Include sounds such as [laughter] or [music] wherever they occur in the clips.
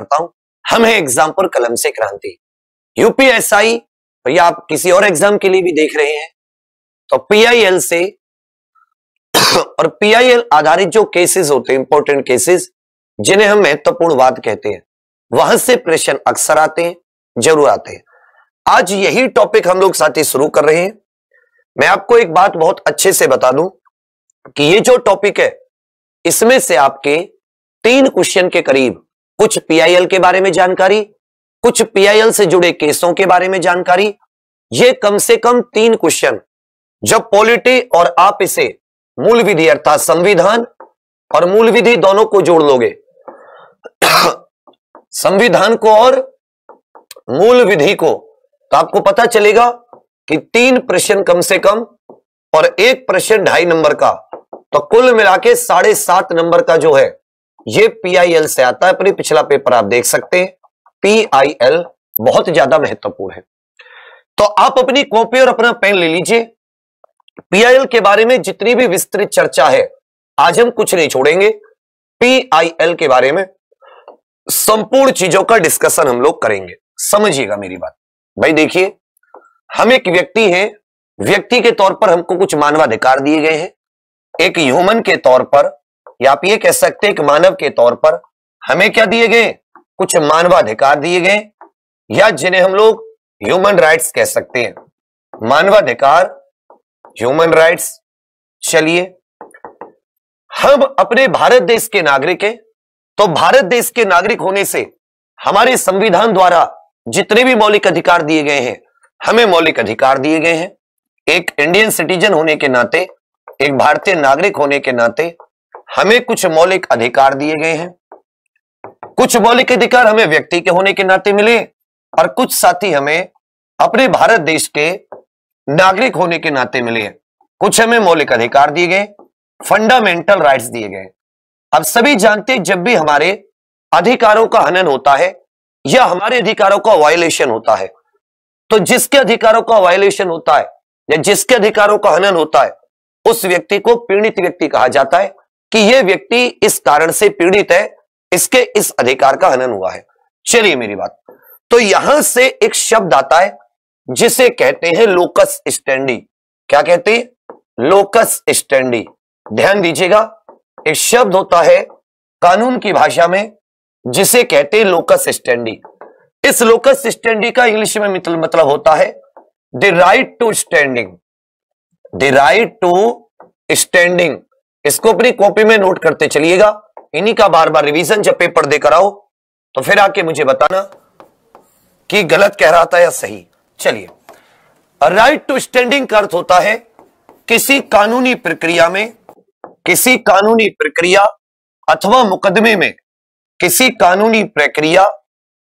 करता हूं हम है एग्जाम्पल कलम से क्रांति यूपीएसआई भैया आप किसी और एग्जाम के लिए भी देख रहे हैं तो पीआईएल से [coughs] और पीआईएल आधारित जो केसेस होते हैं इंपॉर्टेंट केसेस जिन्हें हम महत्वपूर्ण वाद कहते हैं वहां से प्रश्न अक्सर आते हैं जरूर आते हैं आज यही टॉपिक हम लोग साथी शुरू कर रहे हैं मैं आपको एक बात बहुत अच्छे से बता दूं कि ये जो टॉपिक है इसमें से आपके तीन क्वेश्चन के करीब कुछ पीआईएल के बारे में जानकारी कुछ पीआईएल से जुड़े केसों के बारे में जानकारी ये कम से कम तीन क्वेश्चन जब पॉलिटी और आप इसे मूल विधि अर्थात संविधान और मूल विधि दोनों को जोड़ लोगे [coughs] संविधान को और मूल विधि को तो आपको पता चलेगा कि तीन प्रश्न कम से कम और एक प्रश्न ढाई नंबर का तो कुल मिला के साढ़े सात नंबर का जो है ये पीआईएल से आता है अपने पिछला पेपर आप देख सकते हैं पीआईएल बहुत ज्यादा महत्वपूर्ण है तो आप अपनी कॉपी और अपना पेन ले लीजिए पीआईएल के बारे में जितनी भी विस्तृत चर्चा है आज हम कुछ नहीं छोड़ेंगे पीआईएल के बारे में संपूर्ण चीजों का डिस्कशन हम लोग करेंगे समझिएगा मेरी बात भाई देखिए हम एक व्यक्ति हैं व्यक्ति के तौर पर हमको कुछ मानवाधिकार दिए गए हैं एक ह्यूमन के तौर पर या आप ये कह सकते हैं कि मानव के तौर पर हमें क्या दिए गए कुछ मानवाधिकार दिए गए या जिन्हें हम लोग ह्यूमन राइट्स कह सकते हैं मानवाधिकार ह्यूमन राइट्स चलिए हम अपने भारत देश के नागरिक हैं तो भारत देश के नागरिक होने से हमारे संविधान द्वारा जितने भी मौलिक अधिकार दिए गए हैं हमें मौलिक अधिकार दिए गए हैं एक इंडियन सिटीजन होने के नाते एक भारतीय नागरिक होने के नाते हमें कुछ मौलिक अधिकार दिए गए हैं कुछ मौलिक अधिकार हमें व्यक्ति के होने के नाते मिले और कुछ साथी हमें अपने भारत देश के नागरिक होने के नाते मिले कुछ हमें मौलिक अधिकार दिए गए फंडामेंटल राइट्स दिए गए अब सभी जानते जब भी हमारे अधिकारों का हनन होता है या हमारे अधिकारों का वायलेशन होता है तो जिसके अधिकारों का वायलेशन होता है या जिसके अधिकारों का हनन होता है उस व्यक्ति को पीड़ित व्यक्ति कहा जाता है कि यह व्यक्ति इस कारण से पीड़ित है इसके इस अधिकार का हनन हुआ है चलिए मेरी बात तो यहां से एक शब्द आता है जिसे कहते हैं लोकस स्टैंडी क्या कहते हैं लोकस स्टैंडी ध्यान दीजिएगा एक शब्द होता है कानून की भाषा में जिसे कहते हैं लोकस स्टैंडी इस लोकस स्टैंडी का इंग्लिश में मतलब होता है the right to standing the right to standing इसको अपनी कॉपी में नोट करते चलिएगा इन्हीं का बार बार रिवीजन जब पेपर देकर आओ तो फिर आके मुझे बताना कि गलत कह रहा था या सही चलिए राइट टू स्टैंडिंग का अर्थ होता है किसी कानूनी प्रक्रिया में किसी कानूनी प्रक्रिया अथवा मुकदमे में किसी कानूनी प्रक्रिया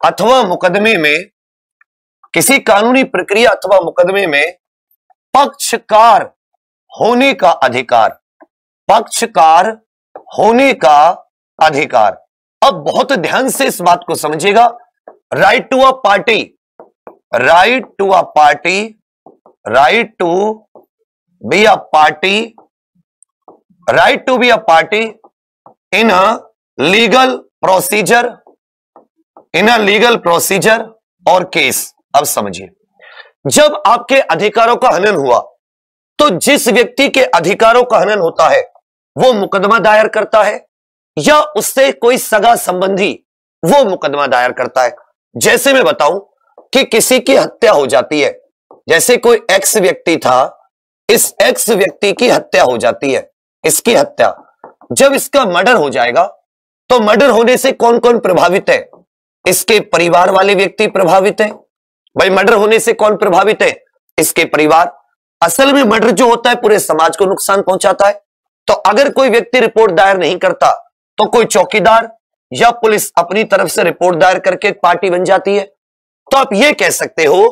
अथवा मुकदमे में किसी कानूनी प्रक्रिया अथवा मुकदमे में पक्षकार होने का अधिकार पक्षकार होने का अधिकार अब बहुत ध्यान से इस बात को समझिएगा right to a party right to a party right to be a party right to be a party in a legal procedure in a legal procedure और केस अब समझिए जब आपके अधिकारों का हनन हुआ तो जिस व्यक्ति के अधिकारों का हनन होता है वो मुकदमा दायर करता है या उससे कोई सगा संबंधी वो मुकदमा दायर करता है जैसे मैं बताऊं कि किसी की हत्या हो जाती है जैसे कोई एक्स व्यक्ति था इस एक्स व्यक्ति की हत्या हो जाती है इसकी हत्या जब इसका मर्डर हो जाएगा तो मर्डर होने से कौन कौन प्रभावित है इसके परिवार वाले व्यक्ति प्रभावित है भाई मर्डर होने से कौन प्रभावित है इसके परिवार असल में मर्डर जो होता है पूरे समाज को नुकसान पहुंचाता है तो अगर कोई व्यक्ति रिपोर्ट दायर नहीं करता तो कोई चौकीदार या पुलिस अपनी तरफ से रिपोर्ट दायर करके एक पार्टी बन जाती है तो आप यह कह सकते हो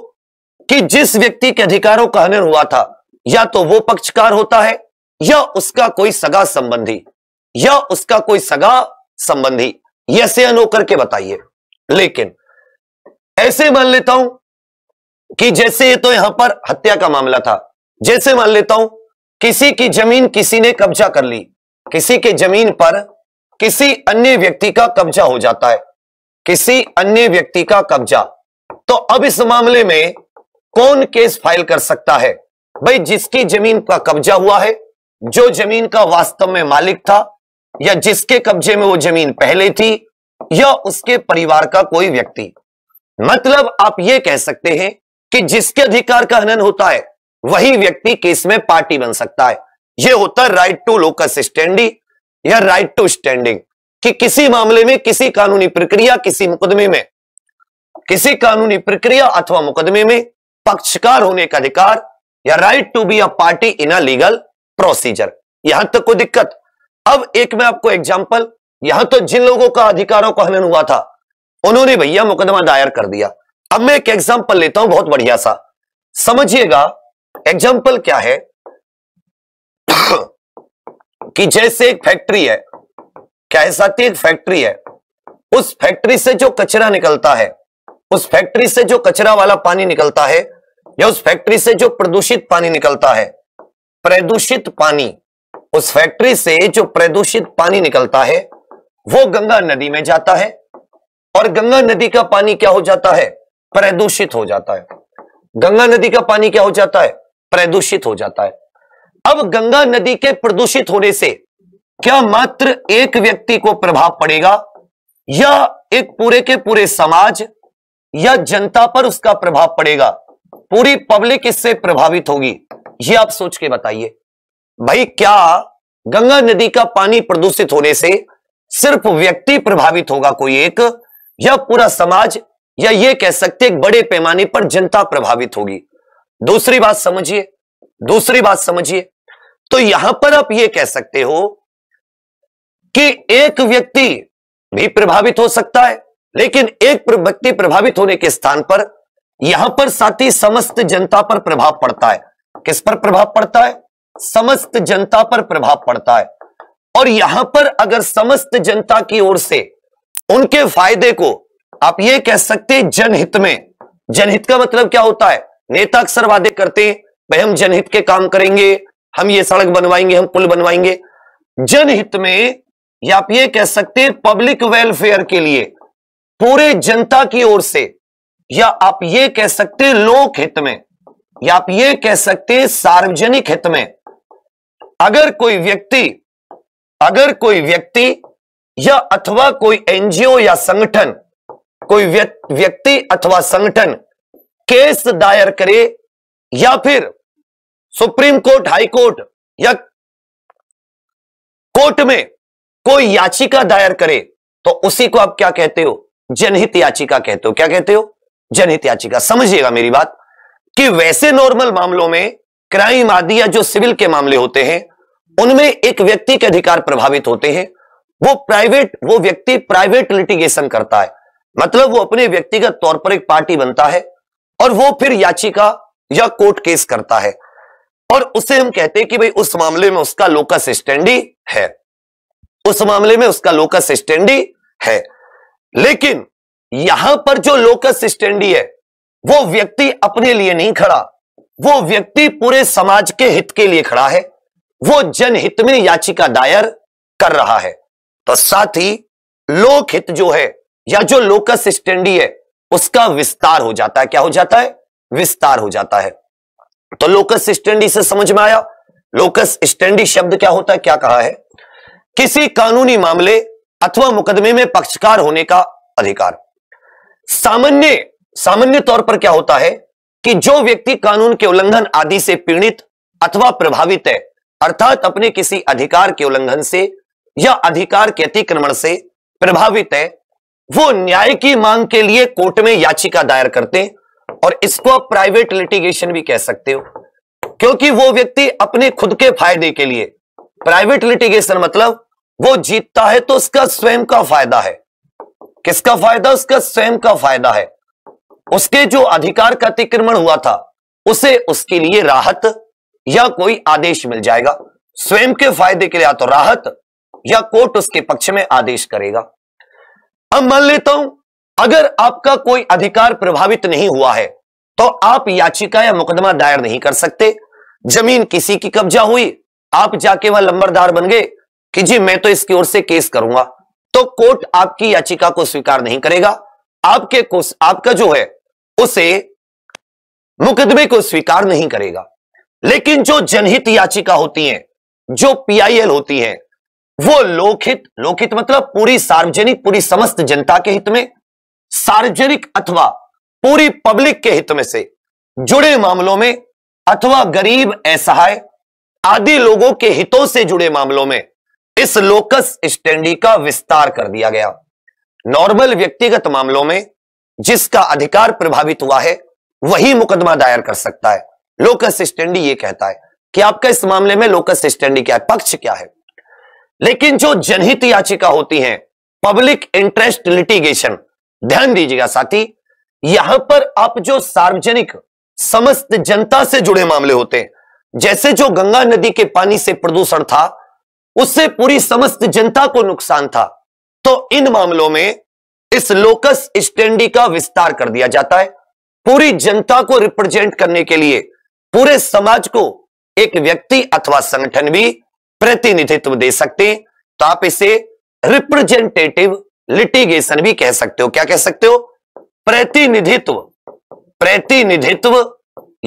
कि जिस व्यक्ति के अधिकारों का हनन हुआ था या तो वो पक्षकार होता है या उसका कोई सगा संबंधी या उसका कोई सगा संबंधी यह चयन होकर के बताइए लेकिन ऐसे मान लेता हूं कि जैसे ये तो यहां पर हत्या का मामला था जैसे मान लेता हूं किसी की जमीन किसी ने कब्जा कर ली किसी के जमीन पर किसी अन्य व्यक्ति का कब्जा हो जाता है किसी अन्य व्यक्ति का कब्जा तो अब इस मामले में कौन केस फाइल कर सकता है भाई जिसकी जमीन का कब्जा हुआ है जो जमीन का वास्तव में मालिक था या जिसके कब्जे में वो जमीन पहले थी या उसके परिवार का कोई व्यक्ति मतलब आप ये कह सकते हैं कि जिसके अधिकार का हनन होता है वही व्यक्ति केस में पार्टी बन सकता है यह होता है राइट टू लोकस स्टैंडिंग या राइट टू स्टैंडिंग कि किसी मामले में किसी कानूनी प्रक्रिया किसी मुकदमे में किसी कानूनी प्रक्रिया अथवा मुकदमे में पक्षकार होने का अधिकार या right to be a party in a legal procedure यहां तक कोई दिक्कत अब एक मैं आपको एग्जाम्पल यहां तो जिन लोगों का अधिकारों का हनन हुआ था उन्होंने भैया मुकदमा दायर कर दिया अब मैं एक एग्जाम्पल लेता हूं बहुत बढ़िया सा समझिएगा एग्जाम्पल क्या है कि जैसे एक फैक्ट्री है क्या है साथी एक फैक्ट्री है उस फैक्ट्री से जो कचरा निकलता है उस फैक्ट्री से जो कचरा वाला पानी निकलता है या उस फैक्ट्री से जो प्रदूषित पानी निकलता है प्रदूषित पानी उस फैक्ट्री से जो प्रदूषित पानी निकलता है वो गंगा नदी में जाता है और गंगा नदी का पानी क्या हो जाता है प्रदूषित हो जाता है गंगा नदी का पानी क्या हो जाता है प्रदूषित हो जाता है अब गंगा नदी के प्रदूषित होने से क्या मात्र एक व्यक्ति को प्रभाव पड़ेगा या एक पूरे के पूरे समाज या जनता पर उसका प्रभाव पड़ेगा पूरी पब्लिक इससे प्रभावित होगी ये आप सोच के बताइए भाई क्या गंगा नदी का पानी प्रदूषित होने से सिर्फ व्यक्ति प्रभावित होगा कोई एक या पूरा समाज या ये कह सकते बड़े पैमाने पर जनता प्रभावित होगी दूसरी बात समझिए दूसरी बात समझिए तो यहां पर आप यह कह सकते हो कि एक व्यक्ति भी प्रभावित हो सकता है लेकिन एक व्यक्ति प्रभावित होने के स्थान पर यहां पर साथ ही समस्त जनता पर प्रभाव पड़ता है किस पर प्रभाव पड़ता है समस्त जनता पर प्रभाव पड़ता है और यहां पर अगर समस्त जनता की ओर से उनके फायदे को आप यह कह सकते जनहित में जनहित का मतलब क्या होता है नेता अक्सर वादे करते हैं भाई हम जनहित के काम करेंगे हम ये सड़क बनवाएंगे हम पुल बनवाएंगे जनहित में या आप ये कह सकते हैं पब्लिक वेलफेयर के लिए पूरे जनता की ओर से या आप ये कह सकते हैं लोक हित में या आप ये कह सकते हैं सार्वजनिक हित में अगर कोई व्यक्ति अगर कोई व्यक्ति या अथवा कोई एनजीओ या संगठन कोई व्यक्ति अथवा संगठन केस दायर करे या फिर सुप्रीम कोर्ट हाई कोर्ट या कोर्ट में कोई याचिका दायर करे तो उसी को आप क्या कहते हो जनहित याचिका कहते हो क्या कहते हो जनहित याचिका समझिएगा मेरी बात कि वैसे नॉर्मल मामलों में क्राइम आदि या जो सिविल के मामले होते हैं उनमें एक व्यक्ति के अधिकार प्रभावित होते हैं वो प्राइवेट वो व्यक्ति प्राइवेट लिटिगेशन करता है मतलब वो अपने व्यक्तिगत तौर पर एक पार्टी बनता है और वो फिर याचिका या कोर्ट केस करता है और उसे हम कहते हैं कि भाई उस मामले में उसका लोकस स्टैंडी है उस मामले में उसका लोकस स्टैंडी है लेकिन यहां पर जो लोकस स्टैंडी है वो व्यक्ति अपने लिए नहीं खड़ा वो व्यक्ति पूरे समाज के हित के लिए खड़ा है वो जनहित में याचिका दायर कर रहा है तो साथ ही लोकहित जो है या जो लोकस स्टैंडी है उसका विस्तार हो जाता है क्या हो जाता है विस्तार हो जाता है तो लोकस स्टैंडी से समझ में आया लोकस स्टैंडी शब्द क्या होता है क्या कहा है किसी कानूनी मामले अथवा मुकदमे में पक्षकार होने का अधिकार सामान्य सामान्य तौर पर क्या होता है कि जो व्यक्ति कानून के उल्लंघन आदि से पीड़ित अथवा प्रभावित है अर्थात अपने किसी अधिकार के उल्लंघन से या अधिकार के अतिक्रमण से प्रभावित है वो न्याय की मांग के लिए कोर्ट में याचिका दायर करते हैं और इसको आप प्राइवेट लिटिगेशन भी कह सकते हो क्योंकि वो व्यक्ति अपने खुद के फायदे के लिए प्राइवेट लिटिगेशन मतलब वो जीतता है तो उसका स्वयं का फायदा है किसका फायदा उसका स्वयं का फायदा है उसके जो अधिकार का अतिक्रमण हुआ था उसे उसके लिए राहत या कोई आदेश मिल जाएगा स्वयं के फायदे के लिए या तो राहत या कोर्ट उसके पक्ष में आदेश करेगा अब मान लेता हूं अगर आपका कोई अधिकार प्रभावित नहीं हुआ है तो आप याचिका या मुकदमा दायर नहीं कर सकते जमीन किसी की कब्जा हुई आप जाके वह लंबरदार बन गए कि जी मैं तो इसकी ओर से केस करूंगा तो कोर्ट आपकी याचिका को स्वीकार नहीं करेगा आपके को आपका जो है उसे मुकदमे को स्वीकार नहीं करेगा लेकिन जो जनहित याचिका होती है जो पीआईएल होती है वो लोकहित लोकहित मतलब पूरी सार्वजनिक पूरी समस्त जनता के हित में सार्वजनिक अथवा पूरी पब्लिक के हित में से जुड़े मामलों में अथवा गरीब असहाय आदि लोगों के हितों से जुड़े मामलों में इस लोकस स्टैंडी का विस्तार कर दिया गया नॉर्मल व्यक्तिगत मामलों में जिसका अधिकार प्रभावित हुआ है वही मुकदमा दायर कर सकता है लोकस स्टैंडी ये कहता है कि आपका इस मामले में लोकस स्टैंडी क्या है पक्ष क्या है लेकिन जो जनहित याचिका होती है पब्लिक इंटरेस्ट लिटिगेशन ध्यान दीजिएगा साथी यहां पर आप जो सार्वजनिक समस्त जनता से जुड़े मामले होते हैं जैसे जो गंगा नदी के पानी से प्रदूषण था उससे पूरी समस्त जनता को नुकसान था तो इन मामलों में इस लोकस स्टैंडी का विस्तार कर दिया जाता है पूरी जनता को रिप्रेजेंट करने के लिए पूरे समाज को एक व्यक्ति अथवा संगठन भी प्रतिनिधित्व दे सकते हैं तो आप इसे रिप्रेजेंटेटिव लिटिगेशन भी कह सकते हो क्या कह सकते हो प्रतिनिधित्व प्रतिनिधित्व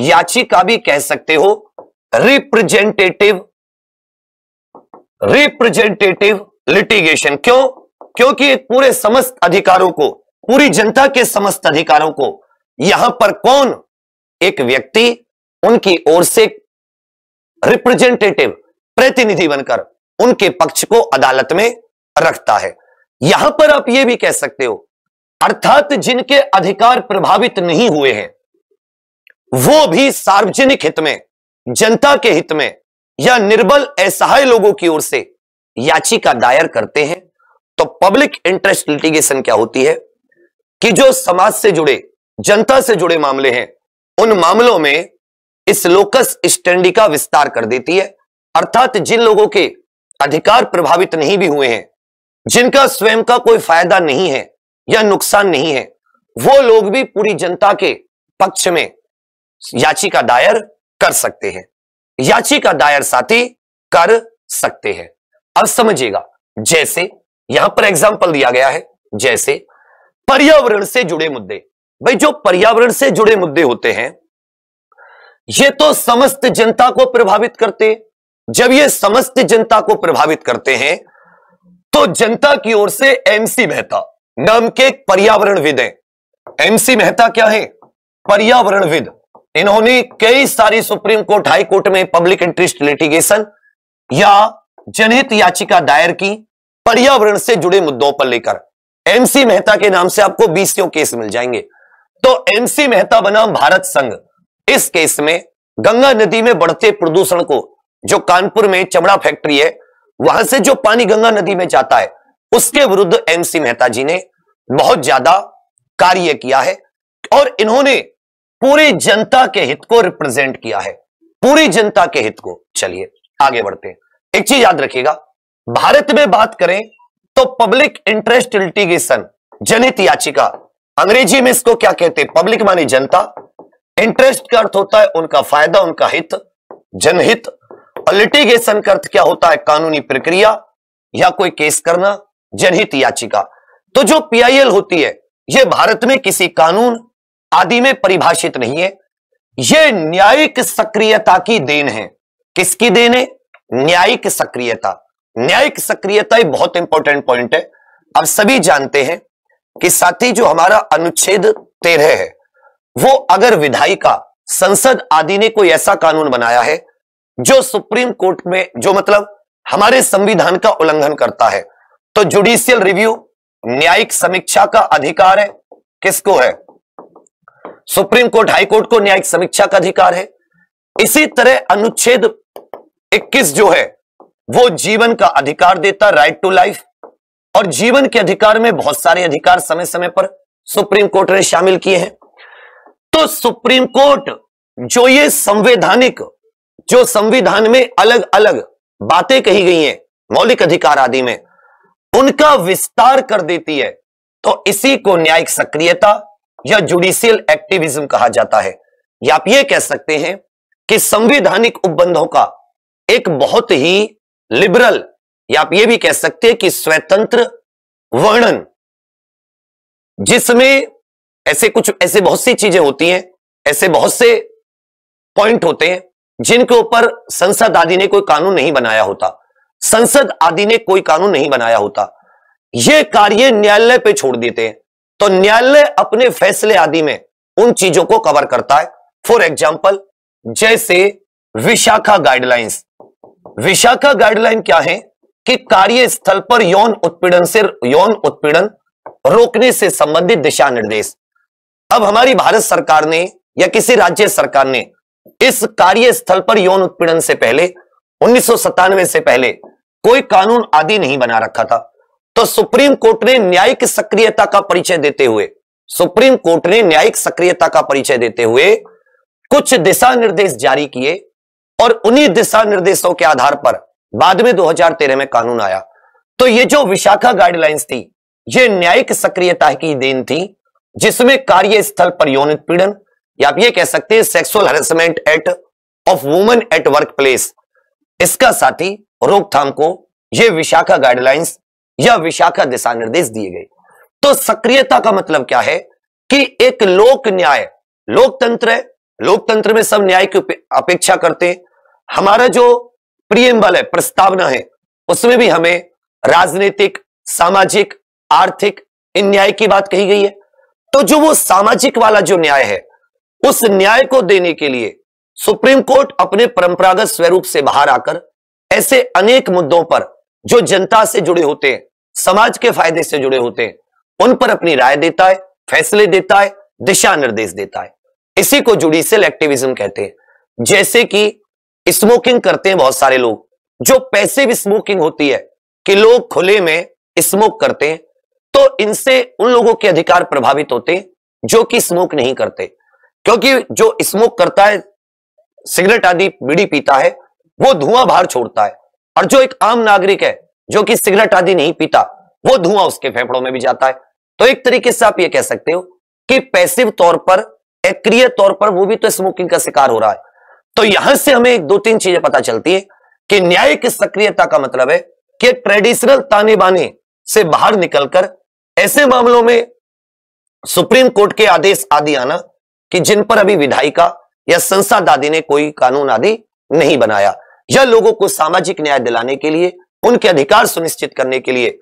याचिका भी कह सकते हो रिप्रेजेंटेटिव रिप्रेजेंटेटिव लिटिगेशन क्यों क्योंकि पूरे समस्त अधिकारों को पूरी जनता के समस्त अधिकारों को यहां पर कौन एक व्यक्ति उनकी ओर से रिप्रेजेंटेटिव प्रतिनिधि बनकर उनके पक्ष को अदालत में रखता है यहां पर आप यह भी कह सकते हो अर्थात जिनके अधिकार प्रभावित नहीं हुए हैं वो भी सार्वजनिक हित में जनता के हित में या निर्बल असहाय लोगों की ओर से याचिका दायर करते हैं तो पब्लिक इंटरेस्ट लिटिगेशन क्या होती है कि जो समाज से जुड़े जनता से जुड़े मामले हैं उन मामलों में इस लोकस स्टैंडी का विस्तार कर देती है अर्थात जिन लोगों के अधिकार प्रभावित नहीं भी हुए हैं जिनका स्वयं का कोई फायदा नहीं है या नुकसान नहीं है वो लोग भी पूरी जनता के पक्ष में याचिका दायर कर सकते हैं याचिका दायर साथी कर सकते हैं अब समझिएगा जैसे यहां पर एग्जाम्पल दिया गया है जैसे पर्यावरण से जुड़े मुद्दे भाई जो पर्यावरण से जुड़े मुद्दे होते हैं ये तो समस्त जनता को प्रभावित करते हैं जब ये समस्त जनता को प्रभावित करते हैं तो जनता की ओर से एमसी मेहता नाम के पर्यावरण विद है एमसी मेहता क्या है पर्यावरण विद इन्होंने कई सारी सुप्रीम कोर्ट हाई कोर्ट में पब्लिक इंटरेस्ट लिटिगेशन या जनहित याचिका दायर की पर्यावरण से जुड़े मुद्दों पर लेकर एमसी मेहता के नाम से आपको बीसियों केस मिल जाएंगे तो एमसी मेहता बनाम भारत संघ इस केस में गंगा नदी में बढ़ते प्रदूषण को जो कानपुर में चमड़ा फैक्ट्री है वहां से जो पानी गंगा नदी में जाता है उसके विरुद्ध एमसी मेहता जी ने बहुत ज्यादा कार्य किया है और इन्होंने पूरी जनता के हित को रिप्रेजेंट किया है पूरी जनता के हित को चलिए आगे बढ़ते हैं एक चीज याद रखिएगा भारत में बात करें तो पब्लिक इंटरेस्ट लिटिगेशन जनहित याचिका अंग्रेजी में इसको क्या कहते हैं पब्लिक माने जनता इंटरेस्ट का अर्थ होता है उनका फायदा उनका हित जनहित लिटिगेशन का अर्थ क्या होता है कानूनी प्रक्रिया या कोई केस करना जनहित याचिका तो जो पीआईएल होती है यह भारत में किसी कानून आदि में परिभाषित नहीं है यह न्यायिक सक्रियता की देन है किसकी देन है न्यायिक सक्रियता न्यायिक सक्रियता एक बहुत इंपॉर्टेंट पॉइंट है अब सभी जानते हैं कि साथी जो हमारा अनुच्छेद तेरह है वो अगर विधायिका संसद आदि ने कोई ऐसा कानून बनाया है जो सुप्रीम कोर्ट में जो मतलब हमारे संविधान का उल्लंघन करता है तो जुडिशियल रिव्यू न्यायिक समीक्षा का अधिकार है किसको है सुप्रीम कोर्ट हाई कोर्ट को न्यायिक समीक्षा का अधिकार है इसी तरह अनुच्छेद 21 जो है वो जीवन का अधिकार देता राइट टू लाइफ और जीवन के अधिकार में बहुत सारे अधिकार समय समय पर सुप्रीम कोर्ट ने शामिल किए हैं तो सुप्रीम कोर्ट जो ये संवैधानिक जो संविधान में अलग अलग बातें कही गई हैं मौलिक अधिकार आदि में उनका विस्तार कर देती है तो इसी को न्यायिक सक्रियता या जुडिशियल एक्टिविज्म कहा जाता है या आप यह कह सकते हैं कि संवैधानिक उपबंधों का एक बहुत ही लिबरल या आप यह भी कह सकते हैं कि स्वतंत्र वर्णन जिसमें ऐसे कुछ ऐसे बहुत सी चीजें होती हैं ऐसे बहुत से पॉइंट होते हैं जिनके ऊपर संसद आदि ने कोई कानून नहीं बनाया होता संसद आदि ने कोई कानून नहीं बनाया होता यह कार्य न्यायालय पे छोड़ देते हैं तो न्यायालय अपने फैसले आदि में उन चीजों को कवर करता है फॉर एग्जाम्पल जैसे विशाखा गाइडलाइंस विशाखा गाइडलाइन क्या है कि कार्यस्थल पर यौन उत्पीड़न से यौन उत्पीड़न रोकने से संबंधित दिशा निर्देश अब हमारी भारत सरकार ने या किसी राज्य सरकार ने इस कार्यस्थल पर यौन उत्पीड़न से पहले उन्नीस से पहले कोई कानून आदि नहीं बना रखा था तो सुप्रीम कोर्ट ने न्यायिक सक्रियता का परिचय देते हुए सुप्रीम कोर्ट ने न्यायिक सक्रियता का परिचय देते हुए कुछ दिशा निर्देश जारी किए और उन्हीं दिशा निर्देशों के आधार पर बाद में 2013 में कानून आया तो ये जो विशाखा गाइडलाइंस थी ये न्यायिक सक्रियता की देन थी जिसमें कार्यस्थल पर यौन उत्पीड़न या आप ये कह सकते हैं sexual harassment at of women at work place इसका साथ ही रोकथाम को ये विशाखा गाइडलाइंस या विशाखा दिशा निर्देश दिए गए तो सक्रियता का मतलब क्या है कि एक लोक न्याय लोकतंत्र है लोकतंत्र में सब न्याय की अपेक्षा करते हैं हमारा जो प्रियम्बल है प्रस्तावना है उसमें भी हमें राजनीतिक सामाजिक आर्थिक इन न्याय की बात कही गई है तो जो वो सामाजिक वाला जो न्याय है उस न्याय को देने के लिए सुप्रीम कोर्ट अपने परंपरागत स्वरूप से बाहर आकर ऐसे अनेक मुद्दों पर जो जनता से जुड़े होते हैं समाज के फायदे से जुड़े होते हैं उन पर अपनी राय देता है फैसले देता है दिशा निर्देश देता है इसी को जुडिशियल एक्टिविज्म कहते हैं जैसे कि स्मोकिंग करते हैं बहुत सारे लोग जो भी स्मोकिंग होती है कि लोग खुले में स्मोक करते हैं तो इनसे उन लोगों के अधिकार प्रभावित होते हैं जो कि स्मोक नहीं करते क्योंकि जो स्मोक करता है सिगरेट आदि बीड़ी पीता है वो धुआं बाहर छोड़ता है और जो एक आम नागरिक है जो कि सिगरेट आदि नहीं पीता वो धुआं उसके फेफड़ों में भी जाता है तो एक तरीके से आप ये कह सकते हो कि पैसिव तौर पर एक्रिय तौर पर वो भी तो स्मोकिंग का शिकार हो रहा है तो यहां से हमें एक दो तीन चीजें पता चलती है कि न्यायिक सक्रियता का मतलब है कि ट्रेडिशनल ताने बाने से बाहर निकलकर ऐसे मामलों में सुप्रीम कोर्ट के आदेश आदि आना कि जिन पर अभी विधायिका या संसद आदि ने कोई कानून आदि नहीं बनाया यह लोगों को सामाजिक न्याय दिलाने के लिए उनके अधिकार सुनिश्चित करने के लिए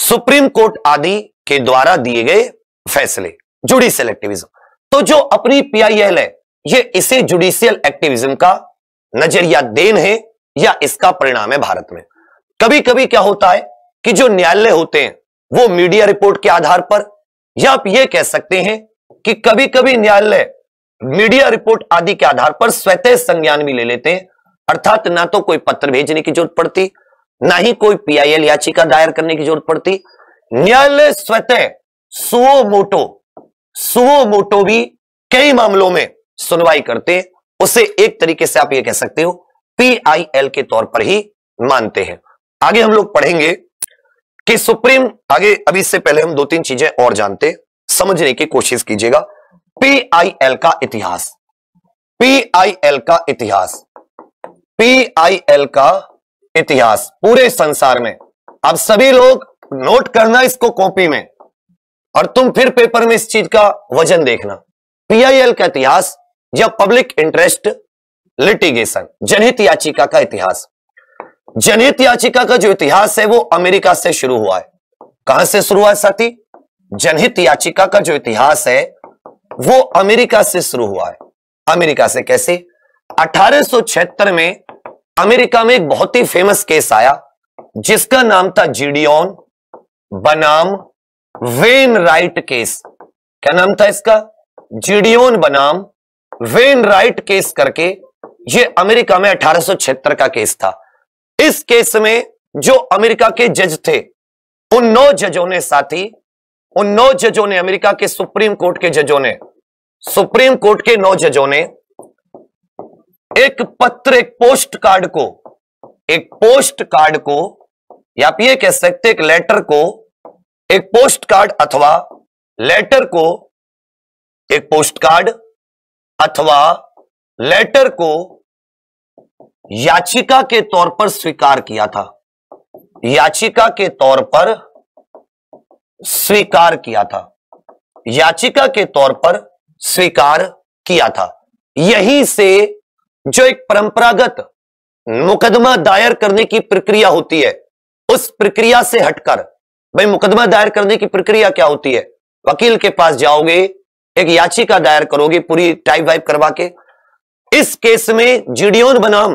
सुप्रीम कोर्ट आदि के द्वारा दिए गए फैसले जुडिशियल एक्टिविज्म तो जो अपनी पीआईएल है ये इसे जुडिशियल एक्टिविज्म का नजरिया देन है या इसका परिणाम है भारत में कभी कभी क्या होता है कि जो न्यायालय होते हैं वो मीडिया रिपोर्ट के आधार पर या आप ये कह सकते हैं कि कभी कभी न्यायालय मीडिया रिपोर्ट आदि के आधार पर स्वतः संज्ञान भी ले लेते हैं अर्थात ना तो कोई पत्र भेजने की जरूरत पड़ती ना ही कोई पीआईएल याचिका दायर करने की जरूरत पड़ती न्यायालय स्वतः सुओ मोटो सुओ मोटो भी कई मामलों में सुनवाई करते उसे एक तरीके से आप ये कह सकते हो पीआईएल के तौर पर ही मानते हैं आगे हम लोग पढ़ेंगे कि सुप्रीम आगे अभी इससे पहले हम दो तीन चीजें और जानते हैं समझने की कोशिश कीजिएगा पीआईएल का इतिहास पीआईएल का इतिहास पीआईएल का इतिहास पूरे संसार में अब सभी लोग नोट करना इसको कॉपी में और तुम फिर पेपर में इस चीज का वजन देखना पीआईएल का इतिहास या पब्लिक इंटरेस्ट लिटिगेशन जनहित याचिका का इतिहास जनहित याचिका का जो इतिहास है वो अमेरिका से शुरू हुआ है कहां से शुरू हुआ साथी जनहित याचिका का जो इतिहास है वो अमेरिका से शुरू हुआ है अमेरिका से कैसे अठारह में अमेरिका में एक बहुत ही फेमस केस आया जिसका नाम था जीडियोन बनाम वेन राइट केस क्या नाम था इसका जीडियोन बनाम वेन राइट केस करके ये अमेरिका में अठारह का केस था इस केस में जो अमेरिका के जज थे उन नौ जजों ने साथी उन नौ जजों ने अमेरिका के सुप्रीम कोर्ट के जजों ने सुप्रीम कोर्ट के नौ जजों ने एक पत्र एक पोस्ट कार्ड को एक पोस्ट कार्ड को या आप ये कह सकते एक लेटर को एक पोस्ट कार्ड अथवा लेटर को एक पोस्ट कार्ड अथवा लेटर को याचिका के तौर पर स्वीकार किया था याचिका के तौर पर स्वीकार किया था याचिका के तौर पर स्वीकार किया था यहीं से जो एक परंपरागत मुकदमा दायर करने की प्रक्रिया होती है उस प्रक्रिया से हटकर भाई मुकदमा दायर करने की प्रक्रिया क्या होती है वकील के पास जाओगे एक याचिका दायर करोगे पूरी टाइप वाइप करवा के इस केस में जीडियोन बनाम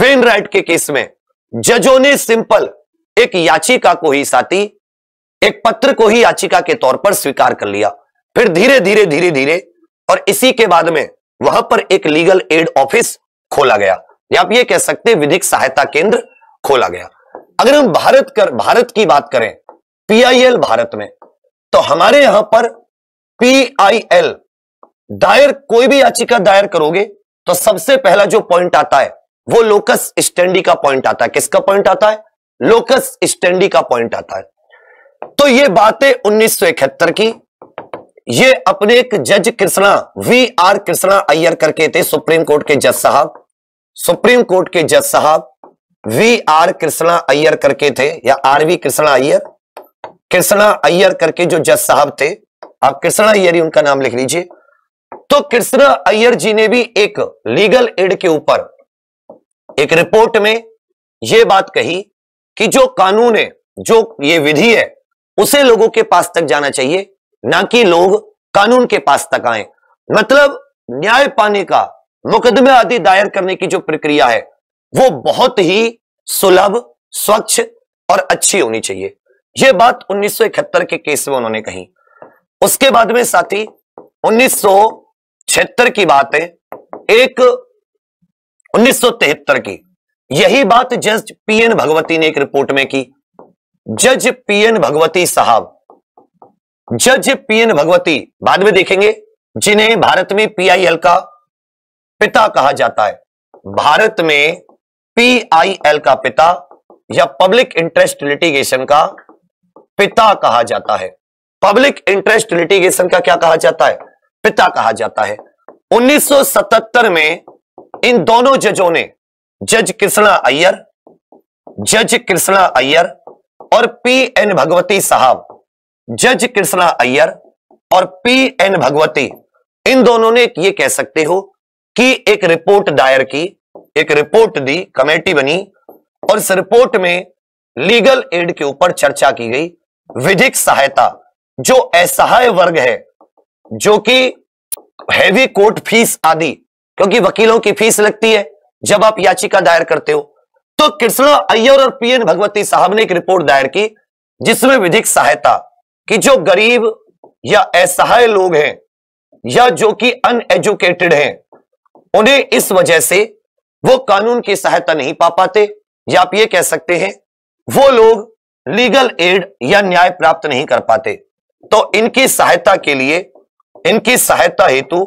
वेन राइट के केस में जजों ने सिंपल एक याचिका को ही साथी एक पत्र को ही याचिका के तौर पर स्वीकार कर लिया फिर धीरे धीरे धीरे धीरे और इसी के बाद में वहां पर एक लीगल एड ऑफिस खोला गया या आप ये कह सकते विधिक सहायता केंद्र खोला गया अगर हम भारत कर भारत की बात करें पीआईएल भारत में तो हमारे यहां पर पीआईएल दायर कोई भी याचिका दायर करोगे तो सबसे पहला जो पॉइंट आता है वो लोकस स्टैंडी का पॉइंट आता है किसका पॉइंट आता है लोकस स्टैंडी का पॉइंट आता है तो ये बातें इकहत्तर की ये अपने एक जज कृष्णा वी आर कृष्णा अय्यर करके थे सुप्रीम कोर्ट के जज साहब सुप्रीम कोर्ट के जज साहब वी आर कृष्णा अय्यर करके थे या आर वी कृष्णा अय्यर कृष्णा अय्यर करके जो जज साहब थे आप कृष्णा अय्यर ही उनका नाम लिख लीजिए तो कृष्णा अय्यर जी ने भी एक लीगल एड के ऊपर एक रिपोर्ट में यह बात कही कि जो कानून है जो ये विधि है उसे लोगों के पास तक जाना चाहिए ना कि लोग कानून के पास तक आए मतलब न्याय पाने का मुकदमे आदि दायर करने की जो प्रक्रिया है वो बहुत ही सुलभ स्वच्छ और अच्छी होनी चाहिए यह बात उन्नीस के केस में उन्होंने कही उसके बाद में साथी उन्नीस की बात है एक उन्नीस की यही बात जस्ट पीएन भगवती ने एक रिपोर्ट में की जज पीएन भगवती साहब जज पीएन भगवती बाद में देखेंगे जिन्हें भारत में पीआईएल का पिता कहा जाता है भारत में पीआईएल का पिता या पब्लिक इंटरेस्ट लिटिगेशन का पिता कहा जाता है पब्लिक इंटरेस्ट लिटिगेशन का क्या कहा जाता है पिता कहा जाता है 1977 में इन दोनों जजों ने जज कृष्णा अय्यर जज कृष्णा अय्यर और पी एन भगवती साहब जज कृष्णा अय्यर और पी एन भगवती इन दोनों ने ये कह सकते हो कि एक रिपोर्ट दायर की एक रिपोर्ट दी कमेटी बनी और इस रिपोर्ट में लीगल एड के ऊपर चर्चा की गई विधिक सहायता जो असहाय वर्ग है जो कि हैवी कोर्ट फीस आदि क्योंकि वकीलों की फीस लगती है जब आप याचिका दायर करते हो तो कृष्णा अय्यर और पीएन भगवती साहब ने एक रिपोर्ट दायर की जिसमें विधिक सहायता कि जो गरीब या असहाय लोग हैं या जो कि अनएजुकेटेड हैं उन्हें इस वजह से वो कानून की सहायता नहीं पा पाते या आप ये कह सकते हैं वो लोग लीगल एड या न्याय प्राप्त नहीं कर पाते तो इनकी सहायता के लिए इनकी सहायता हेतु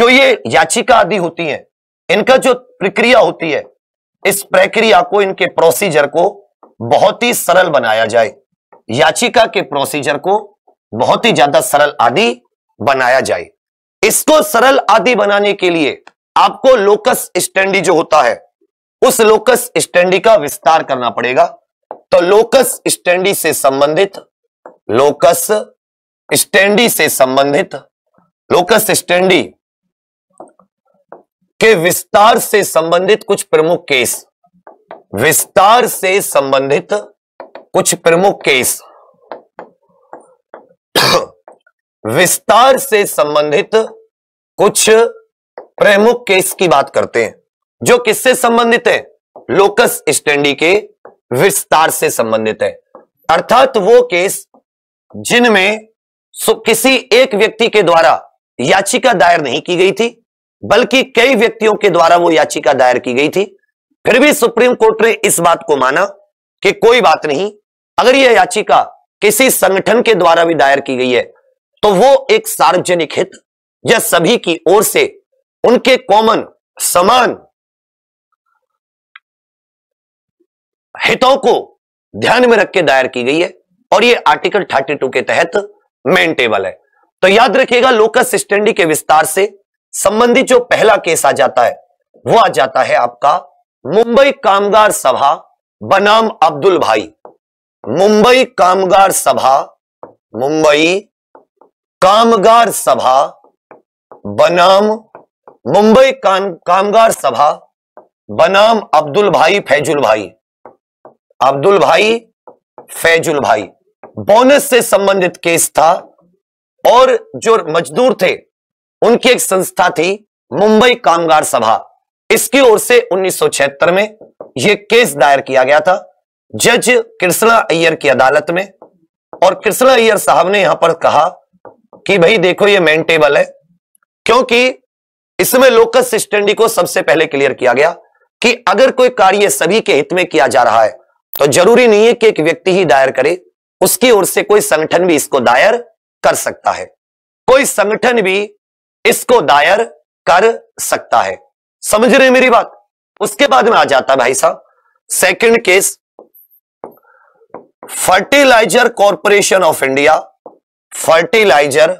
जो ये याचिका आदि होती है इनका जो प्रक्रिया होती है इस प्रक्रिया को इनके प्रोसीजर को बहुत ही सरल बनाया जाए याचिका के प्रोसीजर को बहुत ही ज्यादा सरल आदि बनाया जाए इसको सरल आदि बनाने के लिए आपको लोकस स्टैंडी जो होता है उस लोकस स्टैंडी का विस्तार करना पड़ेगा तो लोकस स्टैंडी से संबंधित लोकस स्टैंडी से संबंधित लोकस स्टैंडी के विस्तार से संबंधित कुछ प्रमुख केस विस्तार से संबंधित कुछ प्रमुख केस विस्तार से संबंधित कुछ प्रमुख केस की बात करते हैं जो किससे संबंधित है लोकस स्टैंडी के विस्तार से संबंधित है अर्थात वो केस जिनमें किसी एक व्यक्ति के द्वारा याचिका दायर नहीं की गई थी बल्कि कई व्यक्तियों के द्वारा वो याचिका दायर की गई थी फिर भी सुप्रीम कोर्ट ने इस बात को माना कि कोई बात नहीं अगर यह याचिका किसी संगठन के द्वारा भी दायर की गई है तो वो एक सार्वजनिक हित या सभी की ओर से उनके कॉमन समान हितों को ध्यान में रख के दायर की गई है और ये आर्टिकल 32 के तहत मेंटेबल है तो याद रखिएगा लोकस स्टैंडी के विस्तार से संबंधित जो पहला केस आ जाता है वो आ जाता है आपका मुंबई कामगार सभा बनाम अब्दुल भाई मुंबई कामगार सभा मुंबई कामगार सभा बनाम मुंबई काम कामगार सभा बनाम अब्दुल भाई फैजुल भाई अब्दुल भाई फैजुल भाई बोनस से संबंधित केस था और जो मजदूर थे उनकी एक संस्था थी मुंबई कामगार सभा इसकी ओर से 1976 में यह केस दायर किया गया था जज कृष्णा अय्यर की अदालत में और कृष्णा अय्यर साहब ने यहां पर कहा कि भाई देखो ये मेन टेबल है क्योंकि इसमें लोकस सिस्टेंडी को सबसे पहले क्लियर किया गया कि अगर कोई कार्य सभी के हित में किया जा रहा है तो जरूरी नहीं है कि एक व्यक्ति ही दायर करे उसकी ओर से कोई संगठन भी इसको दायर कर सकता है कोई संगठन भी इसको दायर कर सकता है समझ रहे मेरी बात उसके बाद में आ जाता भाई साहब second case fertilizer corporation of India fertilizer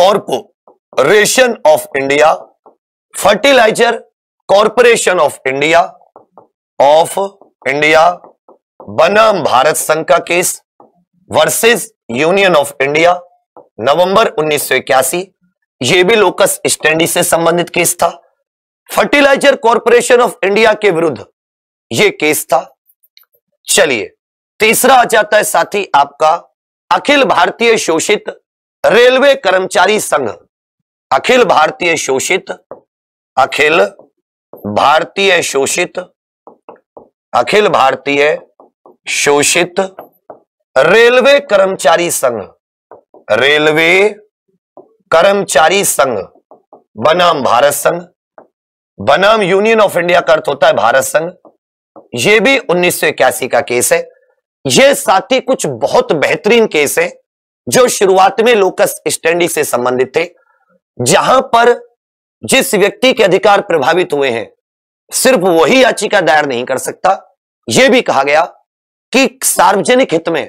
corporation of India fertilizer corporation of India of India बनाम भारत संघ का case versus union of India नवंबर उन्नीस यह भी लोकस स्टैंडी से संबंधित केस था फर्टिलाइजर कॉरपोरेशन ऑफ इंडिया के विरुद्ध यह केस था चलिए तीसरा आ जाता है साथी आपका अखिल भारतीय शोषित रेलवे कर्मचारी संघ अखिल भारतीय शोषित अखिल भारतीय शोषित अखिल भारतीय शोषित रेलवे कर्मचारी संघ रेलवे कर्मचारी संघ बनाम भारत संघ बनाम यूनियन ऑफ इंडिया का अर्थ होता है भारत संघ यह भी उन्नीस का केस है यह साथ ही कुछ बहुत बेहतरीन केस है जो शुरुआत में लोकस स्टैंडी से संबंधित थे जहां पर जिस व्यक्ति के अधिकार प्रभावित हुए हैं सिर्फ वही याचिका दायर नहीं कर सकता यह भी कहा गया कि सार्वजनिक हित में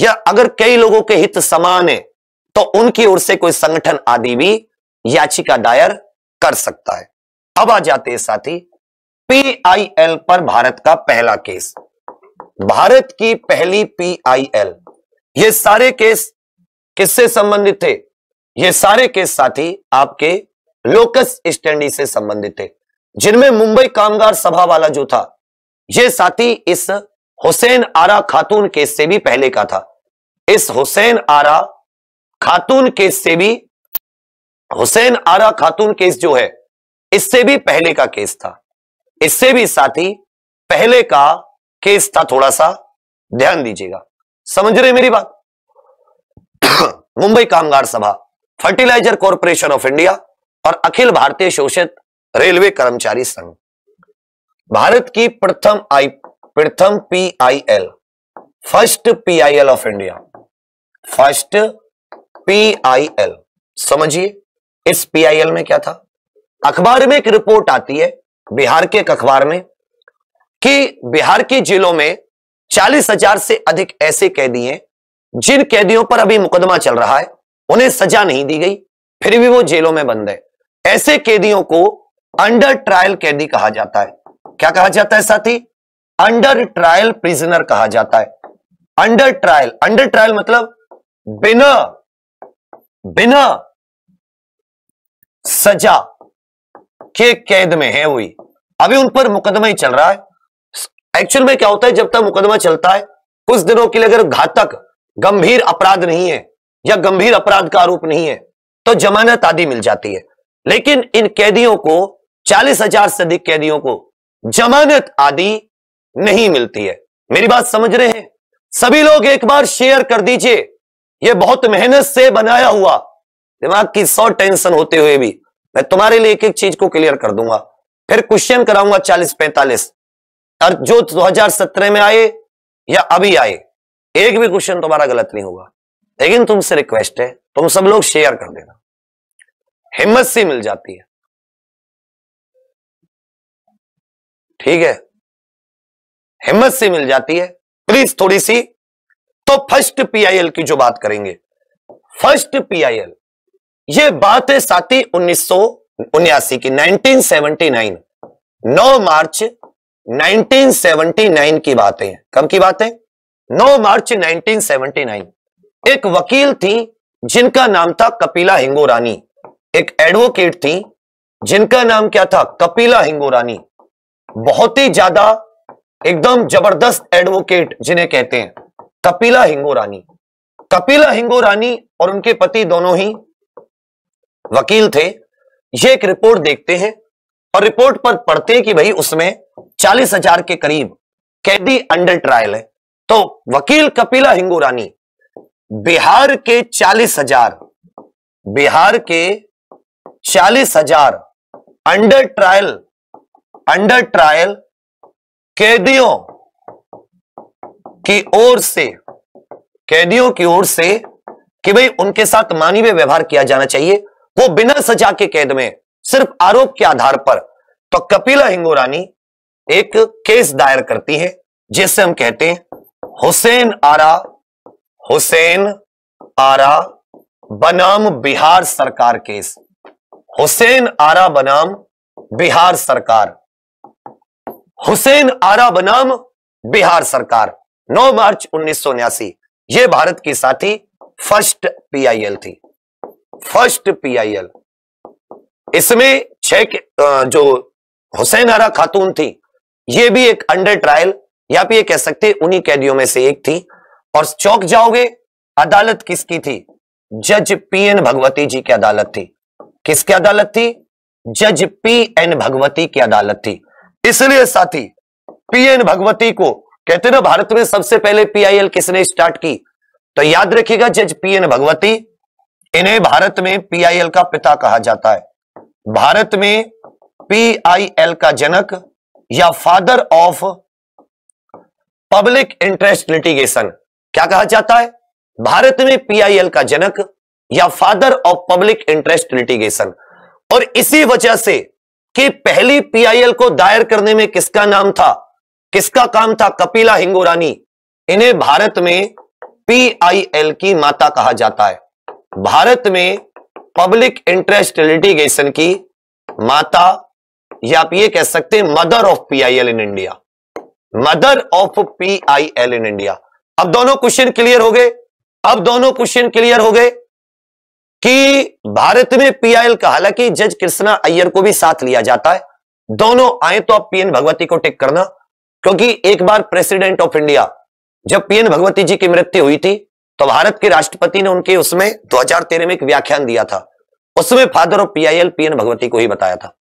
या अगर कई लोगों के हित समान है तो उनकी ओर से कोई संगठन आदि भी याचिका दायर कर सकता है अब आ जाते हैं साथी पीआईएल पर भारत का पहला केस भारत की पहली पीआईएल ये सारे केस किससे संबंधित थे ये सारे केस साथी आपके लोकस स्टैंडी से संबंधित थे जिनमें मुंबई कामगार सभा वाला जो था ये साथी इस हुसैन आरा खातून केस से भी पहले का था इस हुसैन आरा खातून केस से भी हुसैन आरा खातून केस जो है इससे भी पहले का केस था इससे भी साथी पहले का केस था थोड़ा सा ध्यान दीजिएगा समझ रहे मेरी बात [coughs] मुंबई कामगार सभा फर्टिलाइजर कॉरपोरेशन ऑफ इंडिया और अखिल भारतीय शोषित रेलवे कर्मचारी संघ भारत की प्रथम आई प्रथम PIL first PIL of India first P I L समझिए इस पी आई एल में क्या था अखबार में एक रिपोर्ट आती है बिहार के एक अखबार में कि बिहार की जेलों में चालीस हजार से अधिक ऐसे कैदी हैं जिन कैदियों पर अभी मुकदमा चल रहा है उन्हें सजा नहीं दी गई फिर भी वो जेलों में बंद है ऐसे कैदियों को अंडर ट्रायल कैदी कहा जाता है क्या कहा जाता है साथी अंडर ट्रायल प्रिजनर कहा जाता है अंडर ट्रायल अंडर ट्रायल मतलब बिना बिना सजा के कैद में है हुई अभी उन पर मुकदमा ही चल रहा है एक्चुअल में क्या होता है जब तक मुकदमा चलता है कुछ दिनों के लिए अगर घातक गंभीर अपराध नहीं है या गंभीर अपराध का आरोप नहीं है तो जमानत आदि मिल जाती है लेकिन इन कैदियों को चालीस हजार से अधिक कैदियों को जमानत आदि नहीं मिलती है मेरी बात समझ रहे हैं सभी लोग एक बार शेयर कर दीजिए ये बहुत मेहनत से बनाया हुआ दिमाग की सौ टेंशन होते हुए भी मैं तुम्हारे लिए एक एक चीज को क्लियर कर दूंगा फिर क्वेश्चन कराऊंगा चालीस पैंतालीस और जो 2017 में आए या अभी आए एक भी क्वेश्चन तुम्हारा गलत नहीं होगा लेकिन तुमसे रिक्वेस्ट है तुम सब लोग शेयर कर देना हिम्मत से मिल जाती है ठीक है हिम्मत से मिल जाती है प्लीज थोड़ी सी तो फर्स्ट पीआईएल की जो बात करेंगे फर्स्ट पीआईएल ये बात है साथी उन्नीस की 1979 9 मार्च 1979 की बात है कब की बात है 9 मार्च 1979 एक वकील थी जिनका नाम था कपिला हिंगोरानी एक एडवोकेट थी जिनका नाम क्या था कपिला हिंगोरानी बहुत ही ज्यादा एकदम जबरदस्त एडवोकेट जिन्हें कहते हैं कपिला हिंगो रानी कपिला हिंगो रानी और उनके पति दोनों ही वकील थे ये एक रिपोर्ट देखते हैं और रिपोर्ट पर पढ़ते हैं कि भाई उसमें चालीस हजार के करीब कैदी अंडर ट्रायल है तो वकील कपिला हिंगोरानी बिहार के चालीस हजार बिहार के चालीस हजार अंडर ट्रायल अंडर ट्रायल कैदियों की ओर से कैदियों की ओर से कि भाई उनके साथ मानवीय व्यवहार किया जाना चाहिए वो बिना सजा के कैद में सिर्फ आरोप के आधार पर तो कपिला हिंगोरानी एक केस दायर करती है जिसे हम कहते हैं हुसैन आरा हुसैन आरा बनाम बिहार सरकार केस हुसैन आरा बनाम बिहार सरकार हुसैन आरा बनाम बिहार सरकार 9 मार्च उन्नीस ये भारत की साथी फर्स्ट पीआईएल थी फर्स्ट पीआईएल इसमें छह जो हुसैन आरा खातून थी ये भी एक अंडर ट्रायल या भी ये कह सकते उन्हीं कैदियों में से एक थी और चौक जाओगे अदालत किसकी थी जज पी एन भगवती जी की अदालत थी किसकी अदालत थी जज पी एन भगवती की अदालत थी इसलिए साथी पी एन भगवती को कहते ना भारत में सबसे पहले पीआईएल किसने स्टार्ट की तो याद रखिएगा जज पी एन भगवती इन्हें भारत में पीआईएल का पिता कहा जाता है भारत में पीआईएल का जनक या father of public interest litigation क्या कहा जाता है भारत में पीआईएल का जनक या father of public interest litigation और इसी वजह से कि पहली पीआईएल को दायर करने में किसका नाम था किसका काम था कपिला हिंगोरानी इन्हें भारत में पीआईएल की माता कहा जाता है भारत में पब्लिक इंटरेस्ट लिटिगेशन की माता या आप ये कह सकते हैं mother of PIL in India mother of PIL in India अब दोनों क्वेश्चन क्लियर हो गए अब दोनों क्वेश्चन क्लियर हो गए कि भारत में पीआईएल का हालांकि जज कृष्णा अय्यर को भी साथ लिया जाता है दोनों आए तो आप पीएन भगवती को टिक करना क्योंकि एक बार प्रेसिडेंट ऑफ इंडिया जब पीएन भगवती जी की मृत्यु हुई थी तो भारत के राष्ट्रपति ने उनके उसमें 2013 में एक व्याख्यान दिया था उसमें father of PIL PN Bhagwati को ही बताया था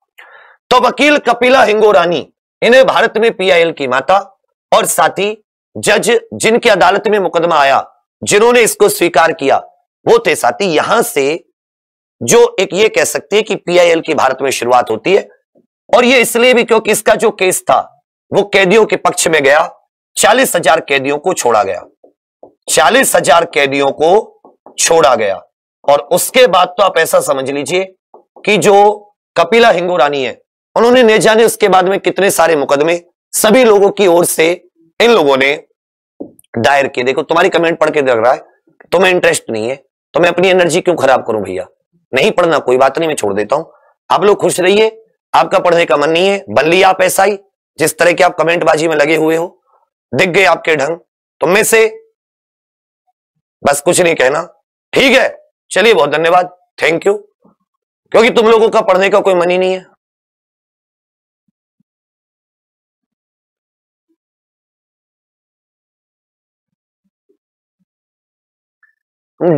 तो वकील कपिला हिंगोरानी इन्हें भारत में पीआईएल की माता और साथ ही जज जिनकी अदालत में मुकदमा आया जिन्होंने इसको स्वीकार किया वो थे साथी यहां से जो एक ये कह सकते हैं कि पीआईएल की भारत में शुरुआत होती है और ये इसलिए भी क्योंकि इसका जो केस था वो कैदियों के पक्ष में गया चालीस हजार कैदियों को छोड़ा गया चालीस हजार कैदियों को छोड़ा गया और उसके बाद तो आप ऐसा समझ लीजिए कि जो कपिला हिंगू रानी है उन्होंने ने जाने उसके बाद में कितने सारे मुकदमे सभी लोगों की ओर से इन लोगों ने दायर किए देखो तुम्हारी कमेंट पढ़ के लग रहा है तुम्हें इंटरेस्ट नहीं है तो मैं अपनी एनर्जी क्यों खराब करूं भैया नहीं पढ़ना कोई बात नहीं मैं छोड़ देता हूं आप लोग खुश रहिए आपका पढ़ने का मन नहीं है बल्ली लिया आप ऐसा ही जिस तरह के आप कमेंटबाजी में लगे हुए हो दिख गए आपके ढंग तुम तो में से बस कुछ नहीं कहना ठीक है चलिए बहुत धन्यवाद थैंक यू क्योंकि तुम लोगों का पढ़ने का कोई मन ही नहीं है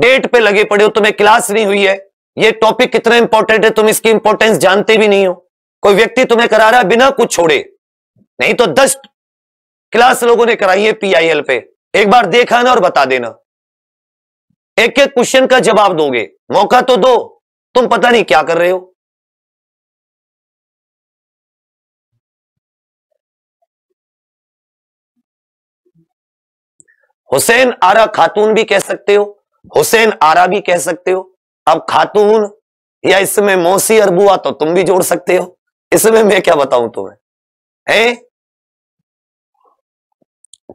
डेट पे लगे पड़े हो तुम्हें क्लास नहीं हुई है ये टॉपिक कितना इंपॉर्टेंट है तुम इसकी इंपॉर्टेंस जानते भी नहीं हो कोई व्यक्ति तुम्हें करा रहा है बिना कुछ छोड़े नहीं तो दस क्लास लोगों ने कराई है पीआईएल पे एक बार देखा ना और बता देना एक एक क्वेश्चन का जवाब दोगे मौका तो दो तुम पता नहीं क्या कर रहे हो हुसैन आरा खातून भी कह सकते हो हुसैन आरा भी कह सकते हो अब खातून या इसमें मौसी अरबुआ तो तुम भी जोड़ सकते हो इसमें मैं क्या बताऊं तुम्हें है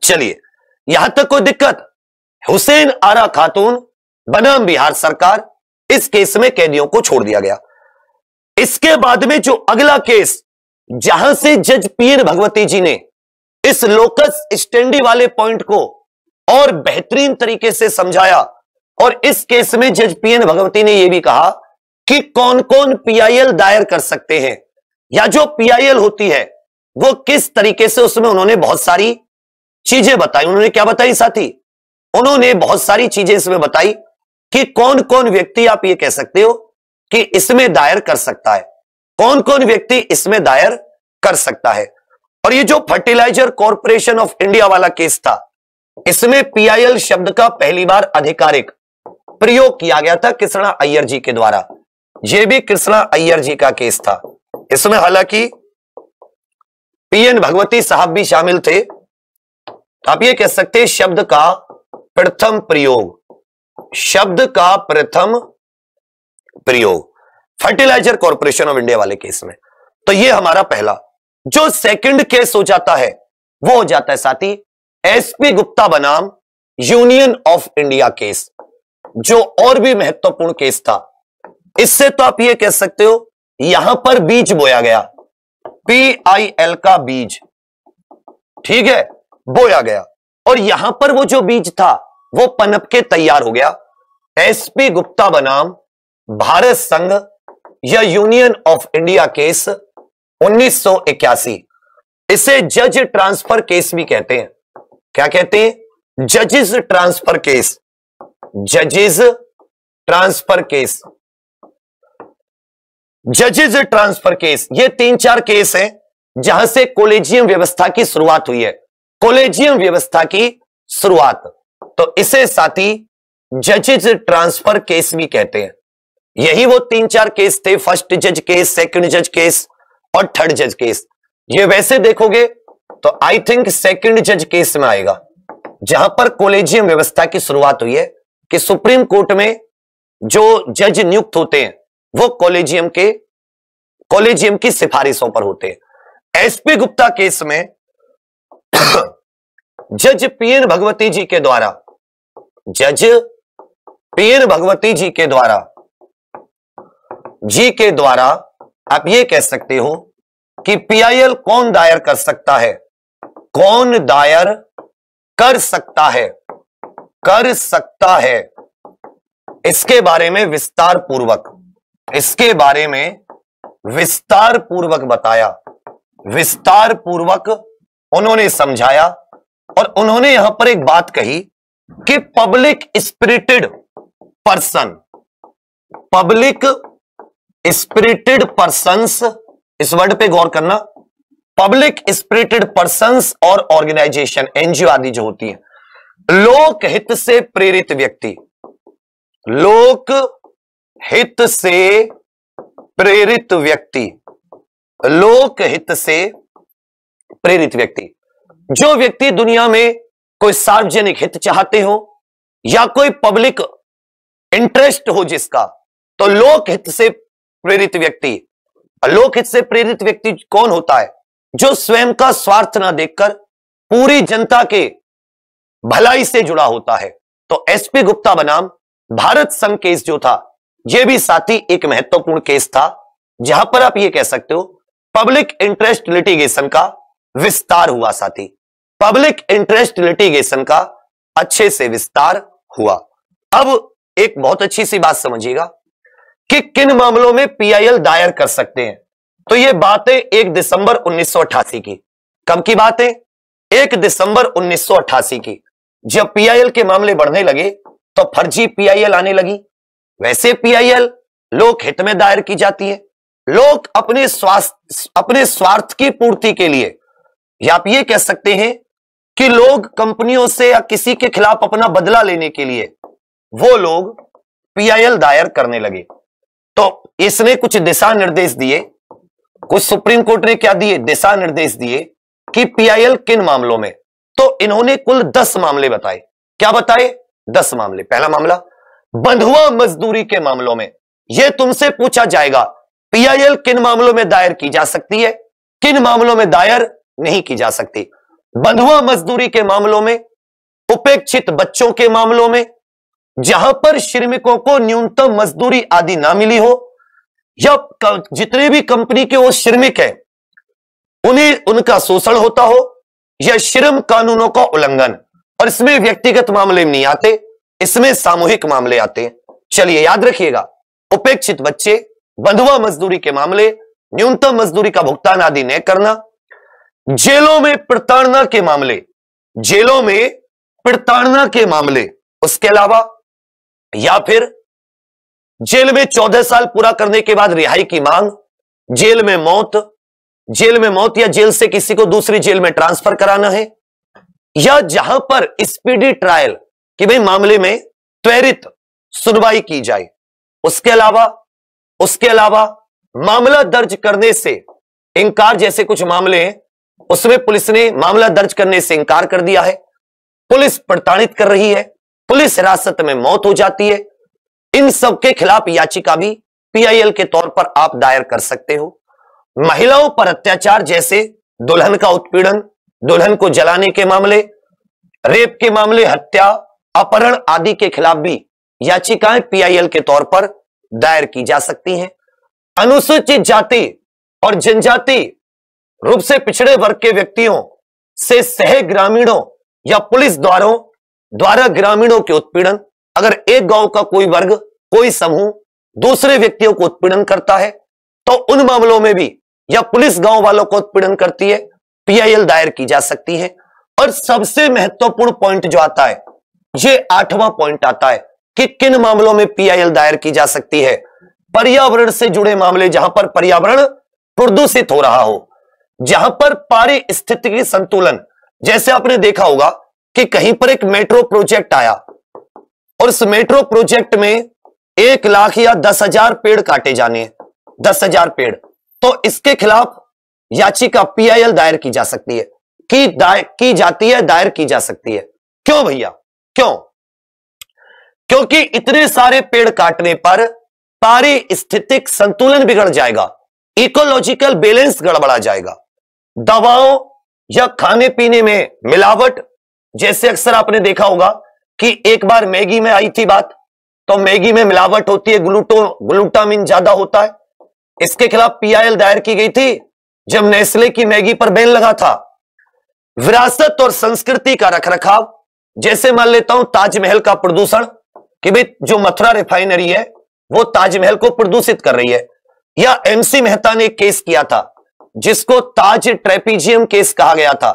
चलिए यहां तक कोई दिक्कत हुसैन आरा खातून बनाम बिहार सरकार इस केस में कैदियों को छोड़ दिया गया इसके बाद में जो अगला केस जहां से जज पीर भगवती जी ने इस लोकस स्टैंडी वाले पॉइंट को और बेहतरीन तरीके से समझाया और इस केस में जज पी एन भगवती ने यह भी कहा कि कौन कौन पीआईएल दायर कर सकते हैं या जो पीआईएल होती है वो किस तरीके से उसमें उन्होंने बहुत सारी चीजें बताई उन्होंने क्या बताई साथी उन्होंने बहुत सारी चीजें इसमें बताई कि कौन कौन व्यक्ति आप ये कह सकते हो कि इसमें दायर कर सकता है कौन कौन व्यक्ति इसमें दायर कर सकता है और ये जो फर्टिलाइजर कॉरपोरेशन ऑफ इंडिया वाला केस था इसमें पीआईएल शब्द का पहली बार आधिकारिक प्रयोग किया गया था कृष्णा अय्यर जी के द्वारा यह भी कृष्णा अय्यर जी का केस था इसमें हालांकि पीएन भगवती साहब भी शामिल थे आप ये कह सकते शब्द का प्रथम प्रयोग शब्द का प्रथम प्रयोग फर्टिलाइजर कॉरपोरेशन ऑफ इंडिया वाले केस में तो ये हमारा पहला जो सेकंड केस हो जाता है वो हो जाता है साथी एसपी गुप्ता बनाम यूनियन ऑफ इंडिया केस जो और भी महत्वपूर्ण केस था इससे तो आप ये कह सकते हो यहां पर बीज बोया गया पीआईएल का बीज ठीक है बोया गया और यहां पर वो जो बीज था वो पनप के तैयार हो गया एसपी गुप्ता बनाम भारत संघ या यूनियन ऑफ इंडिया केस 1981 इसे जज ट्रांसफर केस भी कहते हैं क्या कहते हैं जजेस ट्रांसफर केस जजेस ट्रांसफर केस जजेज ट्रांसफर केस ये तीन चार केस हैं जहां से कोलेजियम व्यवस्था की शुरुआत हुई है कोलेजियम व्यवस्था की शुरुआत तो इसे साथी जजेज ट्रांसफर केस भी कहते हैं यही वो तीन चार केस थे फर्स्ट जज केस सेकंड जज केस और थर्ड जज केस ये वैसे देखोगे तो आई थिंक सेकंड जज केस में आएगा जहां पर कोलेजियम व्यवस्था की शुरुआत हुई है कि सुप्रीम कोर्ट में जो जज नियुक्त होते हैं वो कॉलेजियम के कॉलेजियम की सिफारिशों पर होते हैं एसपी गुप्ता केस में जज पीएन भगवती जी के द्वारा जज पीएन भगवती जी के द्वारा जी के द्वारा आप ये कह सकते हो कि पीआईएल कौन दायर कर सकता है कौन दायर कर सकता है कर सकता है इसके बारे में विस्तार पूर्वक इसके बारे में विस्तार पूर्वक बताया विस्तार पूर्वक उन्होंने समझाया और उन्होंने यहां पर एक बात कही कि public spirited person public spirited persons इस वर्ड पे गौर करना पब्लिक स्पिरिटेड पर्सनस और ऑर्गेनाइजेशन एनजीओ आदि जो होती है लोक हित से प्रेरित व्यक्ति लोक हित से प्रेरित व्यक्ति लोक हित से प्रेरित व्यक्ति जो व्यक्ति दुनिया में कोई सार्वजनिक हित चाहते हो या कोई पब्लिक इंटरेस्ट हो जिसका तो लोक हित से प्रेरित व्यक्ति लोक हित से प्रेरित व्यक्ति कौन होता है जो स्वयं का स्वार्थ ना देखकर पूरी जनता के भलाई से जुड़ा होता है तो एसपी गुप्ता बनाम भारत संघ केस जो था यह भी साथी एक महत्वपूर्ण केस था जहां पर आप यह कह सकते हो पब्लिक इंटरेस्ट लिटिगेशन का विस्तार हुआ साथी पब्लिक इंटरेस्ट लिटिगेशन का अच्छे से विस्तार हुआ अब एक बहुत अच्छी सी बात समझिएगा कि किन मामलों में पीआईएल दायर कर सकते हैं तो ये बात है एक दिसंबर 1988 की कब की बात है एक दिसंबर 1988 की जब पीआईएल के मामले बढ़ने लगे तो फर्जी पीआईएल आने लगी वैसे पीआईएल लोक हित में दायर की जाती है लोग अपने स्वास्थ्य अपने स्वार्थ की पूर्ति के लिए या आप ये कह सकते हैं कि लोग कंपनियों से या किसी के खिलाफ अपना बदला लेने के लिए वो लोग पीआईएल दायर करने लगे तो इसने कुछ दिशा निर्देश दिए कुछ सुप्रीम कोर्ट ने क्या दिए दिशा निर्देश दिए कि पीआईएल किन मामलों में तो इन्होंने कुल दस मामले बताए क्या बताए दस मामले पहला मामला बंधुआ मजदूरी के मामलों में यह तुमसे पूछा जाएगा पीआईएल किन मामलों में दायर की जा सकती है किन मामलों में दायर नहीं की जा सकती बंधुआ मजदूरी के मामलों में उपेक्षित बच्चों के मामलों में जहां पर श्रमिकों को न्यूनतम मजदूरी आदि ना मिली हो या जितने भी कंपनी के वो श्रमिक हैं उन्हें उनका शोषण होता हो या श्रम कानूनों का उल्लंघन और इसमें व्यक्तिगत मामले नहीं आते इसमें सामूहिक मामले आते हैं चलिए याद रखिएगा उपेक्षित बच्चे बंधुआ मजदूरी के मामले न्यूनतम मजदूरी का भुगतान आदि न करना जेलों में प्रताड़ना के मामले जेलों में प्रताड़ना के मामले उसके अलावा या फिर जेल में चौदह साल पूरा करने के बाद रिहाई की मांग जेल में मौत जेल में मौत या जेल से किसी को दूसरी जेल में ट्रांसफर कराना है या जहां पर स्पीडी ट्रायल कि भाई मामले में त्वरित सुनवाई की जाए उसके अलावा उसके अलावा मामला दर्ज करने से इंकार जैसे कुछ मामले हैं उसमें पुलिस ने मामला दर्ज करने से इंकार कर दिया है पुलिस प्रताड़ित कर रही है पुलिस हिरासत में मौत हो जाती है इन सब के खिलाफ याचिका भी पीआईएल के तौर पर आप दायर कर सकते हो महिलाओं पर अत्याचार जैसे दुल्हन का उत्पीड़न दुल्हन को जलाने के मामले रेप के मामले हत्या अपहरण आदि के खिलाफ भी याचिकाएं पीआईएल के तौर पर दायर की जा सकती हैं अनुसूचित जाति और जनजाति रूप से पिछड़े वर्ग के व्यक्तियों से सह ग्रामीणों या पुलिस द्वारों द्वारा ग्रामीणों के उत्पीड़न अगर एक गांव का कोई वर्ग कोई समूह दूसरे व्यक्तियों को उत्पीड़न करता है तो उन मामलों में भी या पुलिस गांव वालों को उत्पीड़न करती है पीआईएल दायर की जा सकती है और सबसे महत्वपूर्ण पॉइंट जो आता है ये आठवां पॉइंट आता है कि किन मामलों में पीआईएल दायर की जा सकती है पर्यावरण से जुड़े मामले जहां पर पर्यावरण प्रदूषित हो रहा हो जहां पर पारिस्थितिकी संतुलन जैसे आपने देखा होगा कि कहीं पर एक मेट्रो प्रोजेक्ट आया और इस मेट्रो प्रोजेक्ट में एक लाख या दस हजार पेड़ काटे जाने दस हजार पेड़ तो इसके खिलाफ याचिका पीआईएल दायर की जा सकती है की दायर की जाती है दायर की जा सकती है क्यों भैया क्यों क्योंकि इतने सारे पेड़ काटने पर पारिस्थितिक संतुलन बिगड़ जाएगा इकोलॉजिकल बैलेंस गड़बड़ा जाएगा दवाओं या खाने पीने में मिलावट जैसे अक्सर आपने देखा होगा कि एक बार मैगी में आई थी बात तो मैगी में मिलावट होती है ग्लूटो ग्लूटामिन ज्यादा होता है इसके खिलाफ पीआईएल दायर की गई थी जब नेस्ले की मैगी पर बैन लगा था विरासत और संस्कृति का रखरखाव जैसे मान लेता हूं ताजमहल का प्रदूषण कि भाई जो मथुरा रिफाइनरी है वो ताजमहल को प्रदूषित कर रही है या एमसी मेहता ने केस किया था जिसको ताज ट्रेपीजियम केस कहा गया था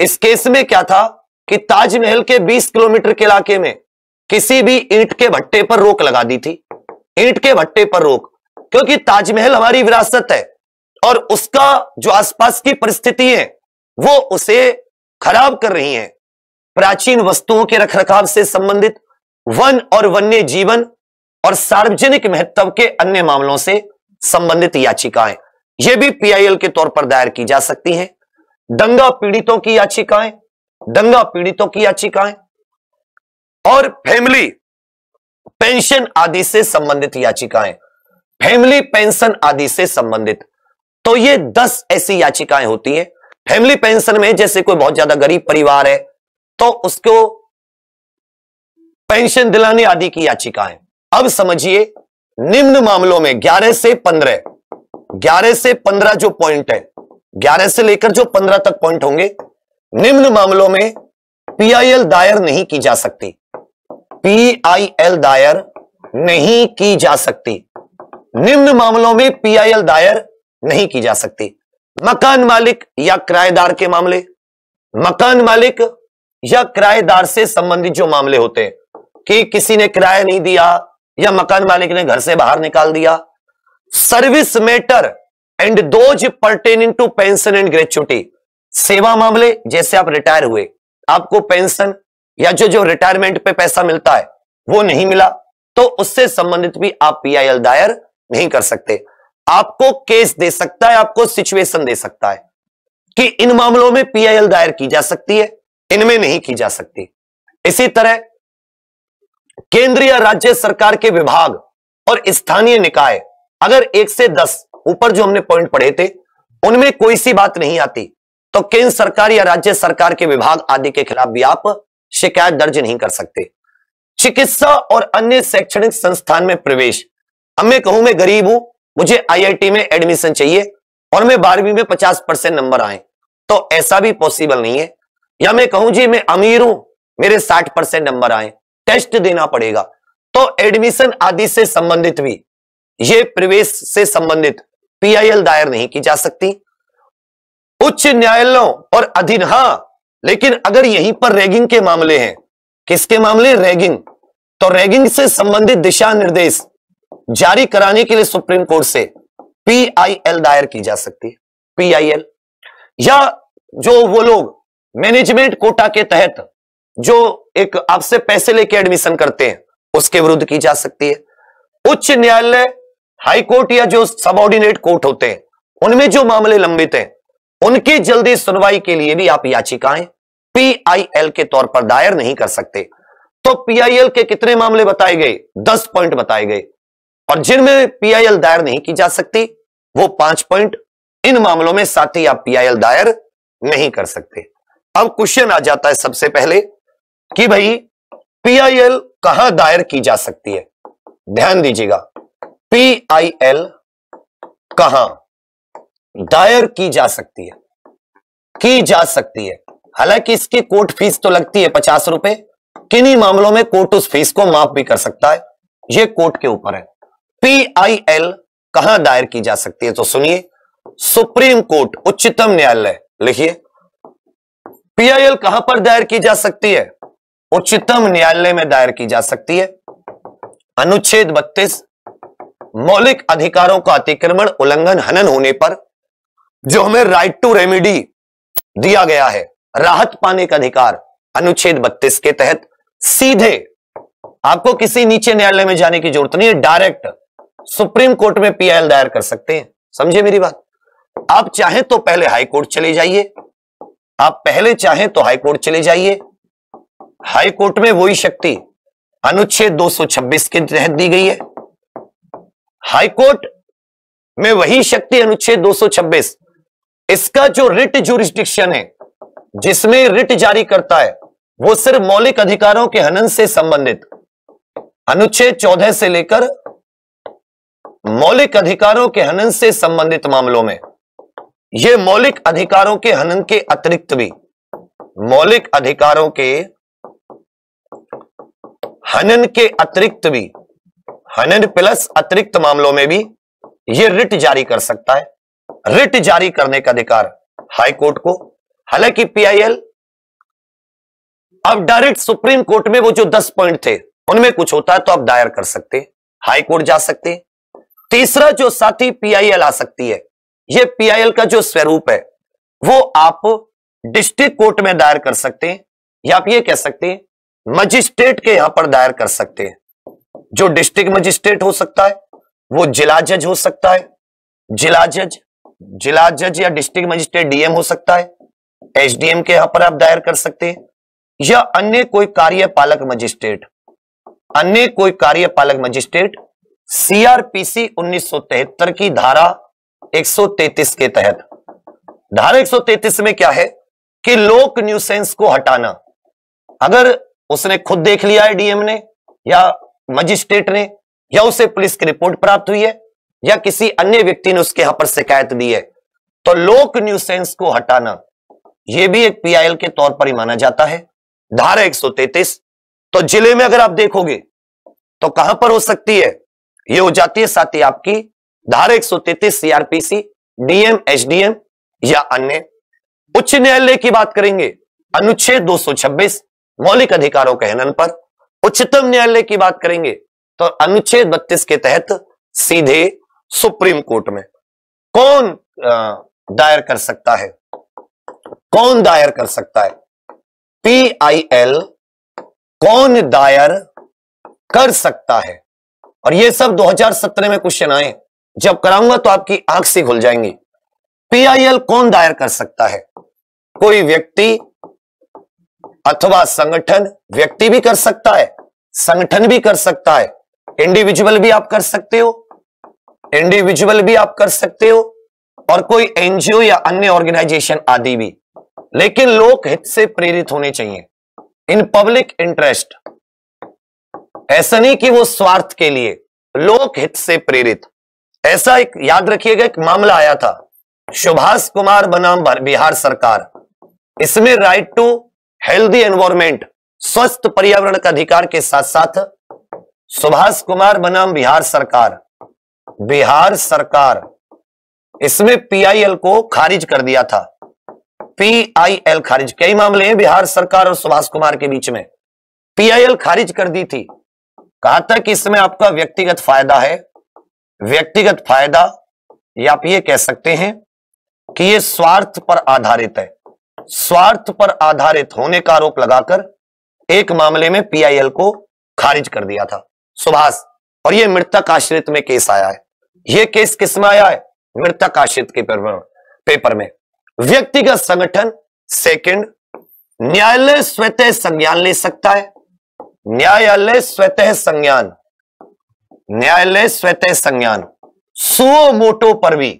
इस केस में क्या था कि ताजमहल के 20 किलोमीटर के इलाके में किसी भी ईंट के भट्टे पर रोक लगा दी थी ईंट के भट्टे पर रोक क्योंकि ताजमहल हमारी विरासत है और उसका जो आसपास की परिस्थिति है वो उसे खराब कर रही है प्राचीन वस्तुओं के रखरखाव से संबंधित वन और वन्य जीवन और सार्वजनिक महत्व के अन्य मामलों से संबंधित याचिकाएं यह भी पीआईएल के तौर पर दायर की जा सकती हैं दंगा पीड़ितों की याचिकाएं दंगा पीड़ितों की याचिकाएं और फैमिली पेंशन आदि से संबंधित याचिकाएं फैमिली पेंशन आदि से संबंधित तो ये दस ऐसी याचिकाएं होती हैं फैमिली पेंशन में जैसे कोई बहुत ज्यादा गरीब परिवार है तो उसको पेंशन दिलाने आदि की याचिका है अब समझिए निम्न मामलों में 11 से 15 11 से 15 जो पॉइंट है 11 से लेकर जो 15 तक पॉइंट होंगे निम्न मामलों में पीआईएल दायर नहीं की जा सकती पीआईएल दायर नहीं की जा सकती निम्न मामलों में पीआईएल दायर नहीं की जा सकती मकान मालिक या किराएदार के मामले मकान मालिक या किराएदार से संबंधित जो मामले होते हैं कि किसी ने किराया नहीं दिया या मकान मालिक ने घर से बाहर निकाल दिया service matter and those pertaining to pension and gratuity सेवा मामले जैसे आप रिटायर हुए आपको पेंशन या जो जो रिटायरमेंट पे पैसा मिलता है वो नहीं मिला तो उससे संबंधित भी आप पीआईएल दायर नहीं कर सकते आपको केस दे सकता है आपको सिचुएशन दे सकता है कि इन मामलों में पीआईएल दायर की जा सकती है इनमें नहीं की जा सकती इसी तरह केंद्रीय राज्य सरकार के विभाग और स्थानीय निकाय अगर एक से दस ऊपर जो हमने पॉइंट पढ़े थे उनमें कोई सी बात नहीं आती तो केंद्र सरकार या राज्य सरकार के विभाग आदि के खिलाफ भी आप शिकायत दर्ज नहीं कर सकते चिकित्सा और अन्य शैक्षणिक संस्थान में प्रवेश अब मैं कहूं मैं गरीब हूं मुझे आईआईटी में एडमिशन चाहिए और मैं बारहवीं में पचास परसेंट नंबर आए तो ऐसा भी पॉसिबल नहीं है या मैं कहूं जी मैं अमीर हूं मेरे 60 परसेंट नंबर आए टेस्ट देना पड़ेगा तो एडमिशन आदि से संबंधित भी ये प्रवेश से संबंधित पीआईएल दायर नहीं की जा सकती उच्च न्यायालयों और अधीन हां लेकिन अगर यहीं पर रैगिंग के मामले हैं किसके मामले रैगिंग तो रैगिंग से संबंधित दिशा निर्देश जारी कराने के लिए सुप्रीम कोर्ट से पीआईएल दायर की जा सकती है पीआईएल या जो वो लोग मैनेजमेंट कोटा के तहत जो एक आपसे पैसे लेके एडमिशन करते हैं उसके विरुद्ध की जा सकती है उच्च न्यायालय हाई कोर्ट या जो सबॉर्डिनेट कोर्ट होते हैं उनमें जो मामले लंबित हैं उनकी जल्दी सुनवाई के लिए भी आप याचिकाएं पीआईएल के तौर पर दायर नहीं कर सकते तो पीआईएल के कितने मामले बताए गए दस पॉइंट बताए गए और जिनमें पीआईएल दायर नहीं की जा सकती वो पांच पॉइंट इन मामलों में साथ ही आप पीआईएल दायर नहीं कर सकते अब क्वेश्चन आ जाता है सबसे पहले कि भाई पीआईएल कहां दायर की जा सकती है ध्यान दीजिएगा पीआईएल कहां दायर की जा सकती है की जा सकती है हालांकि इसकी कोर्ट फीस तो लगती है पचास रुपए किन्हीं मामलों में कोर्ट उस फीस को माफ भी कर सकता है यह कोर्ट के ऊपर है पीआईएल कहां दायर की जा सकती है तो सुनिए सुप्रीम कोर्ट उच्चतम न्यायालय लिखिए पीआईएल कहां पर दायर की जा सकती है उच्चतम न्यायालय में दायर की जा सकती है अनुच्छेद 32 मौलिक अधिकारों का अतिक्रमण उल्लंघन हनन होने पर जो हमें राइट टू रेमिडी दिया गया है राहत पाने का अधिकार अनुच्छेद 32 के तहत सीधे आपको किसी नीचे न्यायालय में जाने की जरूरत नहीं है डायरेक्ट सुप्रीम कोर्ट में पीआईएल दायर कर सकते हैं समझे मेरी बात आप चाहें तो पहले हाई कोर्ट चले जाइए आप पहले चाहें तो हाई कोर्ट चले जाइए हाई कोर्ट में वही शक्ति अनुच्छेद 226 के तहत दी गई है हाई कोर्ट में वही शक्ति अनुच्छेद 226 इसका जो रिट जुरिस्टिक्शन है जिसमें रिट जारी करता है वो सिर्फ मौलिक अधिकारों के हनन से संबंधित अनुच्छेद चौदह से लेकर मौलिक अधिकारों के हनन से संबंधित मामलों में ये मौलिक अधिकारों के हनन के अतिरिक्त भी मौलिक अधिकारों के हनन के अतिरिक्त भी हनन प्लस अतिरिक्त मामलों में भी यह रिट जारी कर सकता है रिट जारी करने का अधिकार हाई कोर्ट को हालांकि पीआईएल अब डायरेक्ट सुप्रीम कोर्ट में वो जो दस पॉइंट थे उनमें कुछ होता है तो आप दायर कर सकते हाई कोर्ट जा सकते तीसरा जो साथी पीआईएल आ सकती है ये पीआईएल का जो स्वरूप है वो आप डिस्ट्रिक्ट कोर्ट में दायर कर सकते हैं या आप ये कह सकते हैं मजिस्ट्रेट के यहां पर दायर कर सकते हैं जो डिस्ट्रिक्ट मजिस्ट्रेट हो सकता है वो जिला जज हो सकता है जिला जज जिला जज या डिस्ट्रिक्ट मजिस्ट्रेट डीएम हो सकता है एसडीएम के यहां पर आप दायर कर सकते हैं या अन्य कोई कार्यपालक मजिस्ट्रेट अन्य कोई कार्यपालक मजिस्ट्रेट सीआरपीसी 1973 की धारा 133 के तहत धारा 133 में क्या है कि लोक न्यूसेंस को हटाना अगर उसने खुद देख लिया है डीएम ने या मजिस्ट्रेट ने या उसे पुलिस की रिपोर्ट प्राप्त हुई है या किसी अन्य व्यक्ति ने उसके यहां पर शिकायत दी है तो लोक न्यूसेंस को हटाना यह भी एक पीआईएल के तौर पर ही माना जाता है धारा 133 तो जिले में अगर आप देखोगे तो कहां पर हो सकती है यह हो जाती है साथी आपकी धारा एक सौ तैतीस सीआरपीसी डीएम एसडीएम या अन्य उच्च न्यायालय की बात करेंगे अनुच्छेद दो सौ छब्बीस मौलिक अधिकारों के हनन पर उच्चतम न्यायालय की बात करेंगे तो अनुच्छेद बत्तीस के तहत सीधे सुप्रीम कोर्ट में कौन दायर कर सकता है कौन दायर कर सकता है पीआईएल कौन दायर कर सकता है और ये सब 2017 में क्वेश्चन आए जब कराऊंगा तो आपकी आंख से खुल जाएंगी पीआईएल कौन दायर कर सकता है कोई व्यक्ति अथवा संगठन व्यक्ति भी कर सकता है संगठन भी कर सकता है इंडिविजुअल भी आप कर सकते हो इंडिविजुअल भी आप कर सकते हो और कोई एनजीओ या अन्य ऑर्गेनाइजेशन आदि भी लेकिन लोक हित से प्रेरित होने चाहिए इन पब्लिक इंटरेस्ट ऐसा नहीं कि वो स्वार्थ के लिए लोक हित से प्रेरित ऐसा एक याद रखिएगा एक मामला आया था सुभाष कुमार बनाम बिहार सरकार इसमें राइट टू हेल्दी एनवायरमेंट स्वस्थ पर्यावरण का अधिकार के साथ साथ सुभाष कुमार बनाम बिहार सरकार बिहार सरकार इसमें पीआईएल को खारिज कर दिया था पीआईएल खारिज कई मामले हैं बिहार सरकार और सुभाष कुमार के बीच में पीआईएल खारिज कर दी थी कहा था कि इसमें आपका व्यक्तिगत फायदा है व्यक्तिगत फायदा या आप ये कह सकते हैं कि ये स्वार्थ पर आधारित है स्वार्थ पर आधारित होने का आरोप लगाकर एक मामले में पीआईएल को खारिज कर दिया था सुभाष और ये मृतक आश्रित में केस आया है ये केस किस में आया है मृतक आश्रित के पेपर में व्यक्तिगत संगठन सेकंड न्यायालय स्वतः संज्ञान ले सकता है न्यायालय स्वतः संज्ञान न्यायालय स्वतः संज्ञान सुओ मोटो पर भी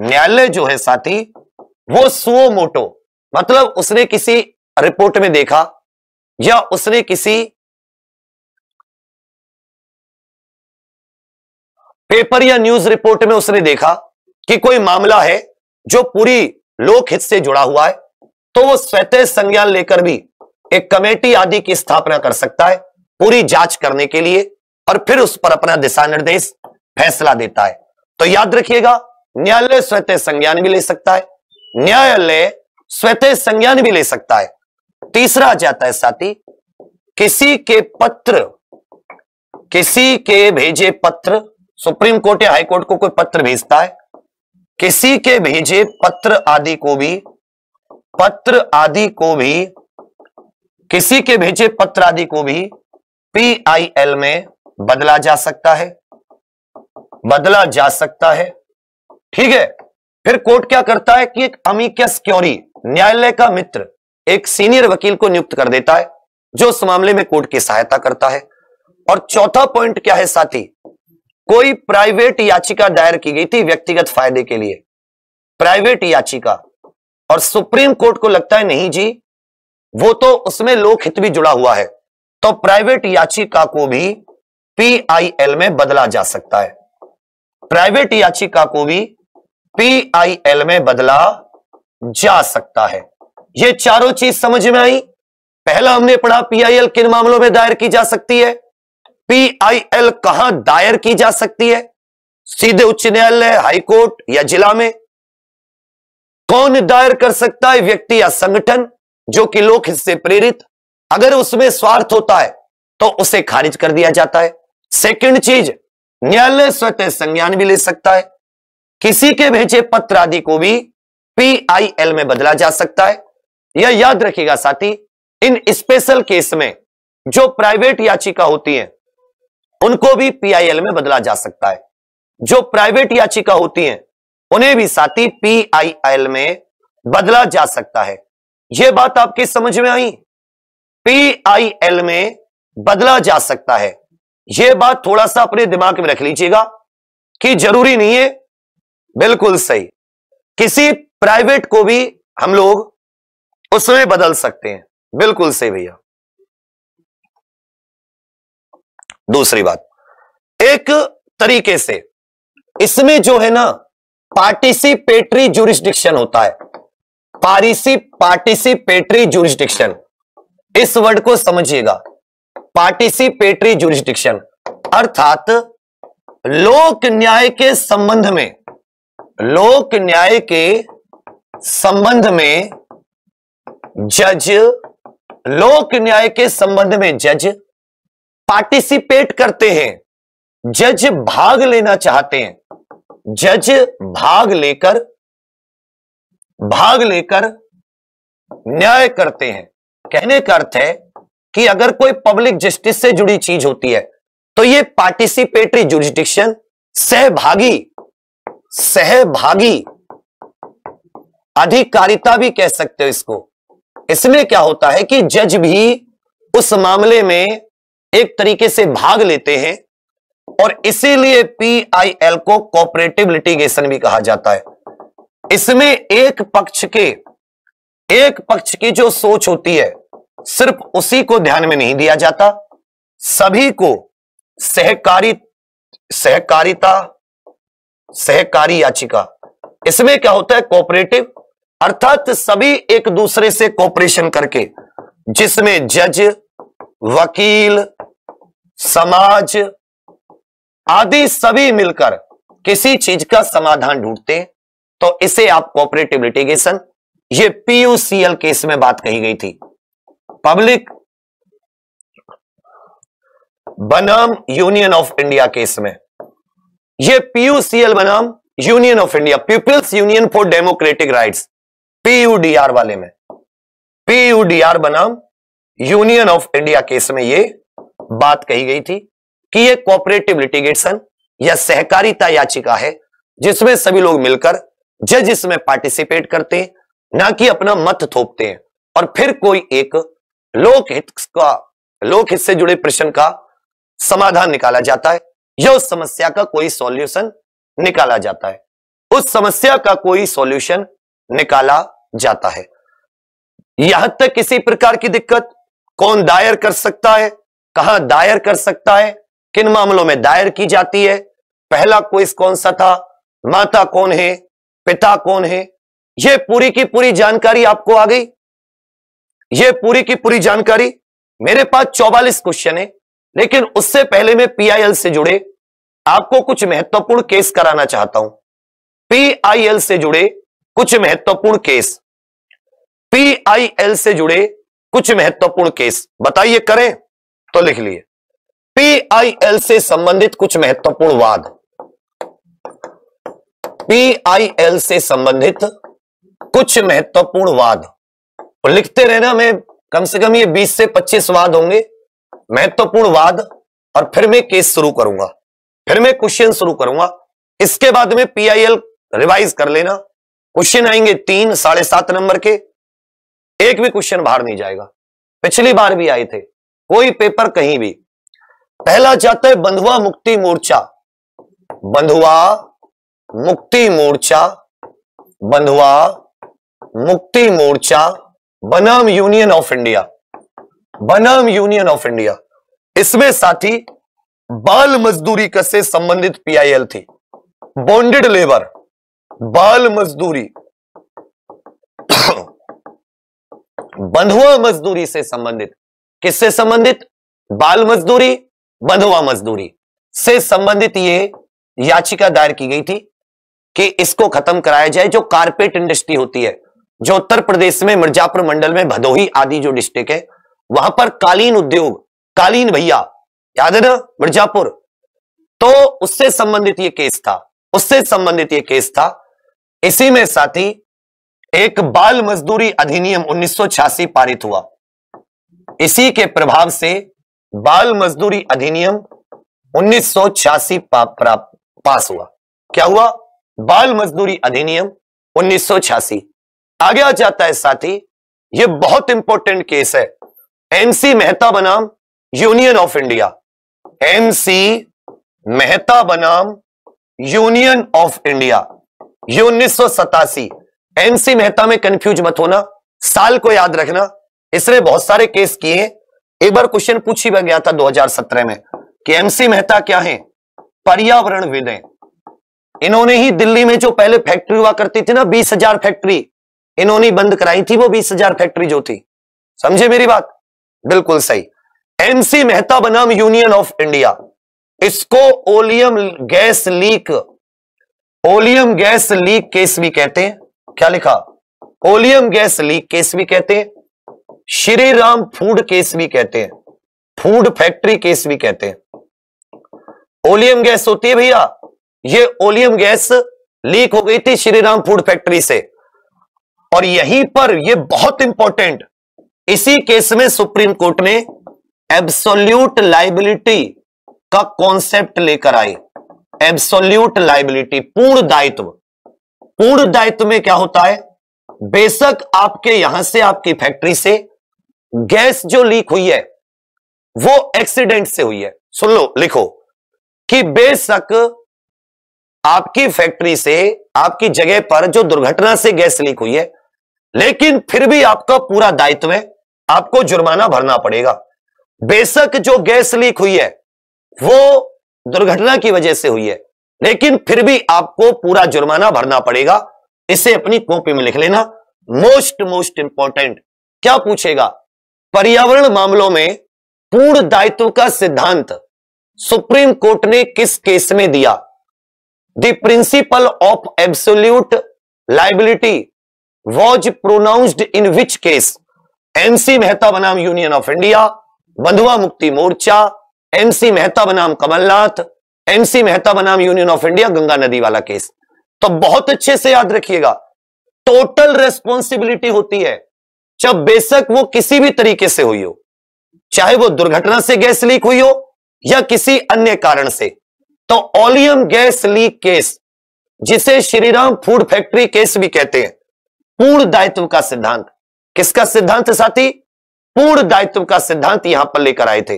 न्यायालय जो है साथी वो सुओ मोटो मतलब उसने किसी रिपोर्ट में देखा या उसने किसी पेपर या न्यूज रिपोर्ट में उसने देखा कि कोई मामला है जो पूरी लोकहित से जुड़ा हुआ है तो वो स्वतः संज्ञान लेकर भी एक कमेटी आदि की स्थापना कर सकता है पूरी जांच करने के लिए और फिर उस पर अपना दिशा निर्देश फैसला देता है तो याद रखिएगा न्यायालय स्वतः संज्ञान भी ले सकता है न्यायालय स्वतः संज्ञान भी ले सकता है तीसरा आ जाता है साथी किसी के पत्र किसी के भेजे पत्र सुप्रीम कोर्ट या हाईकोर्ट को कोई पत्र भेजता है किसी के भेजे पत्र आदि को भी पत्र आदि को भी किसी के भेजे पत्र आदि को भी पीआईएल में बदला जा सकता है बदला जा सकता है ठीक है फिर कोर्ट क्या करता है कि एक अमीकस क्योरी न्यायालय का मित्र एक सीनियर वकील को नियुक्त कर देता है जो उस मामले में कोर्ट की सहायता करता है और चौथा पॉइंट क्या है साथी कोई प्राइवेट याचिका दायर की गई थी व्यक्तिगत फायदे के लिए प्राइवेट याचिका और सुप्रीम कोर्ट को लगता है नहीं जी वो तो उसमें लोकहित भी जुड़ा हुआ है तो प्राइवेट याचिका को भी पीआईएल में बदला जा सकता है प्राइवेट याचिका को भी पीआईएल में बदला जा सकता है ये चारों चीज समझ में आई पहला हमने पढ़ा पीआईएल किन मामलों में दायर की जा सकती है पीआईएल कहां दायर की जा सकती है सीधे उच्च न्यायालय हाईकोर्ट या जिला में कौन दायर कर सकता है व्यक्ति या संगठन जो कि लोक हिस्से प्रेरित अगर उसमें स्वार्थ होता है तो उसे खारिज कर दिया जाता है सेकंड चीज न्यायालय स्वतः संज्ञान भी ले सकता है किसी के भेजे पत्र आदि को भी पीआईएल में बदला जा सकता है यह याद रखिएगा साथी इन स्पेशल केस में जो प्राइवेट याचिका होती है उनको भी पीआईएल में बदला जा सकता है जो प्राइवेट याचिका होती है उन्हें भी साथी पीआईएल में बदला जा सकता है यह बात आपकी समझ में आई पीआईएल में बदला जा सकता है ये बात थोड़ा सा अपने दिमाग में रख लीजिएगा कि जरूरी नहीं है बिल्कुल सही किसी प्राइवेट को भी हम लोग उसमें बदल सकते हैं बिल्कुल सही भैया दूसरी बात एक तरीके से इसमें जो है ना पार्टिसिपेटरी जुरिस्डिक्शन होता है पारिसी पार्टिसिपेटरी जुरिस्डिक्शन इस वर्ड को समझिएगा पार्टिसिपेटरी जुरिस्टिक्शन अर्थात लोक न्याय के संबंध में लोक न्याय के संबंध में जज लोक न्याय के संबंध में जज पार्टिसिपेट करते हैं जज भाग लेना चाहते हैं जज भाग लेकर भाग लेकर न्याय करते हैं कहने का अर्थ है कि अगर कोई पब्लिक जस्टिस से जुड़ी चीज होती है तो ये पार्टिसिपेटरी जुरिस्टिक्शन सहभागी सहभागी अधिकारिता भी कह सकते हो इसको इसमें क्या होता है कि जज भी उस मामले में एक तरीके से भाग लेते हैं और इसीलिए पीआईएल को कोऑपरेटिव लिटिगेशन भी कहा जाता है इसमें एक पक्ष के एक पक्ष की जो सोच होती है सिर्फ उसी को ध्यान में नहीं दिया जाता सभी को सहकारी सहकारिता सहकारी याचिका इसमें क्या होता है कोऑपरेटिव अर्थात सभी एक दूसरे से कोऑपरेशन करके जिसमें जज वकील समाज आदि सभी मिलकर किसी चीज का समाधान ढूंढते तो इसे आप कोऑपरेटिव लिटिगेशन ये पीयूसीएल केस में बात कही गई थी पब्लिक बनाम यूनियन ऑफ इंडिया केस में ये पीयूसीएल बनाम union of India people's union for democratic rights PUDR वाले में पीयूडीआर बनाम यूनियन ऑफ इंडिया केस में ये बात कही गई थी कि ये कोऑपरेटिव लिटिगेशन या सहकारिता याचिका है जिसमें सभी लोग मिलकर जज इसमें पार्टिसिपेट करते हैं ना कि अपना मत थोपते हैं और फिर कोई एक लोक हित का लोक हित से जुड़े प्रश्न का समाधान निकाला जाता है या उस समस्या का कोई सॉल्यूशन निकाला जाता है उस समस्या का कोई सॉल्यूशन निकाला जाता है यहां तक किसी प्रकार की दिक्कत कौन दायर कर सकता है कहां दायर कर सकता है किन मामलों में दायर की जाती है पहला क्विज कौन सा था माता कौन है पिता कौन है यह पूरी की पूरी जानकारी आपको आ गई ये पूरी की पूरी जानकारी मेरे पास चौवालीस क्वेश्चन है लेकिन उससे पहले मैं पीआईएल से जुड़े आपको कुछ महत्वपूर्ण केस कराना चाहता हूं पीआईएल से जुड़े कुछ महत्वपूर्ण केस पीआईएल से जुड़े कुछ महत्वपूर्ण केस बताइए करें तो लिख लिए पीआईएल से संबंधित कुछ महत्वपूर्ण वाद पीआईएल से संबंधित कुछ महत्वपूर्ण वाद और लिखते रहना मैं कम से कम ये 20 से 25 वाद होंगे महत्वपूर्ण वाद और फिर मैं केस शुरू करूंगा फिर मैं क्वेश्चन शुरू करूंगा इसके बाद में पीआईएल रिवाइज कर लेना क्वेश्चन आएंगे तीन साढ़े सात नंबर के एक भी क्वेश्चन बाहर नहीं जाएगा पिछली बार भी आए थे कोई पेपर कहीं भी पहला जाता है बंधुआ मुक्ति मोर्चा बंधुआ मुक्ति मोर्चा बंधुआ मुक्ति मोर्चा बनाम यूनियन ऑफ इंडिया बनाम यूनियन ऑफ इंडिया इसमें साथी बाल मजदूरी कसे संबंधित पीआईएल थी बॉन्डेड लेबर बाल मजदूरी बंधुआ मजदूरी से संबंधित किससे संबंधित बाल मजदूरी बंधुआ मजदूरी से संबंधित ये याचिका दायर की गई थी कि इसको खत्म कराया जाए जो कारपेट इंडस्ट्री होती है जो उत्तर प्रदेश में मिर्जापुर मंडल में भदोही आदि जो डिस्ट्रिक्ट है वहां पर कालीन उद्योग कालीन भैया याद है ना मिर्जापुर तो उससे संबंधित ये केस था उससे संबंधित ये केस था इसी में साथी एक बाल मजदूरी अधिनियम उन्नीस पारित हुआ इसी के प्रभाव से बाल मजदूरी अधिनियम उन्नीस प्राप्त पास हुआ क्या हुआ बाल मजदूरी अधिनियम उन्नीस आगे आ जाता है साथी ये बहुत इंपॉर्टेंट केस है एमसी मेहता बनाम union of India MC Mehta बनाम यूनियन ऑफ इंडिया ये उन्नीस एमसी मेहता में कंफ्यूज मत होना साल को याद रखना इसने बहुत सारे केस किए एक बार क्वेश्चन पूछ ही गया था 2017 में कि एमसी मेहता क्या है पर्यावरण विदय इन्होंने ही दिल्ली में जो पहले फैक्ट्री हुआ करती थी ना बीस हजार फैक्ट्री इन्होंने बंद कराई थी वो बीस हजार फैक्ट्री जो थी समझे मेरी बात बिल्कुल सही एमसी मेहता बनाम यूनियन ऑफ इंडिया इसको oleum gas leak oleum gas leak case भी कहते हैं क्या लिखा ओलियम गैस लीक केस भी कहते हैं श्री राम फूड केस भी कहते हैं फूड फैक्ट्री केस भी कहते हैं ओलियम गैस होती है भैया ये ओलियम गैस लीक हो गई थी श्रीराम फूड फैक्ट्री से और यहीं पर यह बहुत इंपॉर्टेंट इसी केस में सुप्रीम कोर्ट ने एब्सोल्यूट लाइबिलिटी का कॉन्सेप्ट लेकर आई एब्सोल्यूट लाइबिलिटी पूर्ण दायित्व पूर्ण दायित्व में क्या होता है बेशक आपके यहां से आपकी फैक्ट्री से गैस जो लीक हुई है वो एक्सीडेंट से हुई है सुन लो लिखो कि बेशक आपकी फैक्ट्री से आपकी जगह पर जो दुर्घटना से गैस लीक हुई है लेकिन फिर भी आपका पूरा दायित्व है आपको जुर्माना भरना पड़ेगा बेशक जो गैस लीक हुई है वो दुर्घटना की वजह से हुई है लेकिन फिर भी आपको पूरा जुर्माना भरना पड़ेगा इसे अपनी कॉपी में लिख लेना मोस्ट मोस्ट इंपॉर्टेंट क्या पूछेगा पर्यावरण मामलों में पूर्ण दायित्व का सिद्धांत सुप्रीम कोर्ट ने किस केस में दिया the principle of absolute liability was pronounced in which case MC Mehta बनाम यूनियन ऑफ इंडिया बंधुआ मुक्ति मोर्चा एमसी मेहता बनाम कमलनाथ एमसी मेहता बनाम यूनियन ऑफ इंडिया गंगा नदी वाला केस तो बहुत अच्छे से याद रखिएगा टोटल रेस्पॉन्सिबिलिटी होती है जब बेशक वो किसी भी तरीके से हुई हो चाहे वो दुर्घटना से गैस लीक हुई हो या किसी अन्य कारण से तो ओलियम गैस लीक केस जिसे श्रीराम फूड फैक्ट्री केस भी कहते हैं पूर्ण दायित्व का सिद्धांत किसका सिद्धांत साथी पूर्ण दायित्व का सिद्धांत यहां पर लेकर आए थे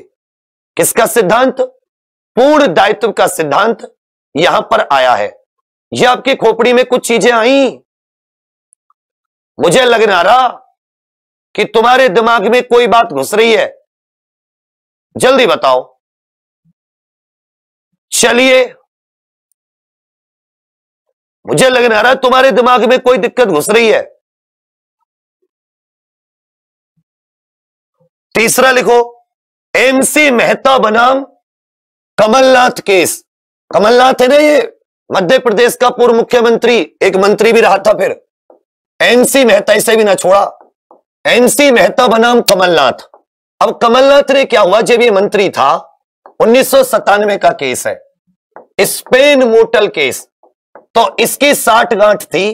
किसका सिद्धांत पूर्ण दायित्व का सिद्धांत यहां पर आया है यह आपकी खोपड़ी में कुछ चीजें आई मुझे लग ना रहा कि तुम्हारे दिमाग में कोई बात घुस रही है जल्दी बताओ चलिए मुझे नहीं आ रहा तुम्हारे दिमाग में कोई दिक्कत घुस रही है तीसरा लिखो एमसी मेहता बनाम कमलनाथ केस कमलनाथ है ना ये मध्य प्रदेश का पूर्व मुख्यमंत्री एक मंत्री भी रहा था फिर एमसी मेहता इसे भी ना छोड़ा एमसी मेहता बनाम कमलनाथ अब कमलनाथ ने क्या हुआ जब ये मंत्री था उन्नीस का केस है स्पेन मोटल केस तो इसकी साठ गांठ थी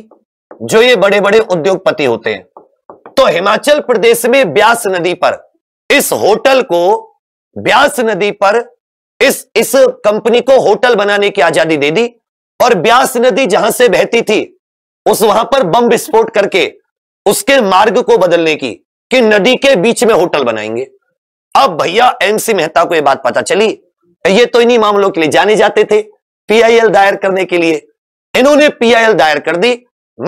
जो ये बड़े बड़े उद्योगपति होते हैं तो हिमाचल प्रदेश में ब्यास नदी पर इस होटल को ब्यास नदी पर इस इस कंपनी को होटल बनाने की आजादी दे दी और ब्यास नदी जहां से बहती थी उस वहां पर बम विस्फोट करके उसके मार्ग को बदलने की कि नदी के बीच में होटल बनाएंगे अब भैया एमसी मेहता को यह बात पता चली ये तो इन्हीं मामलों के लिए जाने जाते थे पीआईएल दायर करने के लिए इन्होंने पीआईएल दायर कर दी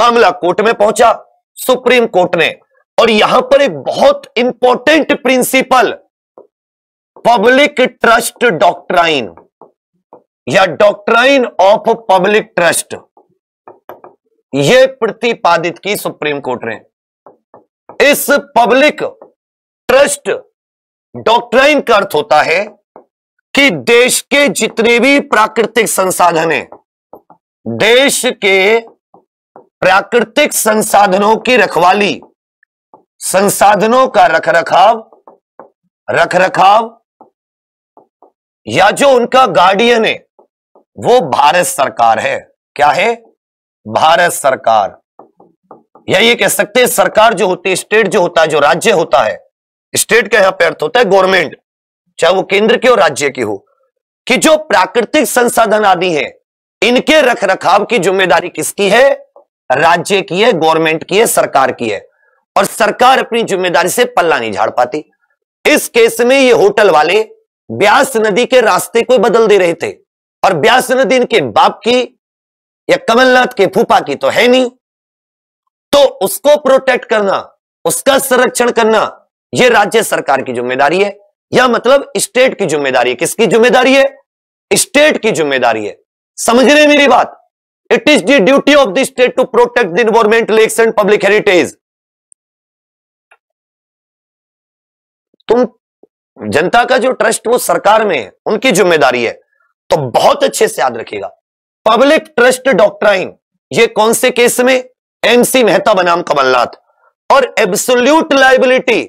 मामला कोर्ट में पहुंचा सुप्रीम कोर्ट ने और यहां पर एक बहुत important principle public trust doctrine या डॉक्ट्राइन ऑफ पब्लिक ट्रस्ट यह प्रतिपादित की सुप्रीम कोर्ट ने इस पब्लिक ट्रस्ट डॉक्ट्राइन का अर्थ होता है कि देश के जितने भी प्राकृतिक संसाधन हैं देश के प्राकृतिक संसाधनों की रखवाली संसाधनों का रख रखाव रख रखाव या जो उनका गार्डियन है वो भारत सरकार है क्या है भारत सरकार या ये कह सकते हैं सरकार जो होती है स्टेट जो होता है जो राज्य होता है स्टेट का यहां पर अर्थ होता है गवर्नमेंट चाहे वो केंद्र की हो राज्य की हो कि जो प्राकृतिक संसाधन आदि है इनके रख रखाव की जिम्मेदारी किसकी है राज्य की है गवर्नमेंट की है सरकार की है और सरकार अपनी जिम्मेदारी से पल्ला नहीं झाड़ पाती इस केस में ये होटल वाले ब्यास नदी के रास्ते को बदल दे रहे थे और ब्यास नदी इनके बाप की या कमलनाथ के फूफा की तो है नहीं तो उसको प्रोटेक्ट करना उसका संरक्षण करना यह राज्य सरकार की जिम्मेदारी है या मतलब स्टेट की जिम्मेदारी है किसकी जिम्मेदारी है स्टेट की जिम्मेदारी है समझ रहे मेरी बात it is the duty of the state to protect the environment lakes and public heritage तुम जनता का जो ट्रस्ट वो सरकार में है उनकी जिम्मेदारी है तो बहुत अच्छे से याद रखिएगा पब्लिक ट्रस्ट डॉक्ट्राइन ये कौन से केस में एमसी मेहता बनाम कमलनाथ और एब्सोल्यूट लाइबिलिटी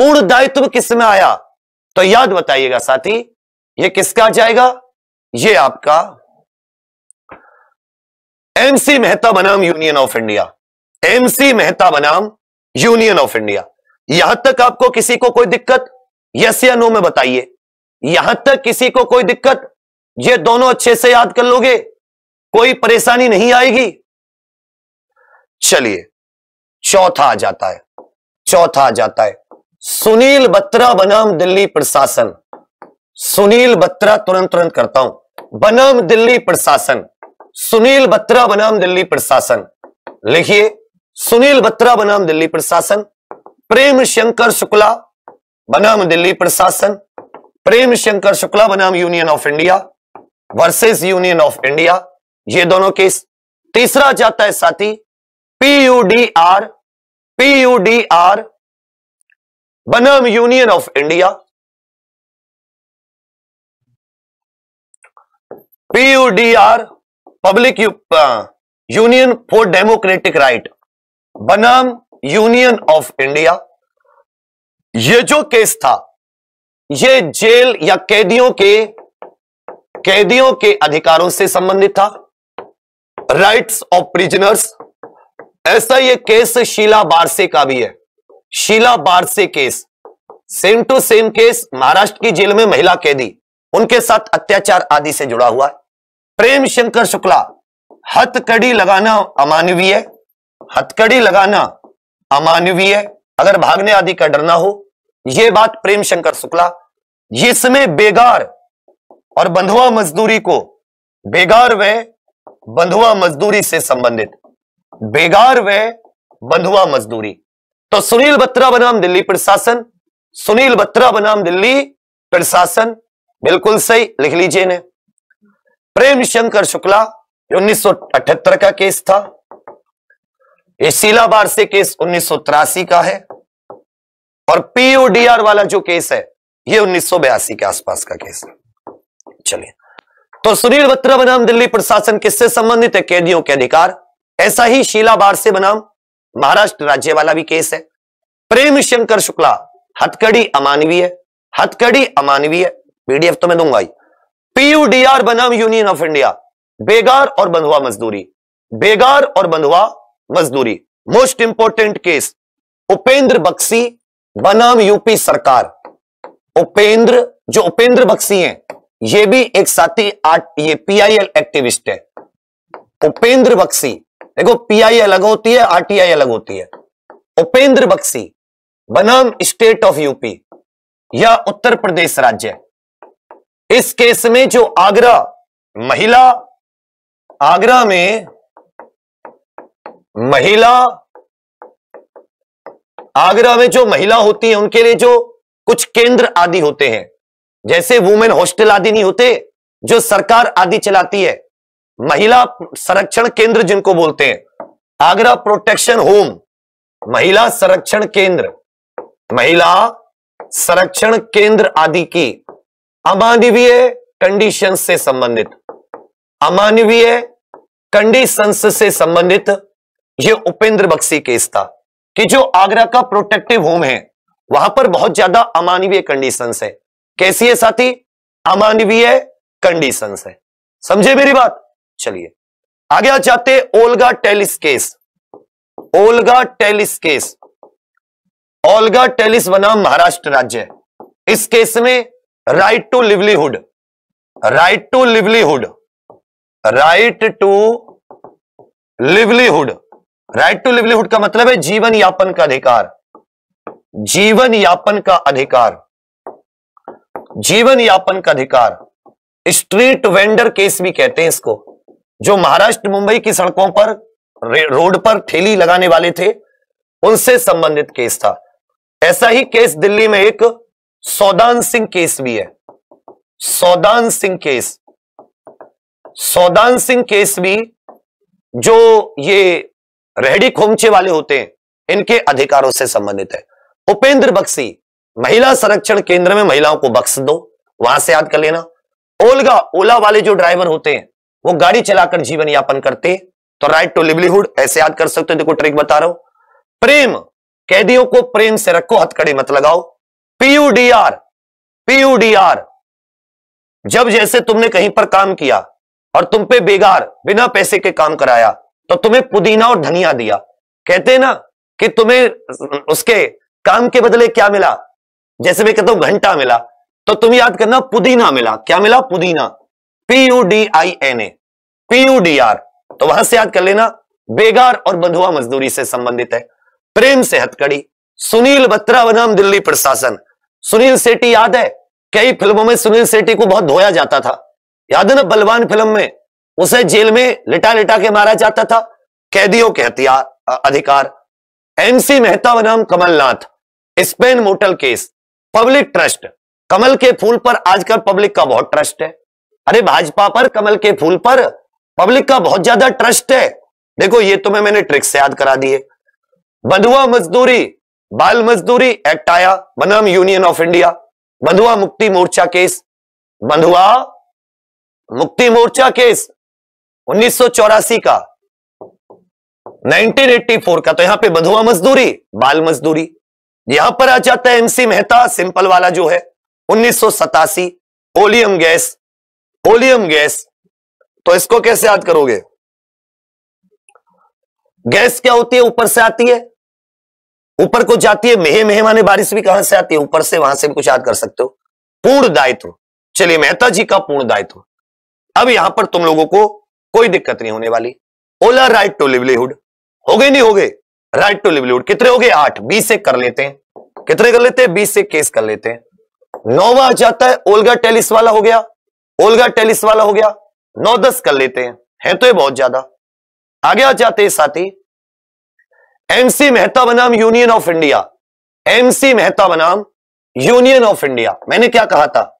पूर्ण दायित्व किस में आया तो याद बताइएगा साथी ये किसका जाएगा ये आपका एमसी मेहता बनाम union of India MC Mehta बनाम यूनियन ऑफ इंडिया यहां तक आपको किसी को कोई दिक्कत यस या नो में बताइए यहां तक किसी को कोई दिक्कत ये दोनों अच्छे से याद कर लोगे कोई परेशानी नहीं आएगी चलिए चौथा आ जाता है चौथा आ जाता है सुनील बत्रा बनाम दिल्ली प्रशासन सुनील बत्रा तुरंत तुरंत करता हूं बनाम दिल्ली प्रशासन सुनील बत्रा बनाम दिल्ली प्रशासन लिखिए सुनील बत्रा बनाम दिल्ली प्रशासन प्रेम शंकर शुक्ला बनाम दिल्ली प्रशासन प्रेम शंकर शुक्ला बनाम union of India versus union of India ये दोनों केस तीसरा जाता है साथी पीयूडीआर पीयूडीआर बनाम union of India PUDR public union for democratic right बनाम यूनियन ऑफ इंडिया ये जो केस था ये जेल या कैदियों के कैदियों के अधिकारों से संबंधित था राइट्स ऑफ प्रिजनर्स ऐसा ये केस शीला बारसे का भी है Sheela Barse case same to same case Maharashtra की जेल में महिला कैदी उनके साथ अत्याचार आदि से जुड़ा हुआ है प्रेम शंकर शुक्ला हथकड़ी लगाना अमानवीय हथकड़ी लगाना अमानवीय अगर भागने आदि का डरना हो यह बात प्रेम शंकर शुक्ला इसमें बेगार और बंधुआ मजदूरी को बेगार व बंधुआ मजदूरी से संबंधित बेगार व बंधुआ मजदूरी तो सुनील बत्रा बनाम दिल्ली प्रशासन सुनील बत्रा बनाम दिल्ली प्रशासन बिल्कुल सही लिख लीजिए इन्हें प्रेम शंकर शुक्ला उन्नीस का केस था ये शीला से केस उन्नीस का है और पीओडीआर वाला जो केस है ये उन्नीस के आसपास का केस है चलिए तो सुनील बत्रा बनाम दिल्ली प्रशासन किससे संबंधित है कैदियों के अधिकार ऐसा ही शीला से बनाम महाराष्ट्र राज्य वाला भी केस है प्रेम शंकर शुक्ला हथकड़ी अमानवीय हथकड़ी अमानवीय पीडीएफ तो मैं दूंगा ही पीयूडीआर बनाम यूनियन ऑफ इंडिया बेगार और बंधुआ मजदूरी बेगार और बंधुआ मजदूरी most important case Upendra Baxi बनाम यूपी सरकार उपेंद्र जो उपेंद्र बक्सी हैं ये भी एक साथी आठ ये पीआईएल एक्टिविस्ट है उपेंद्र बक्सी देखो पीआई अलग होती है आरटीआई अलग होती है उपेंद्र बक्सी बनाम स्टेट ऑफ यूपी या उत्तर प्रदेश राज्य इस केस में जो आगरा महिला आगरा में महिला आगरा में जो महिला होती है उनके लिए जो कुछ केंद्र आदि होते हैं जैसे वुमेन हॉस्टल आदि नहीं होते जो सरकार आदि चलाती है महिला संरक्षण केंद्र जिनको बोलते हैं आगरा प्रोटेक्शन होम महिला संरक्षण केंद्र महिला संरक्षण केंद्र आदि की अमानवीय कंडीशन से संबंधित अमानवीय कंडीशन से संबंधित ये उपेंद्र बक्सी केस था कि जो आगरा का प्रोटेक्टिव होम है वहां पर बहुत ज्यादा अमानवीय कंडीशन है कैसी है साथी अमानवीय कंडीशन है समझे मेरी बात चलिए आगे आ जाते ओलगा टेलिस केस ओलगा टेलिस केस ओलगा टेलिस बनाम महाराष्ट्र राज्य इस केस में right to livelihood right to livelihood right to livelihood right to livelihood का मतलब है जीवन यापन का अधिकार जीवन यापन का अधिकार जीवन यापन का अधिकार स्ट्रीट वेंडर केस भी कहते हैं इसको जो महाराष्ट्र मुंबई की सड़कों पर रोड पर ठेली लगाने वाले थे उनसे संबंधित केस था ऐसा ही केस दिल्ली में एक सौदान सिंह केस भी है सौदान सिंह केस सौदान सिंह केस भी जो ये रेहड़ी खोमचे वाले होते हैं इनके अधिकारों से संबंधित है उपेंद्र बक्सी महिला संरक्षण केंद्र में महिलाओं को बक्स दो वहां से याद कर लेना ओलगा ओला वाले जो ड्राइवर होते हैं वो गाड़ी चलाकर जीवन यापन करते हैं तो राइट टू लिवलीहुड ऐसे याद कर सकते हो देखो ट्रिक बता रहा हूं प्रेम कैदियों को प्रेम से रखो हथकड़ी मत लगाओ पीयूडीआर पीयूडीआर जब जैसे तुमने कहीं पर काम किया और तुम पे बेगार बिना पैसे के काम कराया तो तुम्हें पुदीना और धनिया दिया कहते हैं ना कि तुम्हें उसके काम के बदले क्या मिला जैसे मैं कहता हूं घंटा मिला तो तुम याद करना पुदीना मिला क्या मिला पुदीना पीयूडी आई एन ए पीयूडीआर तो वहां से याद कर लेना बेगार और बंधुआ मजदूरी से संबंधित है प्रेम से हथकड़ी सुनील बत्रा बनाम दिल्ली प्रशासन सुनील सेट्टी याद है कई फिल्मों में सुनील सेट्टी को बहुत धोया जाता था याद है ना बलवान फिल्म में उसे जेल में लिटा लिटा के मारा जाता था कैदियों के हथियार अधिकार एमसी मेहता बनाम Kamal Nath Span motel case public trust कमल के फूल पर आजकल पब्लिक का बहुत ट्रस्ट है अरे भाजपा पर कमल के फूल पर पब्लिक का बहुत ज्यादा ट्रस्ट है देखो ये तुम्हें मैंने ट्रिक्स याद करा दिए बंधुआ मजदूरी बाल मजदूरी एक्ट आया बनाम यूनियन ऑफ इंडिया बंधुआ मुक्ति मोर्चा केस बंधुआ मुक्ति मोर्चा केस उन्नीस का 1984 का तो यहां पे बंधुआ मजदूरी बाल मजदूरी यहां पर आ जाता है एमसी मेहता सिंपल वाला जो है उन्नीस ओलियम गैस ओलियम गैस तो इसको कैसे याद करोगे गैस क्या होती है ऊपर से आती है ऊपर कुछ आती है मेहे मेहे माने बारिश भी कहां से आती है ऊपर से वहां से भी कुछ याद कर सकते हो पूर्ण दायित्व चलिए मेहता जी का पूर्ण दायित्व अब यहां पर तुम लोगों को कोई दिक्कत नहीं होने वाली ओला राइट टू लिवलीहुड हो गए नहीं हो गए राइट टू लिवलीहुड कितने हो गए आठ बीस से कर लेते हैं कितने कर लेते हैं बीस से केस कर लेते हैं नौवा आ जाता है ओलगा टेलिस वाला हो गया ओलगा टेलिस वाला हो गया नौ दस कर लेते हैं है तो ये बहुत ज्यादा आगे आ जाते हैं साथी एमसी मेहता बनाम union of India MC Mehta बनाम यूनियन ऑफ इंडिया मैंने क्या कहा था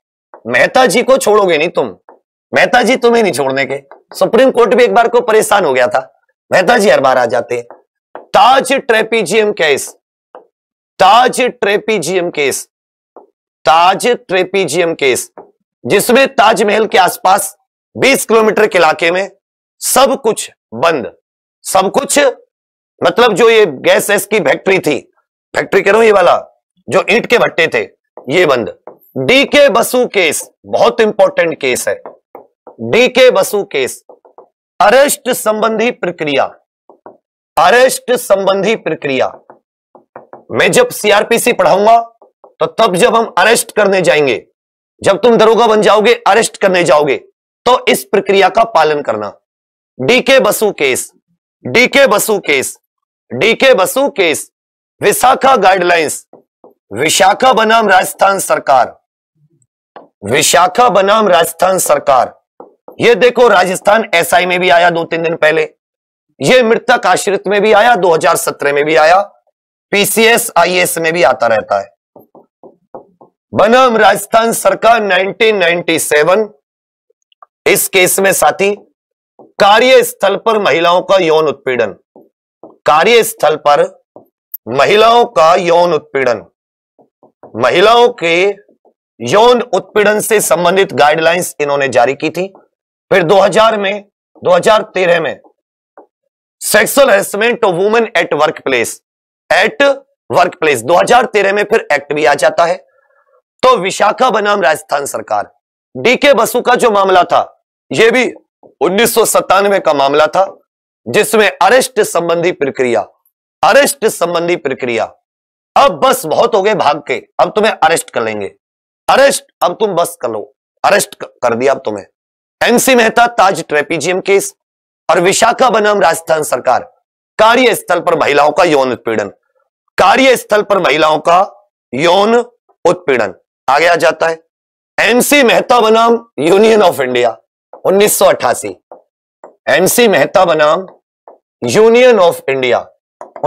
मेहता जी को छोड़ोगे नहीं तुम मेहता जी तुम्हें नहीं छोड़ने के सुप्रीम कोर्ट भी एक बार को परेशान हो गया था मेहता जी हर बार आ जाते हैं Taj trapezium case Taj trapezium case Taj trapezium case जिसमें ताजमहल के आसपास 20 किलोमीटर के इलाके में सब कुछ बंद सब कुछ मतलब जो ये गैस एस की फैक्ट्री थी फैक्ट्री करो ये वाला जो ईट के भट्टे थे ये बंद डी के बसु केस बहुत इंपॉर्टेंट केस है D K Basu case arrest संबंधी प्रक्रिया अरेस्ट संबंधी प्रक्रिया मैं जब सीआरपीसी पढ़ाऊंगा तो तब जब हम अरेस्ट करने जाएंगे जब तुम दरोगा बन जाओगे अरेस्ट करने जाओगे तो इस प्रक्रिया का पालन करना DK Basu case DK Basu case DK Basu case Vishakha guidelines Vishakha बनाम राजस्थान सरकार विशाखा बनाम राजस्थान सरकार ये देखो राजस्थान एसआई में भी आया दो तीन दिन पहले ये मृतक आश्रित में भी आया 2017 में भी आया पीसीएस आईएएस में भी आता रहता है बनाम राजस्थान सरकार 1997 इस केस में साथी कार्यस्थल पर महिलाओं का यौन उत्पीड़न कार्यस्थल पर महिलाओं का यौन उत्पीड़न महिलाओं के यौन उत्पीड़न से संबंधित गाइडलाइंस इन्होंने जारी की थी फिर 2000 में 2013 में sexual harassment of women at work place at work place दो में फिर एक्ट भी आ जाता है तो विशाखा बनाम राजस्थान सरकार डीके बसु का जो मामला था यह भी उन्नीस का मामला था जिसमें अरेस्ट संबंधी प्रक्रिया अरेस्ट संबंधी प्रक्रिया अब बस बहुत हो गए भाग के अब तुम्हें अरेस्ट कर लेंगे अरेस्ट अब तुम बस कर लो अरेस्ट कर दिया अब तुम्हें MC Mehta Taj trapezium case और विशाखा बनाम राजस्थान सरकार कार्यस्थल पर महिलाओं का यौन उत्पीड़न कार्यस्थल पर महिलाओं का यौन उत्पीड़न आगे आ जाता है एमसी मेहता बनाम यूनियन ऑफ इंडिया उन्नीस एमसी मेहता बनाम union of India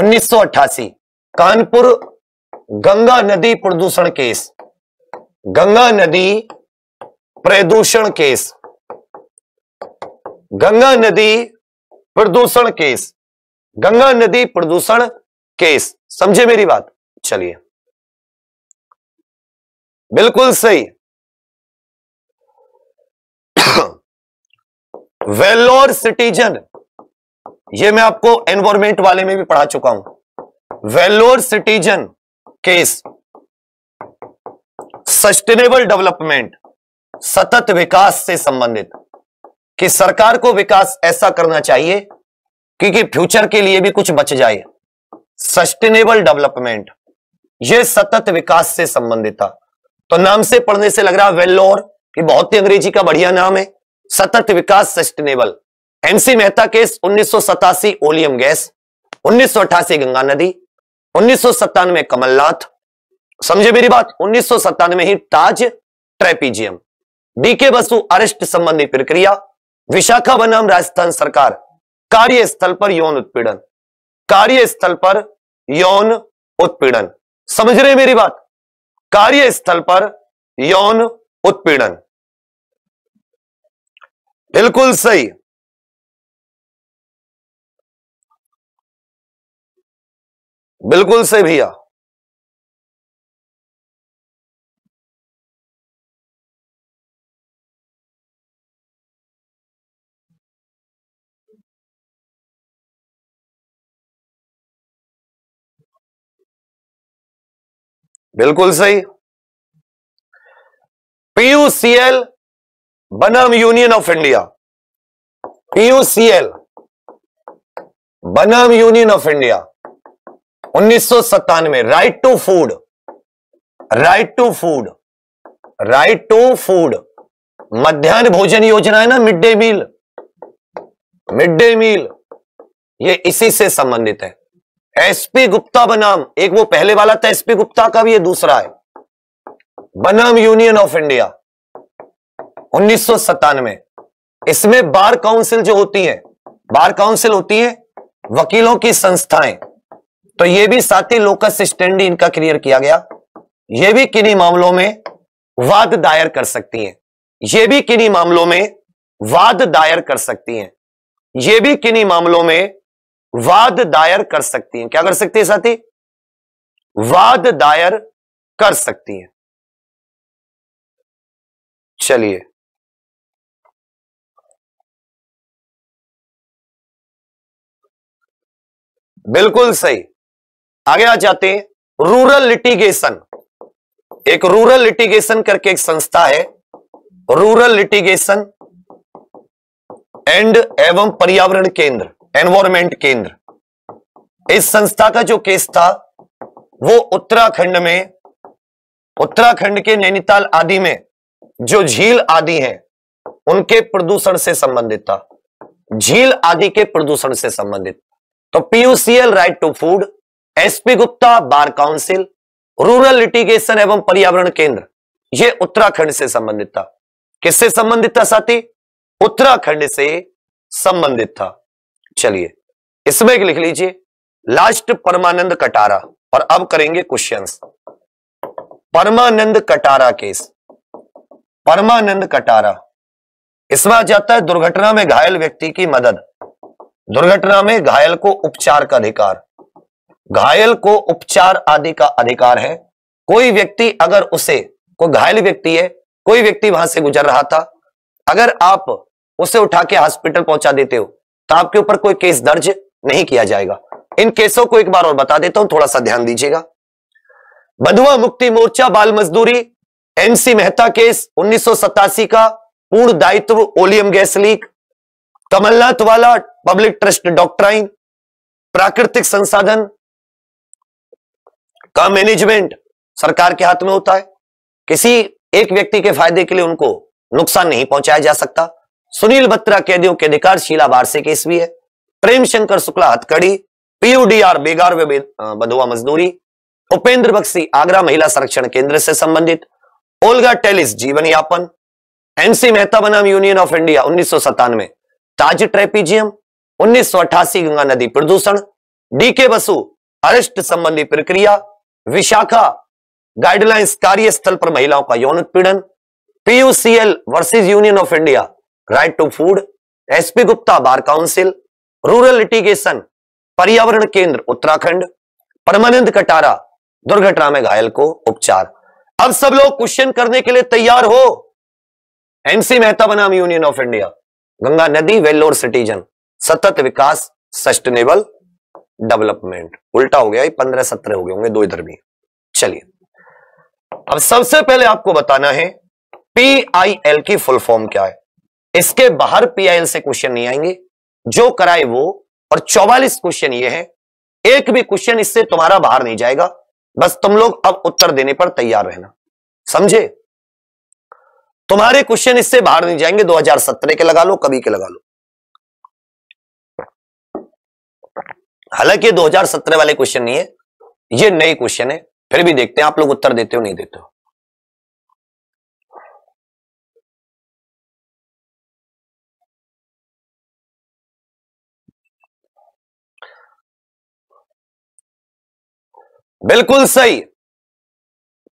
1988 Kanpur Ganga नदी प्रदूषण केस गंगा नदी प्रदूषण केस गंगा नदी प्रदूषण केस गंगा नदी प्रदूषण केस समझे मेरी बात चलिए बिल्कुल सही वेलोर सिटीजन ये मैं आपको एनवायरमेंट वाले में भी पढ़ा चुका हूं Vellore citizen case sustainable development सतत विकास से संबंधित कि सरकार को विकास ऐसा करना चाहिए क्योंकि फ्यूचर के लिए भी कुछ बच जाए सस्टेनेबल डेवलपमेंट यह सतत विकास से संबंधित था तो नाम से पढ़ने से लग रहा है वेल्लोर कि बहुत ही अंग्रेजी का बढ़िया नाम है सतत विकास सस्टेनेबल एमसी मेहता केस उन्नीस ओलियम गैस उन्नीस गंगा नदी उन्नीस कमलनाथ समझे मेरी बात उन्नीस ही Taj trapezium DK Basu arrest संबंधी प्रक्रिया विशाखा बनाम राजस्थान सरकार कार्यस्थल पर यौन उत्पीड़न कार्यस्थल पर यौन उत्पीड़न समझ रहे मेरी बात कार्यस्थल पर यौन उत्पीड़न बिल्कुल सही बिल्कुल सही भैया बिल्कुल सही पीयूसीएल बनम यूनियन ऑफ इंडिया पीयूसीएल बनम यूनियन ऑफ इंडिया उन्नीस right to food right to food right to food मध्यान्ह भोजन योजना है ना mid day meal mid day meal ये इसी से संबंधित है एसपी गुप्ता बनाम एक वो पहले वाला था एसपी गुप्ता का भी ये दूसरा है बनाम यूनियन ऑफ इंडिया उन्नीस इसमें बार काउंसिल जो होती है बार काउंसिल होती है वकीलों की संस्थाएं तो यह भी साथ ही लोकस स्टैंडी इनका क्लियर किया गया यह भी किन्हीं मामलों में वाद दायर कर सकती हैं यह भी किन्हीं मामलों में वाद दायर कर सकती हैं यह भी किन्हीं मामलों में वाद दायर कर सकती हैं क्या कर सकती है साथी वाद दायर कर सकती हैं चलिए बिल्कुल सही आगे आ जाते हैं रूरल लिटिगेशन एक रूरल लिटिगेशन करके एक संस्था है रूरल लिटिगेशन एंड एवं पर्यावरण केंद्र एनवायरमेंट केंद्र इस संस्था का जो केस था वो उत्तराखंड में उत्तराखंड के नैनीताल आदि में जो झील आदि है उनके प्रदूषण से संबंधित था झील आदि के प्रदूषण से संबंधित तो PUCL right to food SP Gupta bar council rural litigation एवं पर्यावरण केंद्र ये उत्तराखंड से संबंधित था किससे संबंधित था साथी उत्तराखंड से संबंधित था चलिए इसमें एक लिख लीजिए लास्ट परमानंद कटारा और अब करेंगे क्वेश्चन परमानंद कटारा केस परमानंद कटारा इसमें आ जाता है दुर्घटना में घायल व्यक्ति की मदद दुर्घटना में घायल को उपचार का अधिकार घायल को उपचार आदि का अधिकार है कोई व्यक्ति अगर उसे कोई घायल व्यक्ति है कोई व्यक्ति वहां से गुजर रहा था अगर आप उसे उठा के हॉस्पिटल पहुंचा देते हो तो आपके ऊपर कोई केस दर्ज नहीं किया जाएगा इन केसों को एक बार और बता देता हूं थोड़ा सा ध्यान दीजिएगा बधुआ मुक्ति मोर्चा बाल मजदूरी एनसी मेहता केस उन्नीस का पूर्ण दायित्व ओलियम गैस लीक कमलनाथ वाला पब्लिक ट्रस्ट डॉक्ट्राइन प्राकृतिक संसाधन का मैनेजमेंट सरकार के हाथ में होता है किसी एक व्यक्ति के फायदे के लिए उनको नुकसान नहीं पहुंचाया जा सकता सुनील बत्रा कैदियों के अधिकार शीला वारसे केस भी है प्रेम शंकर शुक्ला हथकड़ी पीयूडीआर बेगार बधुआ मजदूरी उपेंद्र बक्सी आगरा महिला संरक्षण केंद्र से संबंधित ओलगा टेलिस जीवन यापन एनसी मेहता बनाम यूनियन ऑफ इंडिया उन्नीस सौ सत्तानवे ताज ट्रेपीजियम उन्नीस गंगा नदी प्रदूषण डीके बसु अरेस्ट संबंधी प्रक्रिया विशाखा गाइडलाइंस कार्यस्थल पर महिलाओं का यौन उत्पीड़न PUCL versus union of India right to food SP Gupta bar council rural litigation पर्यावरण केंद्र उत्तराखंड परमानंद कटारा दुर्घटना में घायल को उपचार अब सब लोग क्वेश्चन करने के लिए तैयार हो एमसी मेहता बनाम यूनियन ऑफ इंडिया गंगा नदी वेल्लोर सिटीजन सतत विकास सस्टेनेबल डेवलपमेंट उल्टा हो गया ये पंद्रह सत्रह हो गए होंगे दो इधर भी चलिए अब सबसे पहले आपको बताना है पीआईएल की फुल फॉर्म क्या है इसके बाहर पीआईएल से क्वेश्चन नहीं आएंगे जो कराए वो और चौवालीस क्वेश्चन ये है एक भी क्वेश्चन इससे तुम्हारा बाहर नहीं जाएगा बस तुम लोग अब उत्तर देने पर तैयार रहना समझे तुम्हारे क्वेश्चन इससे बाहर नहीं जाएंगे 2017 के लगा लो कभी के लगा लो हालांकि 2017 वाले क्वेश्चन नहीं है ये नए क्वेश्चन है फिर भी देखते हैं आप लोग उत्तर देते हो नहीं देते हो बिल्कुल सही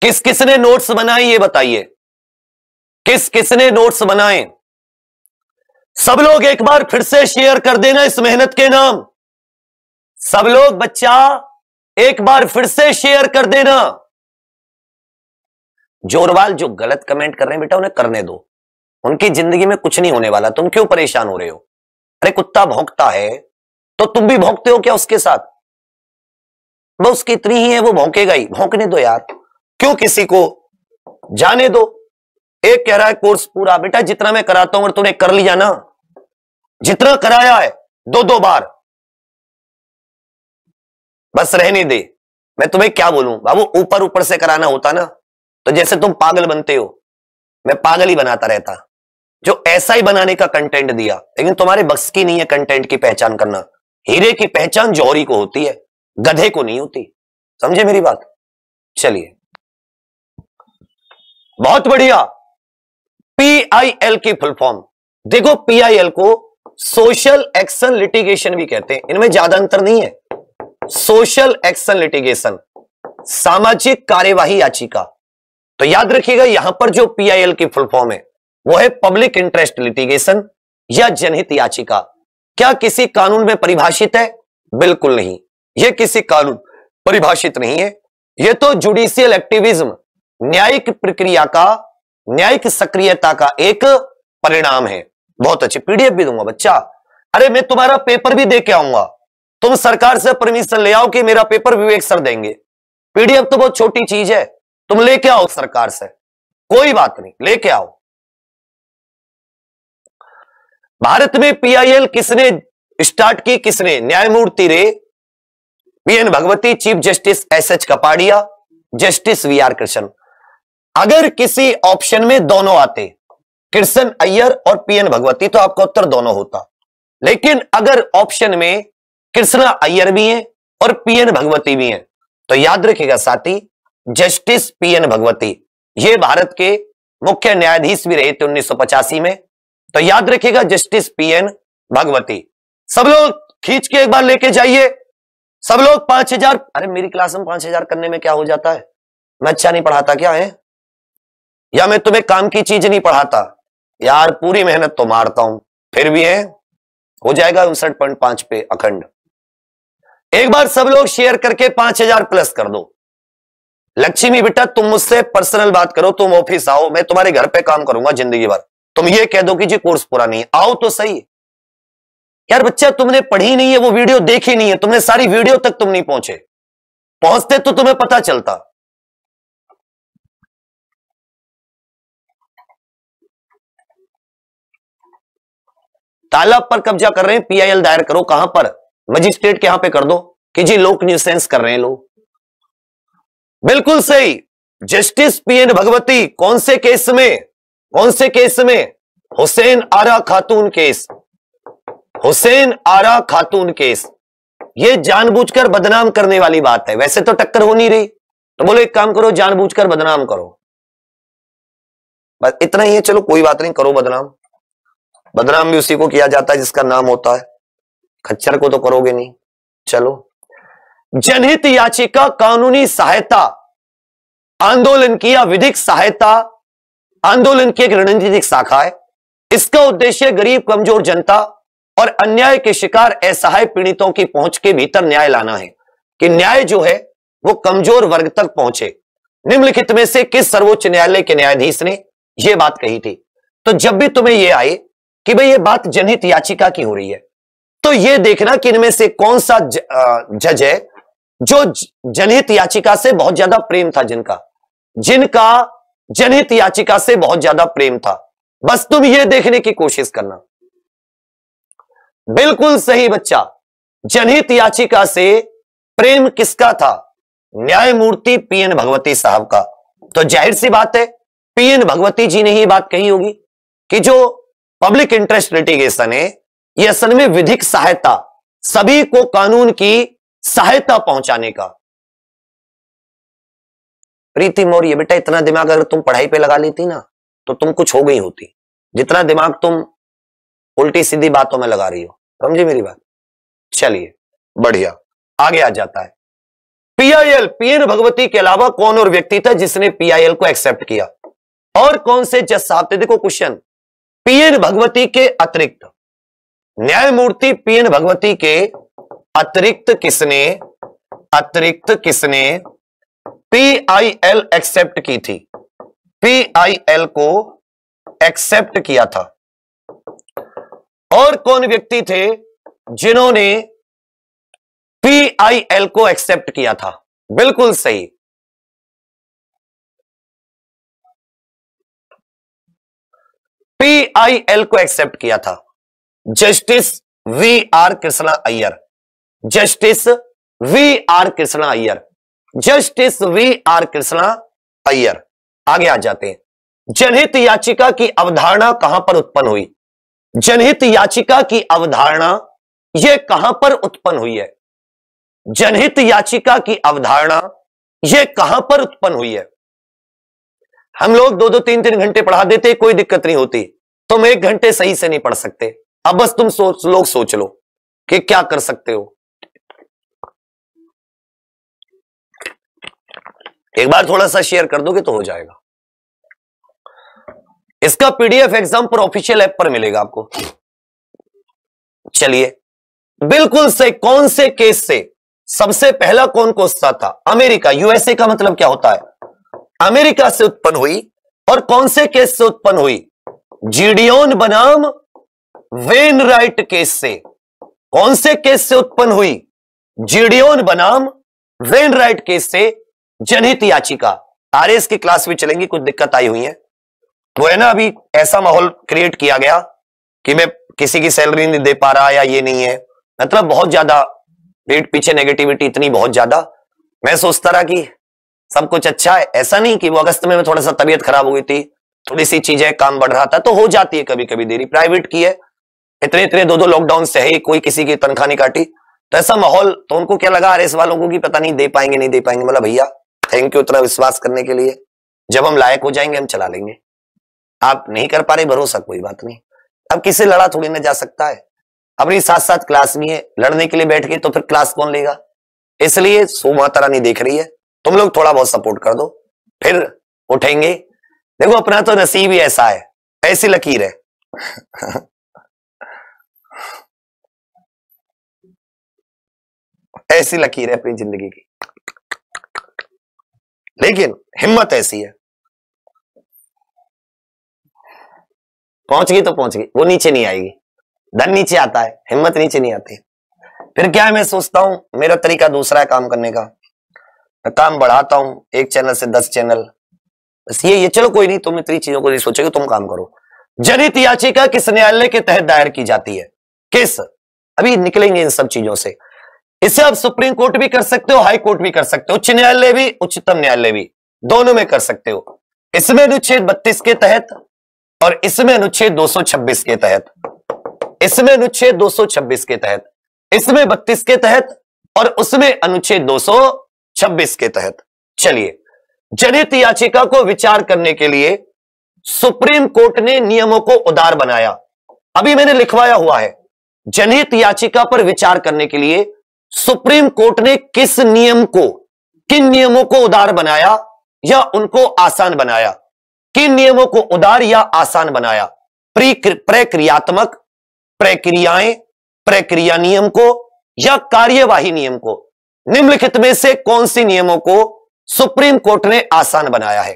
किस किसने नोट्स बनाए ये बताइए किस किसने नोट्स बनाए सब लोग एक बार फिर से शेयर कर देना इस मेहनत के नाम सब लोग बच्चा एक बार फिर से शेयर कर देना जोरवाल जो गलत कमेंट कर रहे हैं बेटा उन्हें करने दो उनकी जिंदगी में कुछ नहीं होने वाला तुम क्यों परेशान हो रहे हो अरे कुत्ता भोंकता है तो तुम भी भोंकते हो क्या उसके साथ बस उसकी इतनी ही है वो भोंकेगा ही भोंकने दो यार क्यों किसी को जाने दो एक कह रहा है कोर्स पूरा बेटा जितना मैं कराता हूं तुमने कर लिया ना जितना कराया है दो दो बार बस रहने दे मैं तुम्हें क्या बोलूं बाबू ऊपर ऊपर से कराना होता ना तो जैसे तुम पागल बनते हो मैं पागल ही बनाता रहता जो ऐसा ही बनाने का कंटेंट दिया लेकिन तुम्हारे बक्स की नहीं है कंटेंट की पहचान करना हीरे की पहचान जौहरी को होती है गधे को नहीं होती समझे मेरी बात चलिए बहुत बढ़िया पीआईएल की फुल फॉर्म देखो पीआईएल को सोशल एक्शन लिटिगेशन भी कहते हैं इनमें ज्यादा अंतर नहीं है सोशल एक्शन लिटिगेशन सामाजिक कार्यवाही याचिका तो याद रखिएगा यहां पर जो पीआईएल की फुल फॉर्म है वो है पब्लिक इंटरेस्ट लिटिगेशन या जनहित याचिका क्या किसी कानून में परिभाषित है बिल्कुल नहीं यह किसी कानून परिभाषित नहीं है यह तो जुडिशियल एक्टिविज्म न्यायिक प्रक्रिया का न्यायिक सक्रियता का एक परिणाम है बहुत अच्छी पीडीएफ भी दूंगा बच्चा अरे मैं तुम्हारा पेपर भी दे के आऊंगा तुम सरकार से परमिशन ले आओ कि मेरा पेपर विवेक सर देंगे पीडीएफ तो बहुत छोटी चीज है तुम लेके आओ सरकार से कोई बात नहीं लेके आओ भारत में पीआईएल किसने स्टार्ट की किसने न्यायमूर्ति रे PN Bhagwati chief justice S H Kapadia justice V R Krishna अगर किसी ऑप्शन में दोनों आते किरसन अय्यर और पीएन भगवती तो आपका उत्तर दोनों होता लेकिन अगर ऑप्शन में कृष्णा अय्यर भी हैं और पीएन भगवती भी हैं तो याद रखिएगा साथी जस्टिस पीएन भगवती ये भारत के मुख्य न्यायाधीश भी रहे थे उन्नीस में तो याद रखिएगा जस्टिस पीएन भगवती सब लोग खींच के एक बार लेके जाइए सब लोग पांच हजार अरे मेरी क्लास में पांच हजार करने में क्या हो जाता है मैं अच्छा नहीं पढ़ाता क्या है या मैं तुम्हें काम की चीज नहीं पढ़ाता यार पूरी मेहनत तो मारता हूं फिर भी है हो जाएगा उनसठ पॉइंट पांच पे अखंड एक बार सब लोग शेयर करके पांच हजार प्लस कर दो लक्ष्मी बेटा तुम मुझसे पर्सनल बात करो तुम ऑफिस आओ मैं तुम्हारे घर पे काम करूंगा जिंदगी भर तुम ये कह दो कि जी कोर्स पूरा नहीं है आओ तो सही यार बच्चा तुमने पढ़ी नहीं है वो वीडियो देखी नहीं है तुमने सारी वीडियो तक तुम नहीं पहुंचे पहुंचते तो तुम्हें पता चलता तालाब पर कब्जा कर रहे हैं पीआईएल दायर करो कहां पर मजिस्ट्रेट के यहां पे कर दो कि जी लोक न्यूसेंस कर रहे हैं लोग बिल्कुल सही जस्टिस पीएन भगवती कौन से केस में कौन से केस में हुसैन आरा खातून केस हुसैन आरा खातून केस ये जानबूझकर बदनाम करने वाली बात है वैसे तो टक्कर हो नहीं रही तो बोलो एक काम करो जानबूझकर बदनाम करो बस इतना ही है चलो कोई बात नहीं करो बदनाम बदनाम भी उसी को किया जाता है जिसका नाम होता है खच्चर को तो करोगे नहीं चलो जनहित याचिका कानूनी सहायता आंदोलन की या विधिक सहायता आंदोलन की एक रणनीतिक शाखा है इसका उद्देश्य गरीब कमजोर जनता और अन्याय के शिकार असहाय पीड़ितों की पहुंच के भीतर न्याय लाना है कि न्याय जो है वो कमजोर वर्ग तक पहुंचे निम्नलिखित में से किस सर्वोच्च न्यायालय के न्यायाधीश ने यह बात कही थी तो जब भी तुम्हें यह आए कि भाई ये बात जनहित याचिका की हो रही है तो ये देखना कि इनमें से कौन सा जज है जो जनहित याचिका से बहुत ज्यादा प्रेम था जिनका जिनका जनहित याचिका से बहुत ज्यादा प्रेम था बस तुम ये देखने की कोशिश करना बिल्कुल सही बच्चा जनहित याचिका से प्रेम किसका था न्यायमूर्ति पीएन भगवती साहब का तो जाहिर सी बात है पीएन भगवती जी ने ही बात कही होगी कि जो पब्लिक इंटरेस्ट लिटिगेशन है यह असल में विधिक सहायता सभी को कानून की सहायता पहुंचाने का प्रीति मौर्य बेटा इतना दिमाग अगर तुम पढ़ाई पे लगा लेती ना तो तुम कुछ हो गई होती जितना दिमाग तुम उल्टी सीधी बातों में लगा रही हो समझी मेरी बात चलिए बढ़िया आगे आ जाता है पीआईएल पीएन भगवती के अलावा कौन और व्यक्ति था जिसने पीआईएल को एक्सेप्ट किया और कौन से जज साहब थे देखो क्वेश्चन पीएन भगवती के अतिरिक्त न्यायमूर्ति पीएन भगवती के अतिरिक्त किसने अतिरिक्त किसने पीआईएल एक्सेप्ट की थी पीआईएल को एक्सेप्ट किया था और कौन व्यक्ति थे जिन्होंने पीआईएल को एक्सेप्ट किया था बिल्कुल सही पीआईएल को एक्सेप्ट किया था justice V R Krishna Iyer justice V R Krishna Iyer justice V R Krishna Iyer आगे आ जाते हैं जनहित याचिका की अवधारणा कहां पर उत्पन्न हुई जनहित याचिका की अवधारणा यह कहां पर उत्पन्न हुई है जनहित याचिका की अवधारणा यह कहां पर उत्पन्न हुई है हम लोग दो दो तीन तीन घंटे पढ़ा देते कोई दिक्कत नहीं होती तुम एक घंटे सही से नहीं पढ़ सकते अब बस तुम सोच लोग सोच लो कि क्या कर सकते हो एक बार थोड़ा सा शेयर कर दोगे तो हो जाएगा इसका पीडीएफ एग्जाम पर ऑफिशियल ऐप पर मिलेगा आपको चलिए बिल्कुल से कौन से केस से सबसे पहला कौन कोसता था अमेरिका यूएसए का मतलब क्या होता है अमेरिका से उत्पन्न हुई और कौन से केस से उत्पन्न हुई जीडियोन बनाम वेन राइट केस से कौन से केस से उत्पन्न हुई जीडियोन बनाम वेन राइट केस से जनहित याचिका आरएस की क्लास भी चलेंगी कुछ दिक्कत आई हुई है वो तो है ना अभी ऐसा माहौल क्रिएट किया गया कि मैं किसी की सैलरी नहीं दे पा रहा या ये नहीं है मतलब बहुत ज्यादा रेट पीछे नेगेटिविटी इतनी बहुत ज्यादा मैं सोचता रहा कि सब कुछ अच्छा है ऐसा नहीं कि वो अगस्त में, में थोड़ा सा तबीयत खराब हो गई थी थोड़ी सी चीजें काम बढ़ रहा था तो हो जाती है कभी कभी देरी प्राइवेट की है इतने इतने दो दो लॉकडाउन से है कोई किसी की तनख्वाह नहीं काटी तो ऐसा माहौल तो उनको क्या लगा अरे वालों को कि पता नहीं दे पाएंगे नहीं दे पाएंगे बोला भैया थैंक यू इतना विश्वास करने के लिए जब हम लायक हो जाएंगे हम चला लेंगे आप नहीं कर पा रहे भरोसा कोई बात नहीं अब किसे लड़ा थोड़ी ना जा सकता है अपनी साथ साथ क्लास भी है लड़ने के लिए बैठ गए तो फिर क्लास कौन लेगा इसलिए सो माता रानी देख रही है तुम लोग थोड़ा बहुत सपोर्ट कर दो फिर उठेंगे देखो अपना तो नसीब ही ऐसा है ऐसी लकीर है ऐसी लकीर है अपनी जिंदगी की लेकिन हिम्मत ऐसी है पहुंच गई तो पहुंच गई वो नीचे नहीं आएगी धन नीचे आता है हिम्मत नीचे नहीं आती फिर क्या है मैं सोचता हूं मेरा तरीका दूसरा है काम करने का मैं काम बढ़ाता हूं एक चैनल से दस चैनल बस ये ये चलो कोई नहीं तुम इतनी चीजों को नहीं सोचोगे तुम काम करो जनित याचिका किस न्यायालय के तहत दायर की जाती है किस अभी निकलेंगे इन सब चीजों से इसे आप सुप्रीम कोर्ट भी कर सकते हो हाई कोर्ट भी कर सकते हो उच्च न्यायालय भी उच्चतम न्यायालय भी दोनों में कर सकते हो इसमें अनुच्छेद 32 के तहत और इसमें अनुच्छेद 226 के तहत इसमें अनुच्छेद 226 के तहत इसमें 32 के तहत और उसमें अनुच्छेद 226 के तहत चलिए जनहित याचिका को विचार करने के लिए सुप्रीम कोर्ट ने नियमों को उदार बनाया अभी मैंने लिखवाया हुआ है जनहित याचिका पर विचार करने के लिए सुप्रीम कोर्ट ने किस नियम को किन नियमों को उदार बनाया या उनको आसान बनाया किन नियमों को उदार या आसान बनाया प्रक्रियात्मक प्रक्रियाएं प्रक्रिया नियम को या कार्यवाही नियम को निम्नलिखित में से कौन सी नियमों को सुप्रीम कोर्ट ने आसान बनाया है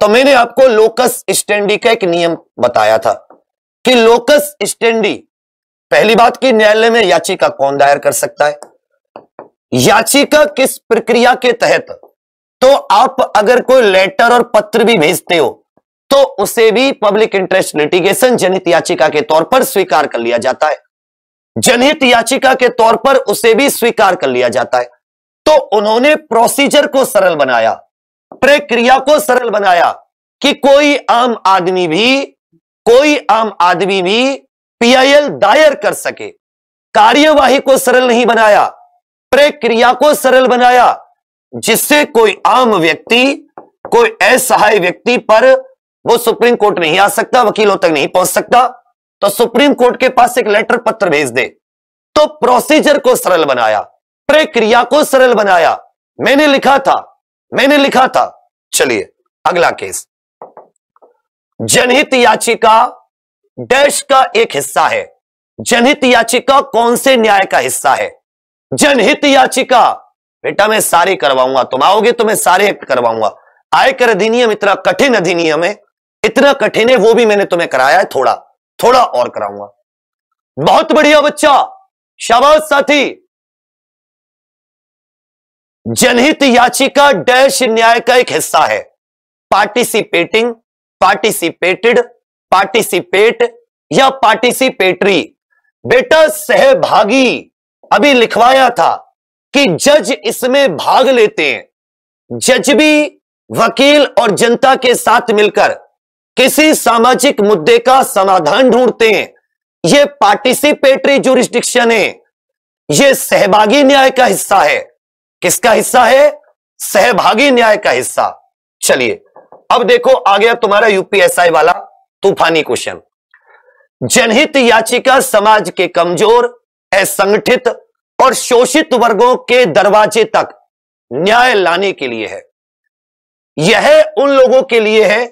तो मैंने आपको लोकस स्टैंडी का एक नियम बताया था कि लोकस स्टैंडी पहली बात की न्यायालय में याचिका कौन दायर कर सकता है याचिका किस प्रक्रिया के तहत तो आप अगर कोई लेटर और पत्र भी भेजते हो तो उसे भी पब्लिक इंटरेस्ट लिटिगेशन जनहित याचिका के तौर पर स्वीकार कर लिया जाता है जनहित याचिका के तौर पर उसे भी स्वीकार कर लिया जाता है तो उन्होंने प्रोसीजर को सरल बनाया प्रक्रिया को सरल बनाया कि कोई आम आदमी भी कोई आम आदमी भी पीआईएल दायर कर सके कार्यवाही को सरल नहीं बनाया प्रक्रिया को सरल बनाया जिससे कोई आम व्यक्ति कोई असहाय व्यक्ति पर वो सुप्रीम कोर्ट नहीं आ सकता वकीलों तक नहीं पहुंच सकता तो सुप्रीम कोर्ट के पास एक लेटर पत्र भेज दे तो प्रोसीजर को सरल बनाया प्रक्रिया को सरल बनाया मैंने लिखा था मैंने लिखा था चलिए अगला केस जनहित याचिका डैश का एक हिस्सा है जनहित याचिका कौन से न्याय का हिस्सा है जनहित याचिका बेटा मैं सारे करवाऊंगा तुम आओगे तो मैं सारे एक्ट करवाऊंगा आयकर अधिनियम इतना कठिन अधिनियम है इतना कठिन है वो भी मैंने तुम्हें कराया है थोड़ा थोड़ा और कराऊंगा बहुत बढ़िया बच्चा शाबाश साथी जनहित याचिका डैश न्याय का एक हिस्सा है पार्टिसिपेटिंग पार्टिसिपेटेड पार्टिसिपेट या पार्टिसिपेटरी बेटा सहभागी अभी लिखवाया था कि जज इसमें भाग लेते हैं जज भी वकील और जनता के साथ मिलकर किसी सामाजिक मुद्दे का समाधान ढूंढते हैं यह पार्टिसिपेटरी जुरिस्टिक्शन है यह सहभागी न्याय का हिस्सा है किसका हिस्सा है सहभागी न्याय का हिस्सा चलिए अब देखो आ गया तुम्हारा यूपीएसआई वाला तूफानी क्वेश्चन जनहित याचिका समाज के कमजोर असंगठित और शोषित वर्गों के दरवाजे तक न्याय लाने के लिए है यह उन लोगों के लिए है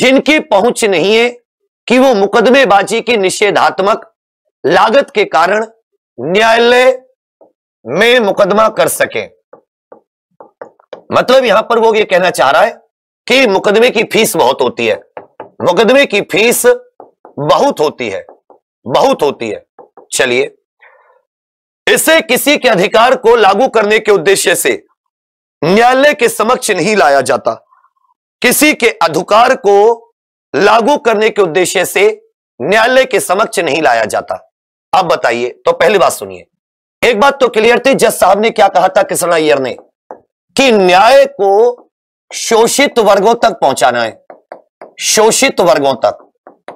जिनकी पहुंच नहीं है कि वो मुकदमेबाजी की निषेधात्मक लागत के कारण न्यायालय में मुकदमा कर सके मतलब यहां पर वो ये कहना चाह रहा है कि मुकदमे की फीस बहुत होती है मुकदमे की फीस बहुत होती है बहुत होती है चलिए इसे किसी के अधिकार को लागू करने के उद्देश्य से न्यायालय के समक्ष नहीं लाया जाता किसी के अधिकार को लागू करने के उद्देश्य से न्यायालय के समक्ष नहीं लाया जाता अब बताइए तो पहली बात सुनिए एक बात तो क्लियर थी जज साहब ने क्या कहा था किसान अयर ने कि न्याय को शोषित वर्गों तक पहुंचाना है शोषित वर्गों तक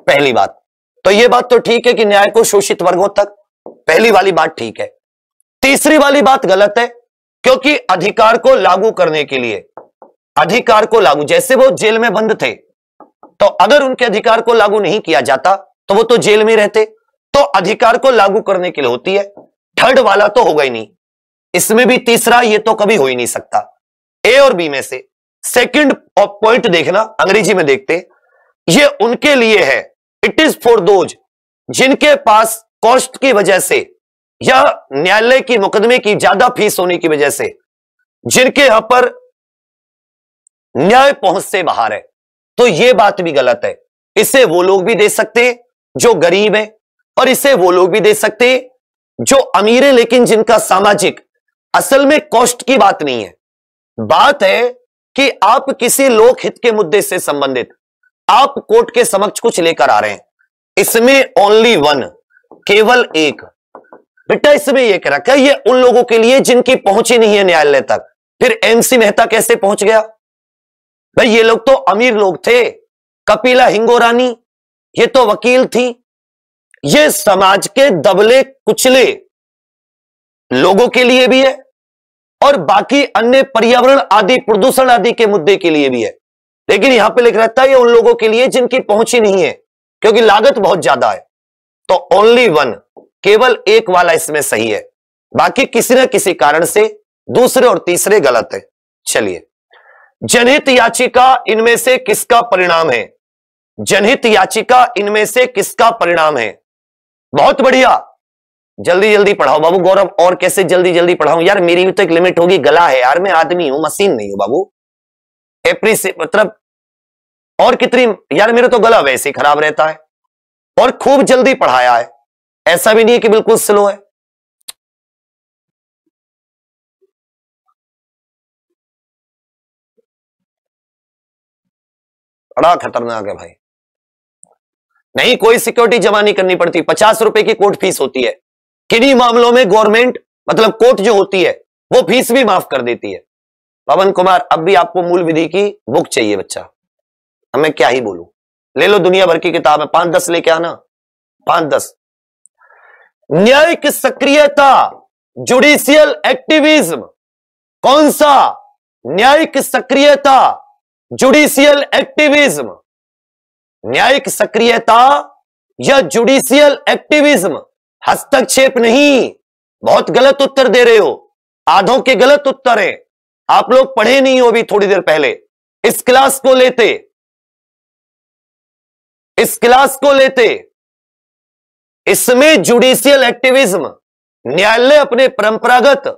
पहली बात तो यह बात तो ठीक है कि न्याय को शोषित वर्गों तक पहली वाली बात ठीक है तीसरी वाली बात गलत है क्योंकि अधिकार को लागू करने के लिए अधिकार को लागू जैसे वो जेल में बंद थे तो अगर उनके अधिकार को लागू नहीं किया जाता तो वो तो जेल में रहते तो अधिकार को लागू करने के लिए होती है थर्ड वाला तो होगा ही नहीं इसमें भी तीसरा ये तो कभी हो ही नहीं सकता ए और बी में से सेकंड पॉइंट देखना अंग्रेजी में देखते ये उनके लिए है इट इज फॉर दोज जिनके पास कॉस्ट की वजह से या न्यायालय की मुकदमे की ज्यादा फीस होने की वजह से जिनके यहां पर न्याय पहुंच से बाहर है तो यह बात भी गलत है इसे वो लोग भी दे सकते हैं जो गरीब है और इसे वो लोग भी दे सकते हैं जो अमीर है लेकिन जिनका सामाजिक असल में कॉस्ट की बात नहीं है बात है कि आप किसी लोक हित के मुद्दे से संबंधित आप कोर्ट के समक्ष कुछ लेकर आ रहे हैं इसमें ओनली वन केवल एक बेटा इसमें एक रखा ये उन लोगों के लिए जिनकी पहुंची नहीं है न्यायालय तक फिर एमसी मेहता कैसे पहुंच गया भाई ये लोग तो अमीर लोग थे कपिला हिंगोरानी ये तो वकील थी ये समाज के दबले कुचले लोगों के लिए भी है और बाकी अन्य पर्यावरण आदि प्रदूषण आदि के मुद्दे के लिए भी है लेकिन यहां पे लिख रहता है उन लोगों के लिए जिनकी पहुंच ही नहीं है क्योंकि लागत बहुत ज्यादा है तो ओनली वन केवल एक वाला इसमें सही है बाकी किसी न किसी कारण से दूसरे और तीसरे गलत है चलिए जनहित याचिका इनमें से किसका परिणाम है जनहित याचिका इनमें से किसका परिणाम है बहुत बढ़िया जल्दी जल्दी पढ़ाओ बाबू गौरव और कैसे जल्दी जल्दी पढ़ाऊं यार मेरी भी तो एक लिमिट होगी गला है यार मैं आदमी हूं मशीन नहीं हूं बाबू से मतलब और कितनी यार मेरा तो गला वैसे ही खराब रहता है और खूब जल्दी पढ़ाया है ऐसा भी नहीं है कि बिल्कुल स्लो है बड़ा खतरनाक है भाई नहीं कोई सिक्योरिटी जमा नहीं करनी पड़ती पचास रुपए की कोर्ट फीस होती है किन्हीं मामलों में गवर्नमेंट मतलब कोर्ट जो होती है वो फीस भी माफ कर देती है पवन कुमार अब भी आपको मूल विधि की बुक चाहिए बच्चा मैं क्या ही बोलू ले लो दुनिया भर की किताब है पांच दस लेके आना पांच दस न्यायिक सक्रियता जुडिशियल एक्टिविज्म कौन सा न्यायिक सक्रियता जुडिशियल एक्टिविज्म न्यायिक सक्रियता या जुडिशियल एक्टिविज्म हस्तक्षेप नहीं बहुत गलत उत्तर दे रहे हो आधों के गलत उत्तर है आप लोग पढ़े नहीं हो अभी थोड़ी देर पहले इस क्लास को लेते इस क्लास को लेते इसमें जुडिशियल एक्टिविज्म न्यायालय अपने परंपरागत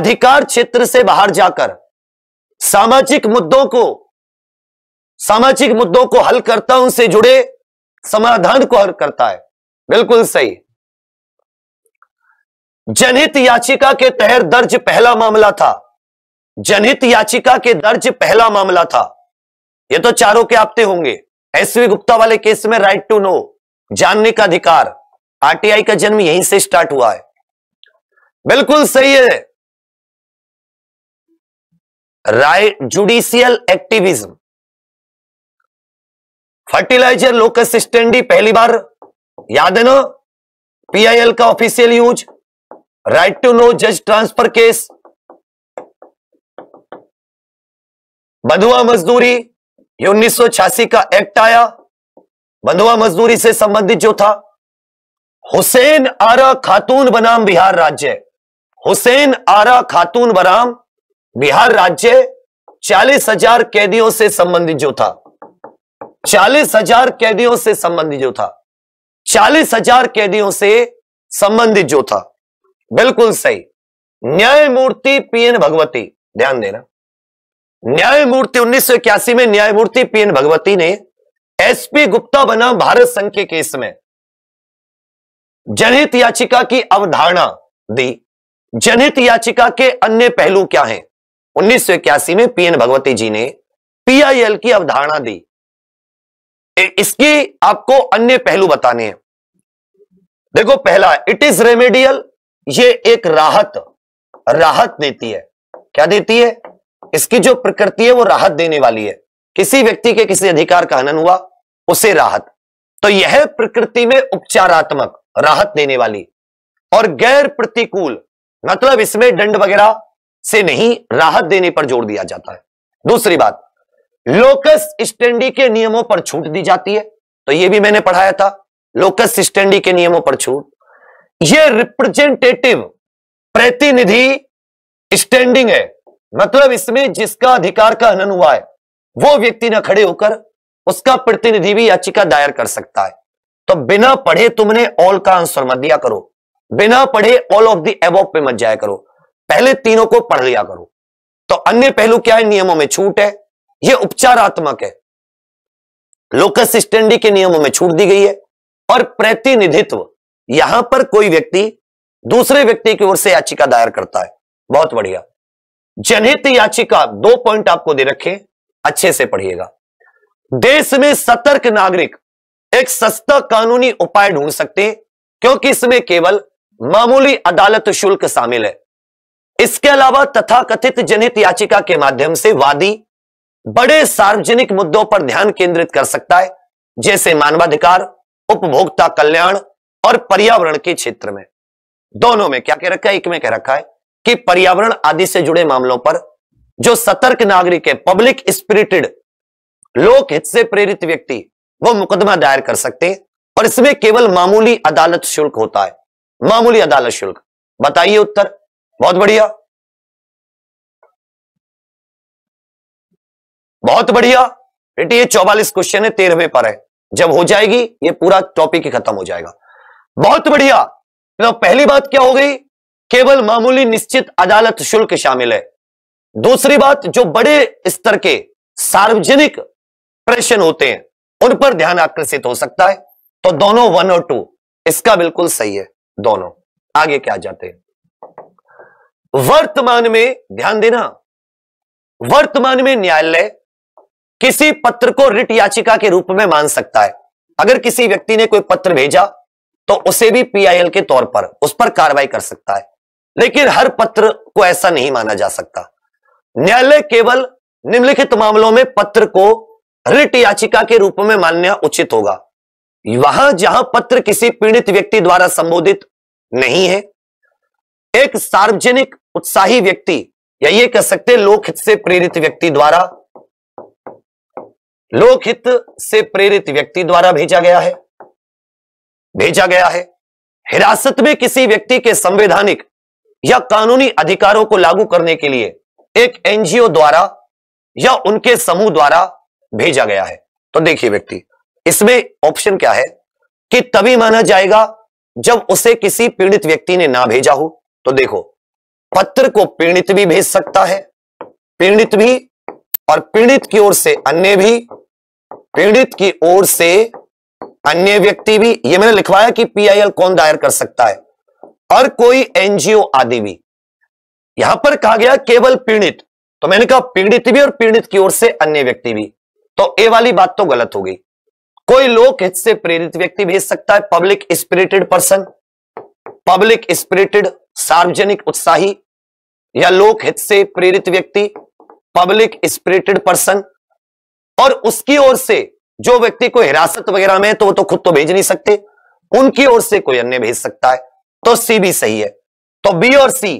अधिकार क्षेत्र से बाहर जाकर सामाजिक मुद्दों को सामाजिक मुद्दों को हल करता है उनसे जुड़े समाधान को हल करता है बिल्कुल सही जनहित याचिका के तहत दर्ज पहला मामला था जनहित याचिका के दर्ज पहला मामला था यह तो चारों के आपते होंगे एसवी गुप्ता वाले केस में राइट टू नो जानने का अधिकार आरटीआई का जन्म यहीं से स्टार्ट हुआ है बिल्कुल सही है right judicial activism fertiliser locus standi पहली बार याद है ना पीआईएल का official use right to know जज ट्रांसफर केस बंधुआ मजदूरी सौ छियासी का एक्ट आया बंधुआ मजदूरी से संबंधित जो था हुसैन आरा खातून बनाम बिहार राज्य हुसैन आरा खातून बनाम बिहार राज्य चालीस हजार कैदियों से संबंधित जो था चालीस हजार कैदियों से संबंधित जो था चालीस हजार कैदियों से संबंधित जो था बिल्कुल सही न्यायमूर्ति पी एन भगवती ध्यान देना न्यायमूर्ति उन्नीस में न्यायमूर्ति पी एन भगवती ने एसपी गुप्ता बना भारत संघ के केस में जनहित याचिका की अवधारणा दी जनहित याचिका के अन्य पहलू क्या हैं? उन्नीस में पीएन भगवती जी ने पीआईएल की अवधारणा दी इसकी आपको अन्य पहलू बताने हैं देखो पहला इट इज रेमेडियल ये एक राहत राहत देती है क्या देती है इसकी जो प्रकृति है वो राहत देने वाली है किसी व्यक्ति के किसी अधिकार का हनन हुआ उसे राहत तो यह प्रकृति में उपचारात्मक राहत देने वाली और गैर प्रतिकूल मतलब इसमें दंड वगैरह से नहीं राहत देने पर जोर दिया जाता है दूसरी बात लोकस स्टैंडी के नियमों पर छूट दी जाती है तो यह भी मैंने पढ़ाया था लोकस स्टैंडी के नियमों पर छूट ये रिप्रेजेंटेटिव प्रतिनिधि स्टैंडिंग है मतलब इसमें जिसका अधिकार का हनन हुआ है वो व्यक्ति ना खड़े होकर उसका प्रतिनिधि भी याचिका दायर कर सकता है तो बिना पढ़े तुमने ऑल का आंसर मत दिया करो बिना पढ़े ऑल ऑफ दी एबॉव पे मत जाया करो पहले तीनों को पढ़ लिया करो तो अन्य पहलू क्या है नियमों में छूट है यह उपचारात्मक है लोकस स्टैंडी के नियमों में छूट दी गई है और प्रतिनिधित्व यहां पर कोई व्यक्ति दूसरे व्यक्ति की ओर से याचिका दायर करता है बहुत बढ़िया जनहित याचिका दो पॉइंट आपको दे रखे अच्छे से पढ़िएगा देश में सतर्क नागरिक एक सस्ता कानूनी उपाय ढूंढ सकते हैं क्योंकि इसमें केवल मामूली अदालत शुल्क शामिल है इसके अलावा तथाकथित जनहित याचिका के माध्यम से वादी हम्म। बड़े सार्वजनिक मुद्दों पर ध्यान केंद्रित कर सकता है जैसे मानवाधिकार उपभोक्ता कल्याण और पर्यावरण के क्षेत्र में दोनों में क्या कह रखा है एक में कह रखा है कि पर्यावरण आदि से जुड़े मामलों पर जो सतर्क नागरिक है पब्लिक स्पिरिटेड लोक हित से प्रेरित व्यक्ति वो मुकदमा दायर कर सकते हैं और इसमें केवल मामूली अदालत शुल्क होता है मामूली अदालत शुल्क बताइए उत्तर बहुत बढ़िया बहुत बढ़िया बेटी ये चौवालीस क्वेश्चन है तेरहवे पर है जब हो जाएगी ये पूरा टॉपिक ही खत्म हो जाएगा बहुत बढ़िया तो पहली बात क्या हो गई केवल मामूली निश्चित अदालत शुल्क शामिल है दूसरी बात जो बड़े स्तर के सार्वजनिक प्रश्न होते हैं उन पर ध्यान आकर्षित हो सकता है तो दोनों वन और टू इसका बिल्कुल सही है दोनों आगे क्या जाते हैं वर्तमान में ध्यान देना वर्तमान में न्यायालय किसी पत्र को रिट याचिका के रूप में मान सकता है अगर किसी व्यक्ति ने कोई पत्र भेजा तो उसे भी पीआईएल के तौर पर उस पर कार्रवाई कर सकता है लेकिन हर पत्र को ऐसा नहीं माना जा सकता न्यायालय केवल निम्नलिखित मामलों में पत्र को रिट याचिका के रूप में मानना उचित होगा वहां जहां पत्र किसी पीड़ित व्यक्ति द्वारा संबोधित नहीं है एक सार्वजनिक उत्साही व्यक्ति या ये कह सकते लोकहित से प्रेरित व्यक्ति द्वारा लोकहित से प्रेरित व्यक्ति द्वारा भेजा गया है भेजा गया है हिरासत में किसी व्यक्ति के संवैधानिक या कानूनी अधिकारों को लागू करने के लिए एक एनजीओ द्वारा या उनके समूह द्वारा भेजा गया है तो देखिए व्यक्ति इसमें ऑप्शन क्या है कि तभी माना जाएगा जब उसे किसी पीड़ित व्यक्ति ने ना भेजा हो तो देखो पत्र को पीड़ित भी भेज सकता है पीड़ित भी और पीड़ित की ओर से अन्य भी पीड़ित की ओर से अन्य व्यक्ति भी ये मैंने लिखवाया कि पीआईएल कौन दायर कर सकता है और कोई एनजीओ आदि भी यहां पर कहा गया केवल पीड़ित तो मैंने कहा पीड़ित भी और पीड़ित की ओर से अन्य व्यक्ति भी तो ए वाली बात तो गलत हो गई कोई लोक हित से प्रेरित व्यक्ति भेज सकता है public spirited person public spirited सार्वजनिक उत्साही या लोक हित से प्रेरित व्यक्ति पब्लिक स्पिरिटेड पर्सन और उसकी ओर से जो व्यक्ति कोई हिरासत वगैरह में है तो वो तो खुद तो भेज नहीं सकते उनकी ओर से कोई अन्य भेज सकता है तो सी भी सही है तो बी और सी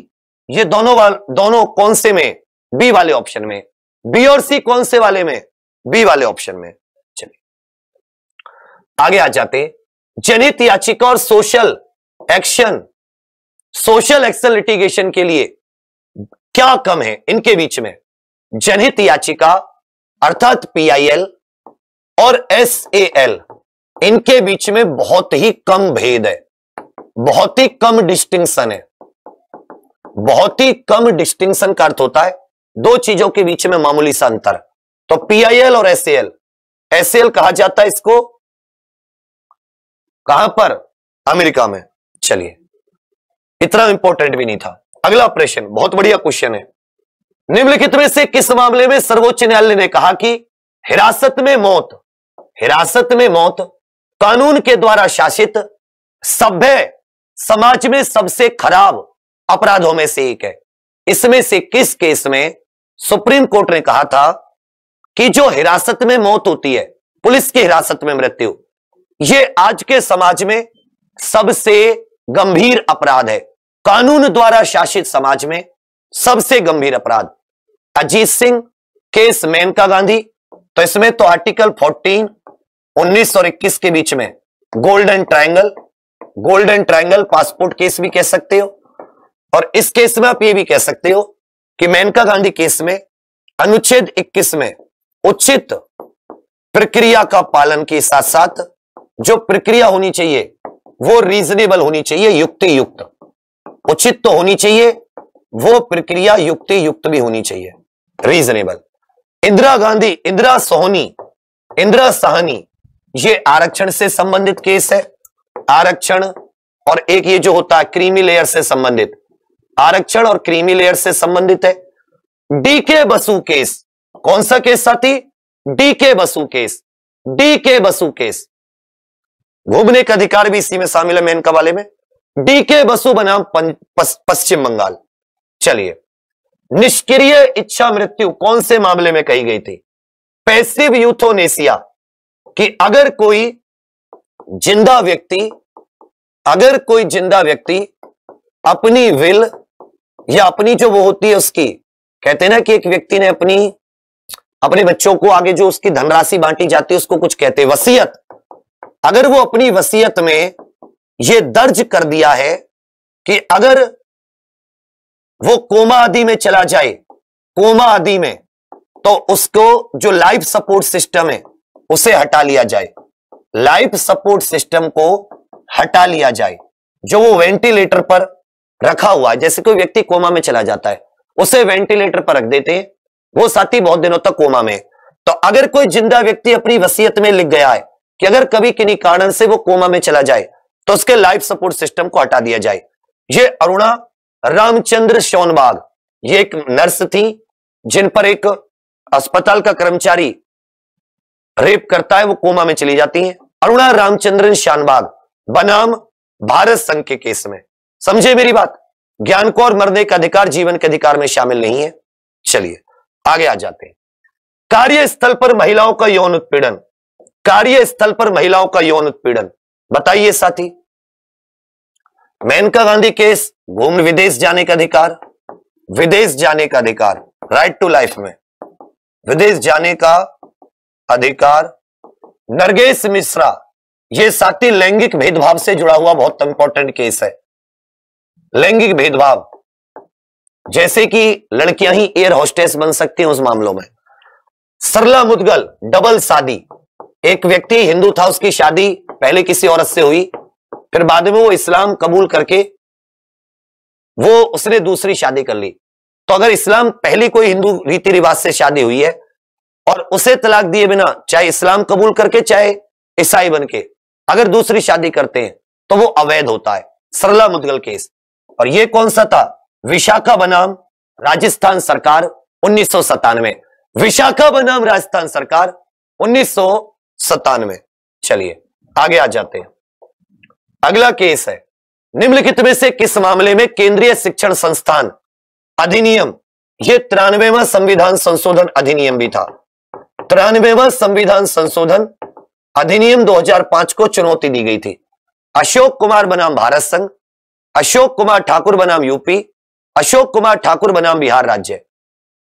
ये दोनों दोनों कौन से में बी वाले ऑप्शन में बी और सी कौन से वाले में बी वाले ऑप्शन में चलिए आगे आ जाते जनित याचिका और social action social action litigation के लिए क्या कम है इनके बीच में जनहित याचिका अर्थात पीआईएल और एसएएल इनके बीच में बहुत ही कम भेद है बहुत ही कम डिस्टिंक्शन है बहुत ही कम डिस्टिंक्शन का अर्थ होता है दो चीजों के बीच में मामूली सा अंतर तो पीआईएल और एसएल एसएल कहा जाता है इसको कहां पर अमेरिका में चलिए इतना इंपॉर्टेंट भी नहीं था अगला प्रश्न बहुत बढ़िया क्वेश्चन है निम्नलिखित में से किस मामले में सर्वोच्च न्यायालय ने कहा कि हिरासत में मौत हिरासत में मौत कानून के द्वारा शासित सभ्य समाज में सबसे खराब अपराधों में से एक है इसमें से किस केस में सुप्रीम कोर्ट ने कहा था कि जो हिरासत में मौत होती है पुलिस की हिरासत में मृत्यु ये आज के समाज में सबसे गंभीर अपराध है कानून द्वारा शासित समाज में सबसे गंभीर अपराध अजीत सिंह केस मेनका गांधी तो इसमें तो आर्टिकल 14 उन्नीस और 21 के बीच में golden triangle golden triangle passport case भी कह सकते हो और इस केस में आप ये भी कह सकते हो कि मेनका गांधी केस में अनुच्छेद 21 में उचित प्रक्रिया का पालन के साथ साथ जो प्रक्रिया होनी चाहिए वो रीजनेबल होनी चाहिए युक्ति युक्त उचित तो होनी चाहिए वो प्रक्रिया युक्ति युक्त भी होनी चाहिए रीजनेबल इंदिरा गांधी इंदिरा सोहनी इंदिरा साहनी ये आरक्षण से संबंधित केस है आरक्षण और एक ये जो होता है क्रीमी लेयर से संबंधित आरक्षण और क्रीमी लेयर से संबंधित है डी के बसु केस कौन सा केस साथी D K Basu case D K Basu case घूमने का अधिकार भी इसी में शामिल है मेनका वाले में डी के बसु बनाम पश्चिम बंगाल चलिए निष्क्रिय इच्छा मृत्यु कौन से मामले में कही गई थी पैसिव यूथोनेसिया कि अगर कोई जिंदा व्यक्ति अगर कोई जिंदा व्यक्ति अपनी विल या अपनी जो वो होती है उसकी कहते हैं ना कि एक व्यक्ति ने अपनी अपने बच्चों को आगे जो उसकी धनराशि बांटी जाती है उसको कुछ कहते वसीयत अगर वो अपनी वसीयत में ये दर्ज कर दिया है कि अगर वो कोमा आदि में चला जाए कोमा आदि में तो उसको जो लाइफ सपोर्ट सिस्टम है उसे हटा लिया जाए लाइफ सपोर्ट सिस्टम को हटा लिया जाए जो वो वेंटिलेटर पर रखा हुआ है जैसे कोई व्यक्ति कोमा में चला जाता है उसे वेंटिलेटर पर रख देते हैं वो साथी बहुत दिनों तक कोमा में तो अगर कोई जिंदा व्यक्ति अपनी वसीयत में लिख गया है कि अगर कभी किन्हीं कारण से वो कोमा में चला जाए तो उसके लाइफ सपोर्ट सिस्टम को हटा दिया जाए ये अरुणा रामचंद्र सोनबाग ये एक नर्स थी जिन पर एक अस्पताल का कर्मचारी रेप करता है वो कोमा में चली जाती है अरुणा रामचंद्रन शानबाग बनाम भारत संघ के केस में समझे मेरी बात ज्ञान को और मरने का अधिकार जीवन के अधिकार में शामिल नहीं है चलिए आगे आ जाते हैं कार्यस्थल पर महिलाओं का यौन उत्पीड़न कार्यस्थल पर महिलाओं का यौन उत्पीड़न बताइए साथी मेनका गांधी केस घूम विदेश जाने का अधिकार विदेश जाने का अधिकार राइट टू लाइफ में विदेश जाने का अधिकार नरगेश मिश्रा यह साथी लैंगिक भेदभाव से जुड़ा हुआ बहुत इंपॉर्टेंट केस है लैंगिक भेदभाव जैसे कि लड़कियां ही एयर होस्टेस बन सकती हैं उस मामलों में सरला मुदगल डबल शादी एक व्यक्ति हिंदू था उसकी शादी पहले किसी औरत से हुई फिर बाद में वो इस्लाम कबूल करके वो उसने दूसरी शादी कर ली तो अगर इस्लाम पहली कोई हिंदू रीति रिवाज से शादी हुई है और उसे तलाक दिए बिना चाहे इस्लाम कबूल करके चाहे ईसाई बन के अगर दूसरी शादी करते हैं तो वो अवैध होता है सरला मुदगल केस और ये कौन सा था विशाखा बनाम राजस्थान सरकार उन्नीस सौ सतानवे विशाखा बनाम राजस्थान सरकार उन्नीस सौ सतानवे चलिए आगे आ जाते हैं अगला केस है निम्नलिखित में से किस मामले में केंद्रीय शिक्षण संस्थान अधिनियम यह तिरानवेवा संविधान संशोधन अधिनियम भी था तिरानवेवा संविधान संशोधन अधिनियम 2005 को चुनौती दी गई थी अशोक कुमार बनाम भारत संघ अशोक कुमार ठाकुर बनाम यूपी अशोक कुमार ठाकुर बनाम बिहार राज्य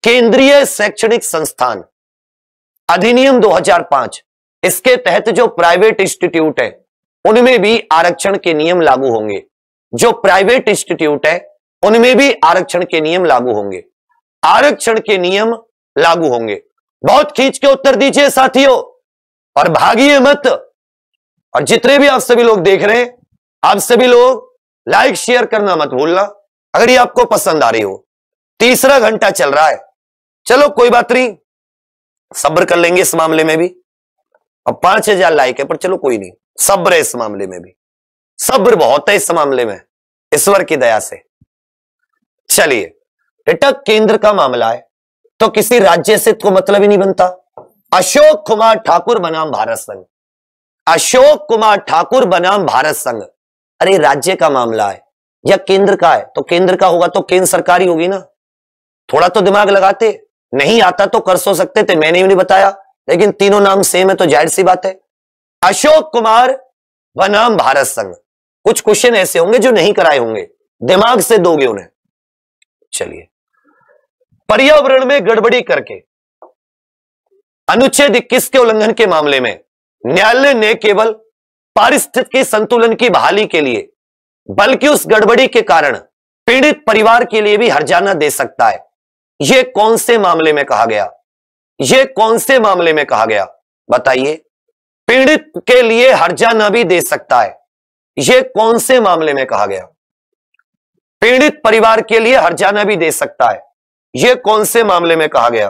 केंद्रीय शैक्षणिक संस्थान अधिनियम 2005 इसके तहत जो प्राइवेट इंस्टीट्यूट है उनमें भी आरक्षण के नियम लागू होंगे जो प्राइवेट इंस्टीट्यूट है उनमें भी आरक्षण के नियम लागू होंगे आरक्षण के नियम लागू होंगे बहुत खींच के उत्तर दीजिए साथियों और भागिए मत और जितने भी आप सभी लोग देख रहे हैं आप सभी लोग लाइक शेयर करना मत भूलना अगर ये आपको पसंद आ रही हो तीसरा घंटा चल रहा है चलो कोई बात नहीं सब्र कर लेंगे इस मामले में भी अब पांच हजार लाइक है पर चलो कोई नहीं सब्र है इस मामले में भी सब्र बहुत है इस मामले में ईश्वर की दया से चलिए बेटा केंद्र का मामला है तो किसी राज्य से तो मतलब ही नहीं बनता अशोक कुमार ठाकुर बनाम भारत संघ अशोक कुमार ठाकुर बनाम भारत संघ अरे राज्य का मामला है या केंद्र का है तो केंद्र का होगा तो केंद्र सरकार ही होगी ना थोड़ा तो दिमाग लगाते नहीं आता तो कर सो सकते थे मैंने भी नहीं बताया लेकिन तीनों नाम सेम है तो जाहिर सी बात है अशोक कुमार बनाम भारत संघ कुछ क्वेश्चन ऐसे होंगे जो नहीं कराए होंगे दिमाग से दोगे उन्हें चलिए पर्यावरण में गड़बड़ी करके अनुच्छेद इक्कीस के उल्लंघन के मामले में न्यायालय ने केवल पारिस्थितिकी संतुलन की बहाली के लिए बल्कि उस गड़बड़ी के कारण पीड़ित परिवार के लिए भी हर्जाना दे सकता है यह कौन से मामले में कहा गया यह कौन से मामले में कहा गया बताइए पीड़ित के लिए हर्जा न भी दे सकता है यह कौन से मामले में कहा गया पीड़ित परिवार के लिए हर्जा न भी दे सकता है यह कौन से मामले में कहा गया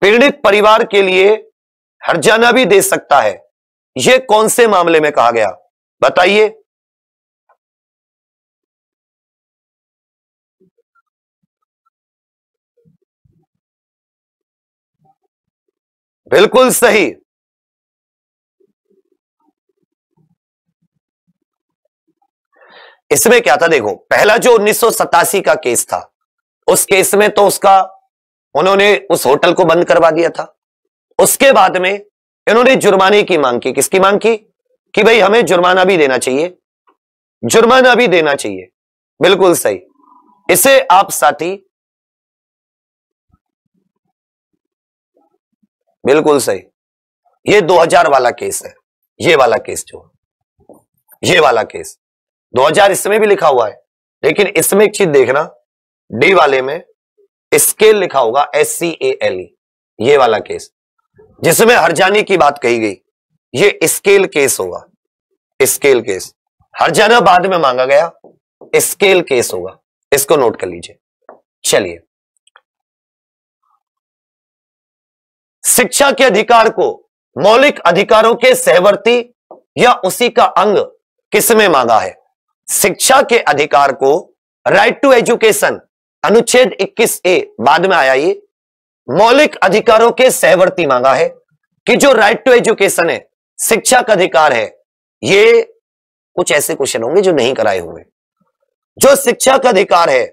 पीड़ित परिवार के लिए हर्जाना भी दे सकता है यह कौन से मामले में कहा गया बताइए बिल्कुल सही इसमें क्या था देखो पहला जो उन्नीस का केस था उस केस में तो उसका उन्होंने उस होटल को बंद करवा दिया था उसके बाद में इन्होंने जुर्माने की मांग की किसकी मांग की कि भाई हमें जुर्माना भी देना चाहिए जुर्माना भी देना चाहिए बिल्कुल सही इसे आप साथी बिल्कुल सही ये 2000 वाला केस है ये वाला केस जो ये वाला केस 2000 इसमें भी लिखा हुआ है लेकिन इसमें एक चीज देखना डी वाले में स्केल लिखा होगा S C A L E ये वाला केस जिसमें हरजाने की बात कही गई ये स्केल केस होगा स्केल केस हरजाना बाद में मांगा गया स्केल केस होगा इसको नोट कर लीजिए चलिए शिक्षा के अधिकार को मौलिक अधिकारों के सहवर्ती या उसी का अंग किसमें मांगा है शिक्षा के अधिकार को राइट टू एजुकेशन अनुच्छेद 21 ए बाद में आया ये मौलिक अधिकारों के सहवर्ती मांगा है कि जो राइट टू एजुकेशन है शिक्षा का अधिकार है ये कुछ ऐसे क्वेश्चन होंगे जो नहीं कराए हुए जो शिक्षा का अधिकार है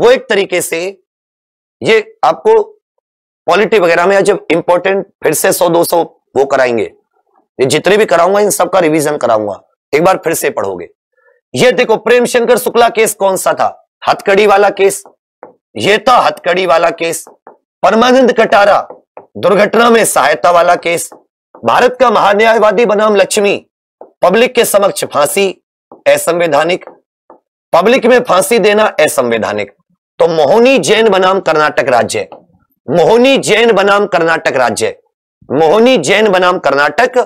वो एक तरीके से ये आपको पॉलिटी वगैरह में जब इंपॉर्टेंट फिर से 100-200 वो कराएंगे ये जितने भी कराऊंगा इन सब का कराऊंगा एक बार फिर से पढ़ोगे ये देखो प्रेम शंकर शुक्ला केस कौन सा था हथकड़ी वाला केस ये था हथकड़ी वाला केस परमानंद कटारा दुर्घटना में सहायता वाला केस भारत का महान्यायवादी बनाम लक्ष्मी पब्लिक के समक्ष फांसी असंवैधानिक पब्लिक में फांसी देना असंवैधानिक तो मोहनी जैन बनाम कर्नाटक राज्य मोहनी जैन बनाम कर्नाटक राज्य मोहनी जैन बनाम कर्नाटक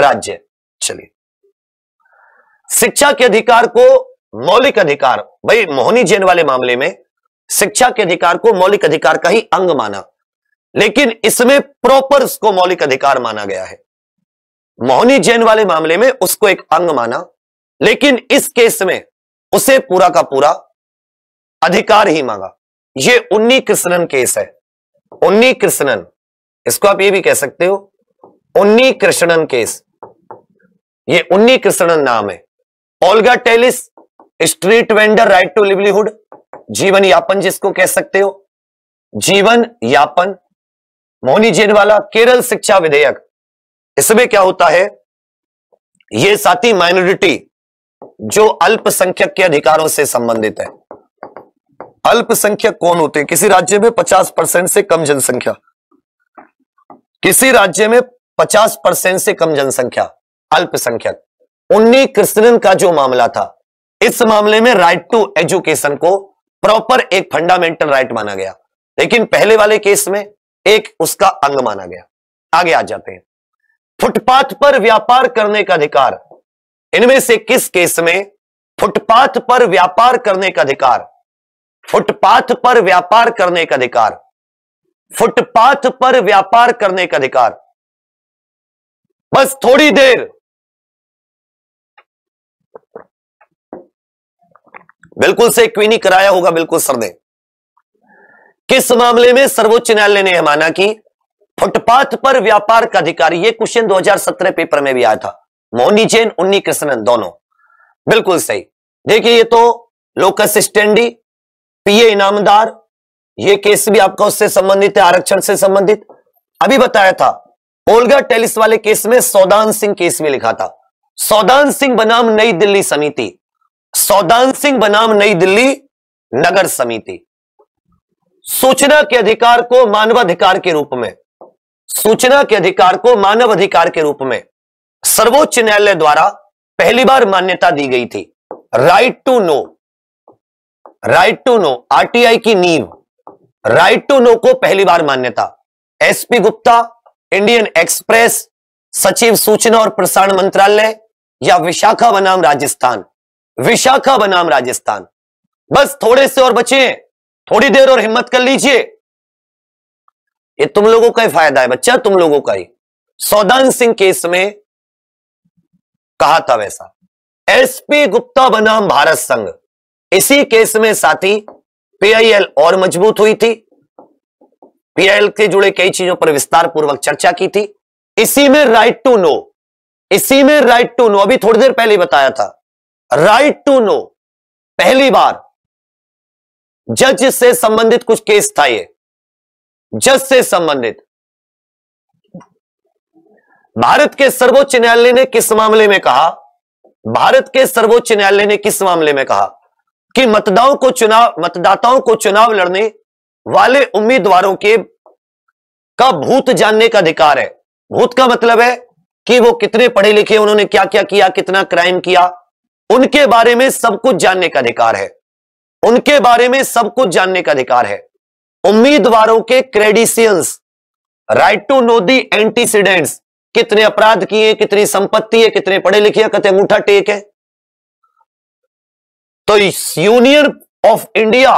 राज्य चलिए शिक्षा के अधिकार को मौलिक अधिकार भाई मोहनी जैन वाले मामले में शिक्षा के अधिकार को मौलिक अधिकार का ही अंग माना लेकिन इसमें प्रॉपर उसको मौलिक अधिकार माना गया है मोहनी जैन वाले मामले में उसको एक अंग माना लेकिन इस केस में उसे पूरा का पूरा अधिकार ही मांगा ये उन्नी कृष्णन केस है उन्नी कृष्णन इसको आप ये भी कह सकते हो उन्नी कृष्णन केस ये उन्नी कृष्णन नाम है Olga Tellis street vendor right to livelihood जीवन यापन जिसको कह सकते हो जीवन यापन मोहनी जेन वाला केरल शिक्षा विधेयक इसमें क्या होता है ये साथी माइनॉरिटी जो अल्पसंख्यक के अधिकारों से संबंधित है अल्पसंख्यक कौन होते हैं किसी राज्य में 50 परसेंट से कम जनसंख्या किसी राज्य में 50 परसेंट से कम जनसंख्या अल्पसंख्यक उन्नी क्रिस्टन का जो मामला था इस मामले में राइट टू एजुकेशन को प्रॉपर एक फंडामेंटल राइट माना गया लेकिन पहले वाले केस में एक उसका अंग माना गया आगे आ जाते हैं फुटपाथ पर व्यापार करने का अधिकार इनमें से किस केस में फुटपाथ पर व्यापार करने का अधिकार फुटपाथ पर व्यापार करने का अधिकार फुटपाथ पर व्यापार करने का अधिकार बस थोड़ी देर बिल्कुल से क्वीनी कराया होगा बिल्कुल सर ने किस मामले में सर्वोच्च न्यायालय ने माना कि फुटपाथ पर व्यापार का अधिकार ये क्वेश्चन 2017 पेपर में भी आया था मोहनी जैन उन्नी कृष्णन दोनों बिल्कुल सही देखिए ये तो लोकस स्टैंडी पीए इनामदार ये केस भी आपका उससे संबंधित है आरक्षण से संबंधित अभी बताया था ओलगा टेलिस वाले केस में सौदान सिंह केस में लिखा था सौदान सिंह बनाम नई दिल्ली समिति सौदान सिंह बनाम नई दिल्ली नगर समिति सूचना के अधिकार को मानवाधिकार के रूप में सूचना के अधिकार को मानव अधिकार के रूप में सर्वोच्च न्यायालय द्वारा पहली बार मान्यता दी गई थी right to know right to know RTI की नींव राइट टू नो को पहली बार मान्यता एसपी गुप्ता इंडियन एक्सप्रेस सचिव सूचना और प्रसारण मंत्रालय या विशाखा बनाम राजस्थान विशाखा बनाम राजस्थान बस थोड़े से और बचे हैं थोड़ी देर और हिम्मत कर लीजिए ये तुम लोगों का ही फायदा है बच्चा तुम लोगों का ही सौदान सिंह केस में कहा था वैसा एसपी गुप्ता बनाम भारत संघ इसी केस में साथी पीआईएल और मजबूत हुई थी पीआईएल के जुड़े कई चीजों पर विस्तार पूर्वक चर्चा की थी इसी में राइट टू नो इसी में राइट टू नो अभी थोड़ी देर पहले बताया था राइट टू नो पहली बार जज से संबंधित कुछ केस था ये जज से संबंधित भारत के सर्वोच्च न्यायालय ने किस मामले में कहा भारत के सर्वोच्च न्यायालय ने किस मामले में कहा कि मतदाओं को चुनाव मतदाताओं को चुनाव लड़ने वाले उम्मीदवारों के का भूत जानने का अधिकार है भूत का मतलब है कि वो कितने पढ़े लिखे उन्होंने क्या क्या किया कितना क्राइम किया उनके बारे में सब कुछ जानने का अधिकार है उनके बारे में सब कुछ जानने का अधिकार है उम्मीदवारों के credentials right to know the antecedents कितने अपराध किए कितनी संपत्ति है कितने पढ़े लिखे हैं कितने अंगूठा टेक है तो यूनियन ऑफ इंडिया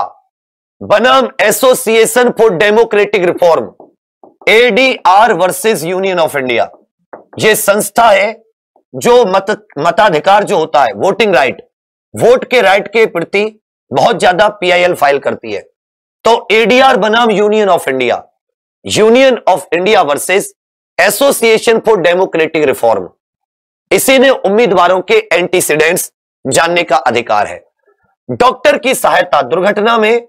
बनाम association for democratic reform ADR versus union of India यह संस्था है जो मत मताधिकार जो होता है वोटिंग राइट वोट के राइट के प्रति बहुत ज्यादा पीआईएल फाइल करती है तो एडीआर बनाम union of India union of India versus association for democratic reform इसी ने उम्मीदवारों के एंटीसीडेंट्स जानने का अधिकार है डॉक्टर की सहायता दुर्घटना में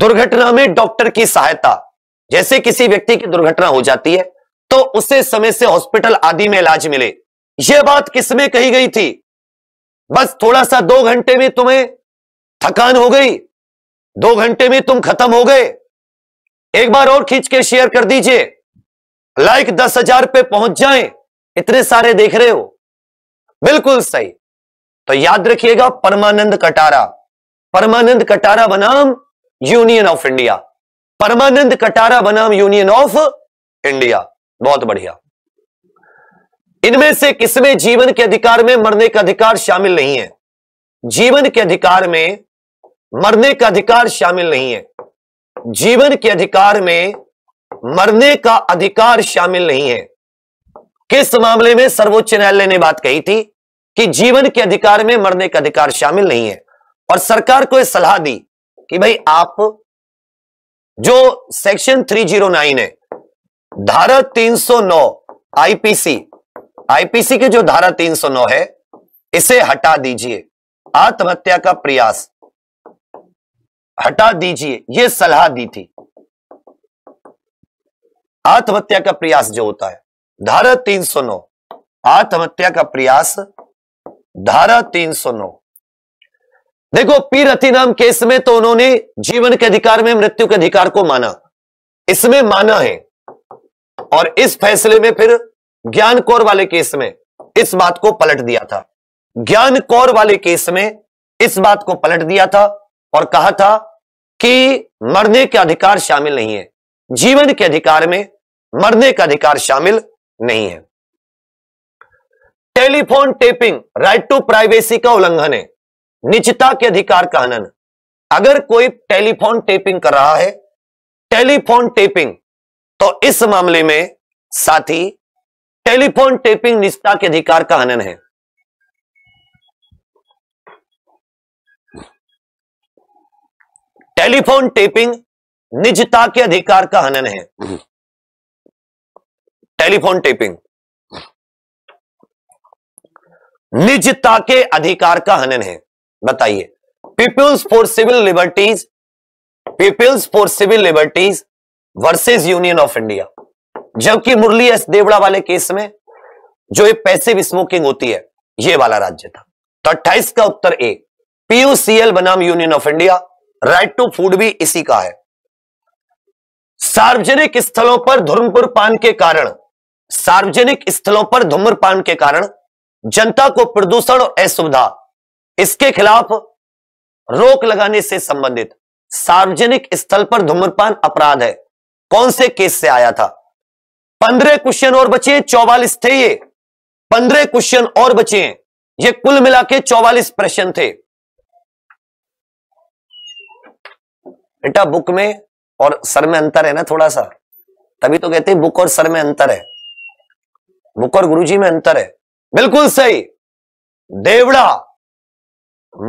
दुर्घटना में डॉक्टर की सहायता जैसे किसी व्यक्ति की दुर्घटना हो जाती है तो उसे समय से हॉस्पिटल आदि में इलाज मिले यह बात किसमें कही गई थी बस थोड़ा सा दो घंटे में तुम्हें थकान हो गई दो घंटे में तुम खत्म हो गए एक बार और खींच के शेयर कर दीजिए लाइक दस हजार पे पहुंच जाए इतने सारे देख रहे हो बिल्कुल सही तो याद रखिएगा परमानंद कटारा परमानंद कटारा बनाम union of India Parmanand Katara बनाम यूनियन ऑफ इंडिया बहुत बढ़िया इनमें से किसमें जीवन के अधिकार में मरने का अधिकार शामिल नहीं है जीवन के अधिकार में मरने का अधिकार शामिल नहीं है जीवन के अधिकार में मरने का अधिकार शामिल नहीं है किस मामले में सर्वोच्च न्यायालय ने बात कही थी कि जीवन के अधिकार में मरने का अधिकार शामिल नहीं है और सरकार को यह सलाह दी कि भाई आप जो सेक्शन 309 है धारा 309 आईपीसी आईपीसी की जो धारा 309 है इसे हटा दीजिए आत्महत्या का प्रयास हटा दीजिए यह सलाह दी थी आत्महत्या का प्रयास जो होता है धारा 309 आत्महत्या का प्रयास धारा 309 देखो पीरथी नाम केस में तो उन्होंने जीवन के अधिकार में मृत्यु के अधिकार को माना इसमें माना है और इस फैसले में फिर ज्ञान कौर वाले केस में इस बात को पलट दिया था ज्ञान कौर वाले केस में इस बात को पलट दिया था और कहा था कि मरने के अधिकार शामिल नहीं है जीवन के अधिकार में मरने का अधिकार शामिल नहीं है telephone tapping right to privacy का उल्लंघन है निचता के अधिकार का हनन अगर कोई टेलीफोन टेपिंग कर रहा है टेलीफोन टेपिंग तो इस मामले में साथी टेलीफोन टेपिंग निष्ठा के अधिकार का हनन है टेलीफोन टेपिंग निजता के अधिकार का हनन है टेलीफोन टेपिंग निजता के अधिकार का हनन है बताइए people's for civil liberties people's for civil liberties versus union of India जबकि मुरली एस देवड़ा वाले केस में जो ये पैसिव स्मोकिंग होती है ये वाला राज्य था तो अट्ठाईस का उत्तर ए पीयूसीएल बनाम union of India right to food भी इसी का है सार्वजनिक स्थलों पर धूम्रपुर पान के कारण सार्वजनिक स्थलों पर धूम्रपान के कारण जनता को प्रदूषण और असुविधा इसके खिलाफ रोक लगाने से संबंधित सार्वजनिक स्थल पर धूम्रपान अपराध है कौन से केस से आया था पंद्रह क्वेश्चन और बचे हैं चौवालीस थे ये पंद्रह क्वेश्चन और बचे हैं ये कुल मिला के चौवालीस प्रश्न थे बेटा बुक में और सर में अंतर है ना थोड़ा सा तभी तो कहते हैं बुक और सर में अंतर है बुक और गुरुजी में अंतर है बिल्कुल सही देवड़ा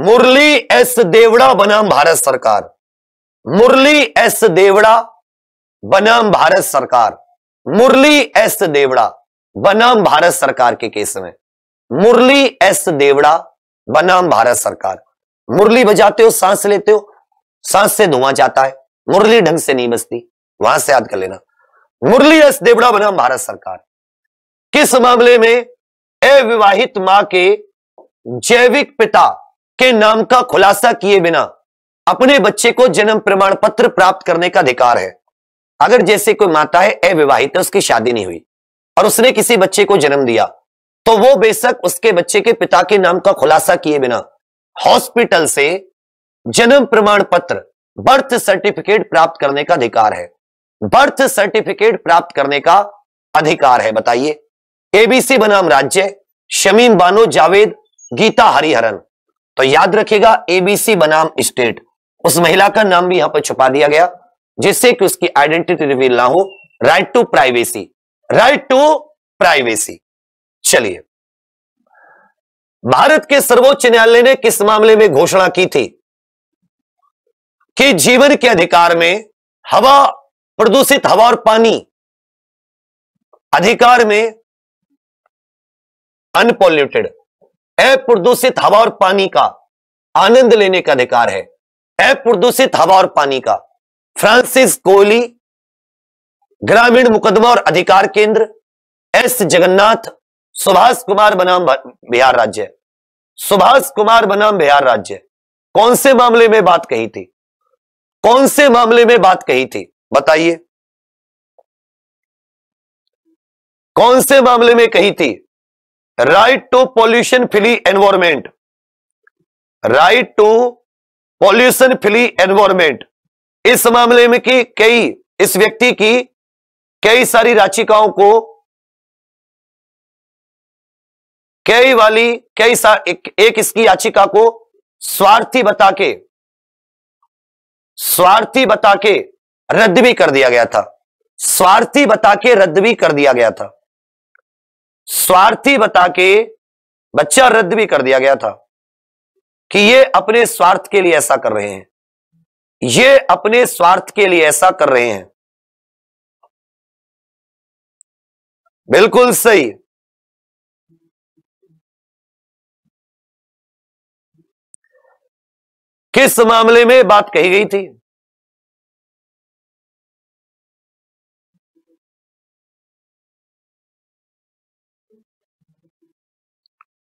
मुरली एस देवड़ा बनाम भारत सरकार मुरली एस देवड़ा बनाम भारत सरकार मुरली एस देवड़ा बनाम भारत सरकार के केस में मुरली एस देवड़ा बनाम भारत सरकार मुरली बजाते हो सांस लेते हो सांस से धुआं जाता है मुरली ढंग से नहीं बजती वहां से याद कर लेना मुरली एस देवड़ा बनाम भारत सरकार किस मामले में अविवाहित मां के जैविक पिता के नाम का खुलासा किए बिना अपने बच्चे को जन्म प्रमाण पत्र प्राप्त करने का अधिकार है अगर जैसे कोई माता है अविवाहित है उसकी शादी नहीं हुई और उसने किसी बच्चे को जन्म दिया तो वो बेशक उसके बच्चे के पिता के नाम का खुलासा किए बिना हॉस्पिटल से जन्म प्रमाण पत्र बर्थ सर्टिफिकेट प्राप्त करने का अधिकार है बर्थ सर्टिफिकेट प्राप्त करने का अधिकार है बताइए एबीसी बनाम राज्य शमीम बानो जावेद गीता हरिहरन तो याद रखिएगा एबीसी बनाम स्टेट उस महिला का नाम भी यहां पर छुपा दिया गया जिससे कि उसकी आइडेंटिटी रिवील ना हो right to privacy right to privacy चलिए भारत के सर्वोच्च न्यायालय ने किस मामले में घोषणा की थी कि जीवन के अधिकार में हवा प्रदूषित हवा और पानी अधिकार में अनपोल्यूटेड अप्रदूषित हवा और पानी का आनंद लेने का अधिकार है अप्रदूषित हवा और पानी का फ्रांसिस कोहली ग्रामीण मुकदमा और अधिकार केंद्र एस जगन्नाथ सुभाष कुमार बनाम बिहार राज्य सुभाष कुमार बनाम बिहार राज्य कौन से मामले में बात कही थी कौन से मामले में बात कही थी बताइए कौन से मामले में कही थी right to pollution free environment right to pollution free environment इस मामले में कि कई इस व्यक्ति की कई सारी याचिकाओं को कई वाली कई सा एक, एक इसकी याचिका को स्वार्थी बता के स्वार्थी बता के रद्द भी कर दिया गया था स्वार्थी बता के रद्द भी कर दिया गया था स्वार्थी बता के बच्चा रद्द भी कर दिया गया था कि ये अपने स्वार्थ के लिए ऐसा कर रहे हैं ये अपने स्वार्थ के लिए ऐसा कर रहे हैं बिल्कुल सही किस मामले में बात कही गई थी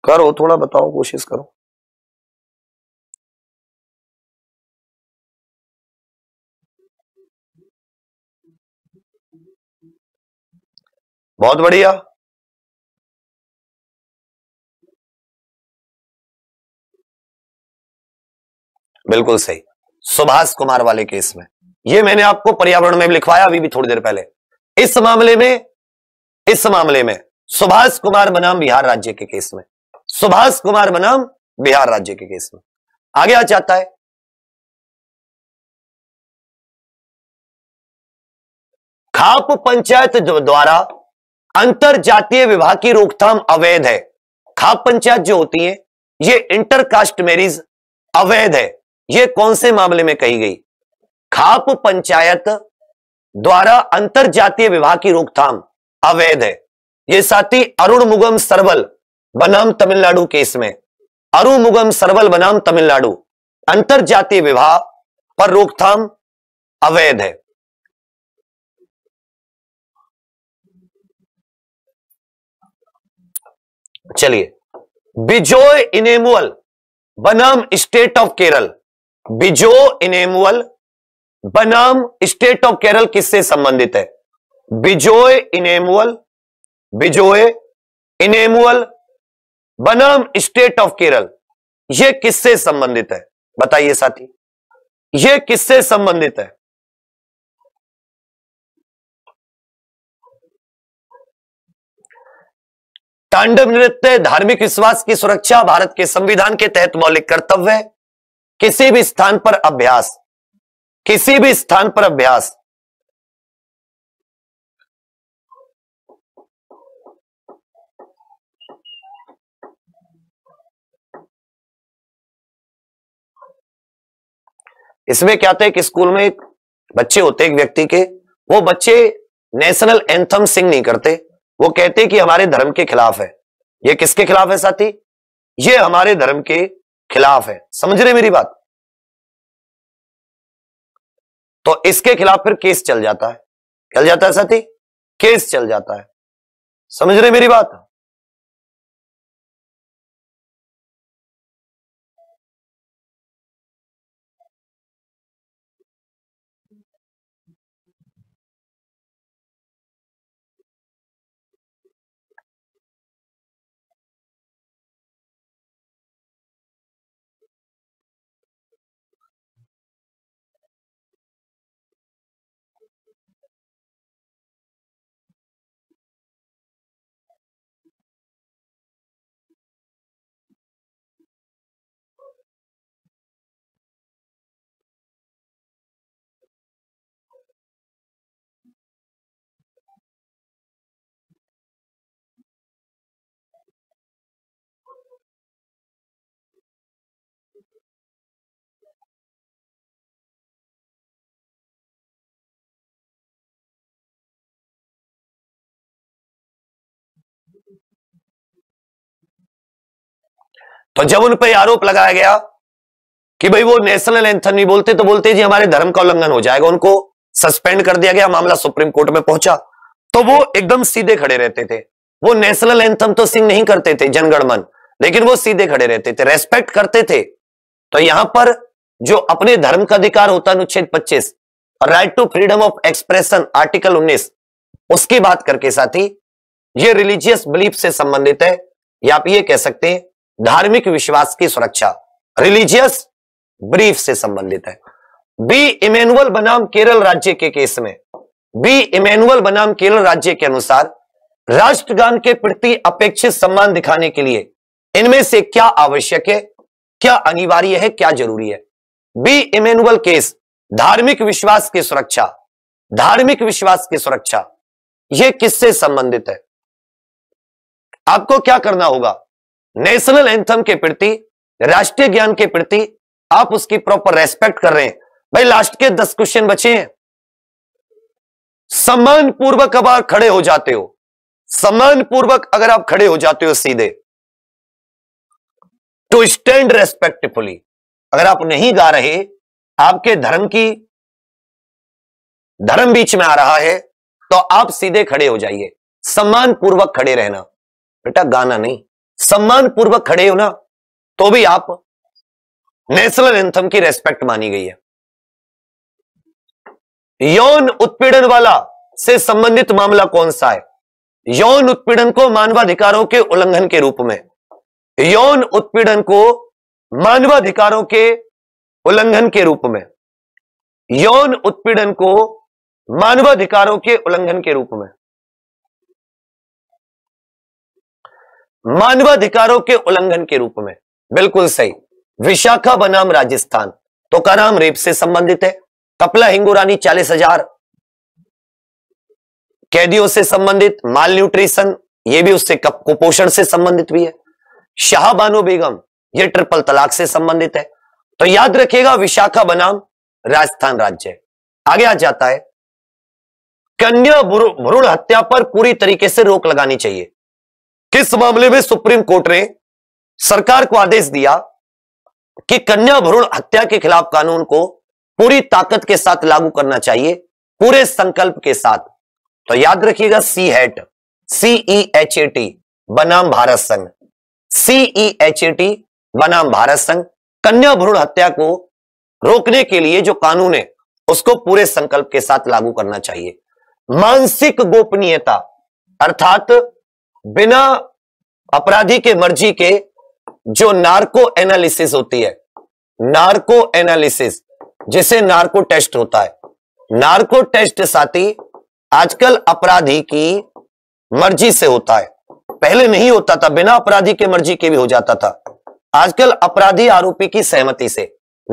करो थोड़ा बताओ कोशिश करो बहुत बढ़िया बिल्कुल सही सुभाष कुमार वाले केस में यह मैंने आपको पर्यावरण में लिखवाया अभी भी थोड़ी देर पहले इस मामले में इस मामले में सुभाष कुमार बनाम बिहार राज्य के केस में सुभाष कुमार बनाम बिहार राज्य के केस में आगे आ जाता है खाप पंचायत द्वारा अंतर जातीय विवाह की रोकथाम अवैध है खाप पंचायत जो होती है ये इंटर कास्ट मैरिज अवैध है ये कौन से मामले में कही गई खाप पंचायत द्वारा अंतर जातीय विवाह की रोकथाम अवैध है ये साथी अरुण मुगम सरवल बनाम तमिलनाडु केस में अरुण मुगम सरवल बनाम तमिलनाडु अंतर जातीय विवाह पर रोकथाम अवैध है चलिए बिजोय इनेमुअल बनाम स्टेट ऑफ केरल बिजो इनेमुअल बनाम स्टेट ऑफ केरल किससे संबंधित है बिजोय इनेमुअल बिजोय इनेमुअल बनाम स्टेट ऑफ केरल यह किससे संबंधित है बताइए साथी यह किससे संबंधित है तांडव नृत्य धार्मिक विश्वास की सुरक्षा भारत के संविधान के तहत मौलिक कर्तव्य किसी भी स्थान पर अभ्यास किसी भी स्थान पर अभ्यास इसमें क्या था एक स्कूल में बच्चे होते एक व्यक्ति के वो बच्चे नेशनल एंथम सिंग नहीं करते वो कहते कि हमारे धर्म के खिलाफ है ये किसके खिलाफ है साथी ये हमारे धर्म के खिलाफ है समझ रहे मेरी बात तो इसके खिलाफ फिर केस चल जाता है चल जाता है साथी केस चल जाता है समझ रहे मेरी बात तो जब उन पर आरोप लगाया गया कि भाई वो नेशनल एंथम नहीं बोलते तो बोलते जी हमारे धर्म का उल्लंघन हो जाएगा उनको सस्पेंड कर दिया गया मामला सुप्रीम कोर्ट में पहुंचा तो वो एकदम सीधे खड़े रहते थे वो नेशनल एंथम तो सिंह नहीं करते थे जनगणमन लेकिन वो सीधे खड़े रहते थे रेस्पेक्ट करते थे तो यहां पर जो अपने धर्म का अधिकार होता अनुच्छेद 25 और right to freedom of expression article 19 उसकी बात करके साथी ये रिलीजियस बिलीफ से संबंधित है या आप ये कह सकते हैं धार्मिक विश्वास की सुरक्षा रिलीजियस ब्रीफ से संबंधित है बी इमेनुअल बनाम केरल राज्य के केस में बी इमेनुअल बनाम केरल राज्य के अनुसार राष्ट्रगान के प्रति अपेक्षित सम्मान दिखाने के लिए इनमें से क्या आवश्यक है क्या अनिवार्य है क्या जरूरी है बी इमेनुअल केस धार्मिक विश्वास की सुरक्षा धार्मिक विश्वास की सुरक्षा यह किससे संबंधित है आपको क्या करना होगा नेशनल एंथम के प्रति राष्ट्रीय ज्ञान के प्रति आप उसकी प्रॉपर रेस्पेक्ट कर रहे हैं भाई लास्ट के दस क्वेश्चन बचे हैं सम्मान पूर्वक अब आप खड़े हो जाते हो सम्मान पूर्वक अगर आप खड़े हो जाते हो सीधे टू स्टैंड रेस्पेक्टफुली अगर आप नहीं गा रहे आपके धर्म की धर्म बीच में आ रहा है तो आप सीधे खड़े हो जाइए सम्मान पूर्वक खड़े रहना बेटा गाना नहीं सम्मान पूर्वक खड़े हो ना तो भी आप नेशनल एंथम की रेस्पेक्ट मानी गई है यौन उत्पीड़न वाला से संबंधित मामला कौन सा है यौन उत्पीड़न को मानवाधिकारों के उल्लंघन के रूप में यौन उत्पीड़न को मानवाधिकारों के उल्लंघन के रूप में यौन उत्पीड़न को मानवाधिकारों के उल्लंघन के रूप में मानवाधिकारों के उल्लंघन के रूप में बिल्कुल सही विशाखा बनाम राजस्थान तो काराम रेप से संबंधित है कपला हिंगुरानी चालीस हजार कैदियों से संबंधित माल न्यूट्रिशन ये भी उससे कुपोषण से संबंधित भी है शाहबानो बेगम ये ट्रिपल तलाक से संबंधित है तो याद रखिएगा विशाखा बनाम राजस्थान राज्य आगे आ जाता है कन्या भ्रूण हत्या पर पूरी तरीके से रोक लगानी चाहिए किस मामले में सुप्रीम कोर्ट ने सरकार को आदेश दिया कि कन्या भ्रूण हत्या के खिलाफ कानून को पूरी ताकत के साथ लागू करना चाहिए पूरे संकल्प के साथ तो याद रखिएगा CEHAT C E H A T बनाम भारत संघ सीई एच ए टी बनाम भारत संघ कन्या भ्रूण हत्या को रोकने के लिए जो कानून है उसको पूरे संकल्प के साथ लागू करना चाहिए मानसिक गोपनीयता अर्थात बिना अपराधी के मर्जी के जो नार्को एनालिसिस होती है नार्को एनालिसिस जिसे नार्को टेस्ट होता है नार्को टेस्ट साथी आजकल अपराधी की मर्जी से होता है पहले नहीं होता था बिना अपराधी के मर्जी के भी हो जाता था आजकल अपराधी आरोपी की सहमति से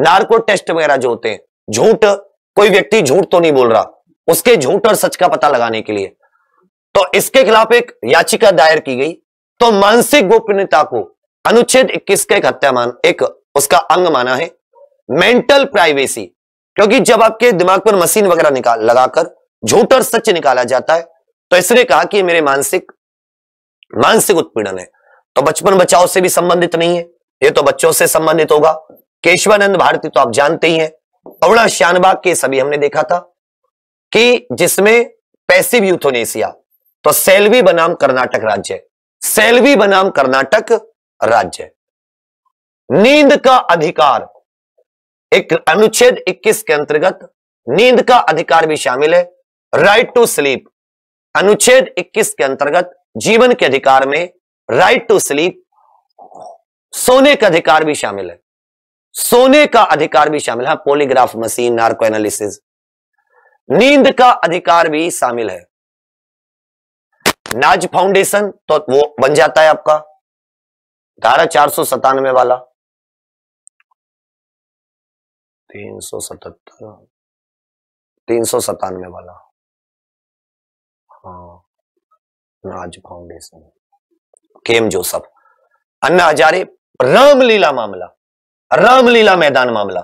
नार्को टेस्ट वगैरह जो होते हैं झूठ कोई व्यक्ति झूठ तो नहीं बोल रहा उसके झूठ और सच का पता लगाने के लिए तो इसके खिलाफ एक याचिका दायर की गई तो मानसिक गोपनीयता को अनुच्छेद 21 का एक हत्या मान एक उसका अंग माना है मेंटल प्राइवेसी क्योंकि जब आपके दिमाग पर मशीन वगैरह निकाल लगाकर झूठ और सच निकाला जाता है तो इसने कहा कि मेरे मानसिक मानसिक उत्पीड़न है तो बचपन बचाओ से भी संबंधित नहीं है ये तो बच्चों से संबंधित होगा केशवानंद भारती तो आप जानते ही हैं पवड़ा श्यानबाग के सभी हमने देखा था कि जिसमें पैसिव यूथोनेशिया तो सेल्वी बनाम कर्नाटक राज्य सेल्वी बनाम कर्नाटक राज्य नींद का अधिकार एक अनुच्छेद 21 के अंतर्गत नींद का अधिकार भी शामिल है राइट टू स्लीप अनुच्छेद 21 के अंतर्गत जीवन के अधिकार में राइट टू स्लीप सोने का अधिकार भी शामिल है सोने का अधिकार भी शामिल है पोलीग्राफ मशीन नार्को एनालिसिस नींद का अधिकार भी शामिल है नाज फाउंडेशन तो वो बन जाता है आपका धारा चार सौ सतानवे वाला तीन सौ सतहत्तर तीन सौ सतानवे वाला हाँ नाज फाउंडेशन केम जोसफ अन्ना हजारे रामलीला मामला रामलीला मैदान मामला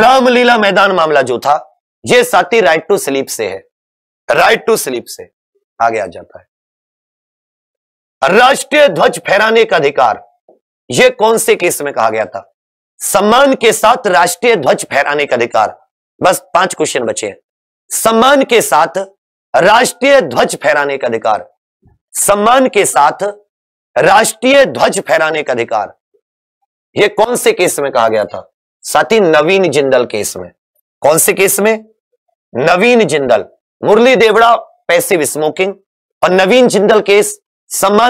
रामलीला मैदान मामला जो था ये साथी राइट टू स्लीप से है राइट टू स्लीप से आगे आ जाता है राष्ट्रीय ध्वज फहराने का अधिकार यह कौन से केस में कहा गया था सम्मान के साथ राष्ट्रीय ध्वज फहराने का अधिकार बस पांच क्वेश्चन बचे हैं सम्मान के साथ राष्ट्रीय ध्वज फहराने का अधिकार सम्मान के साथ राष्ट्रीय ध्वज फहराने का अधिकार यह कौन से केस में कहा गया था साथ ही नवीन जिंदल केस में कौन से केस में नवीन जिंदल मुरली देवड़ा पैसिव स्मोकिंग और नवीन जिंदल केस सम्मान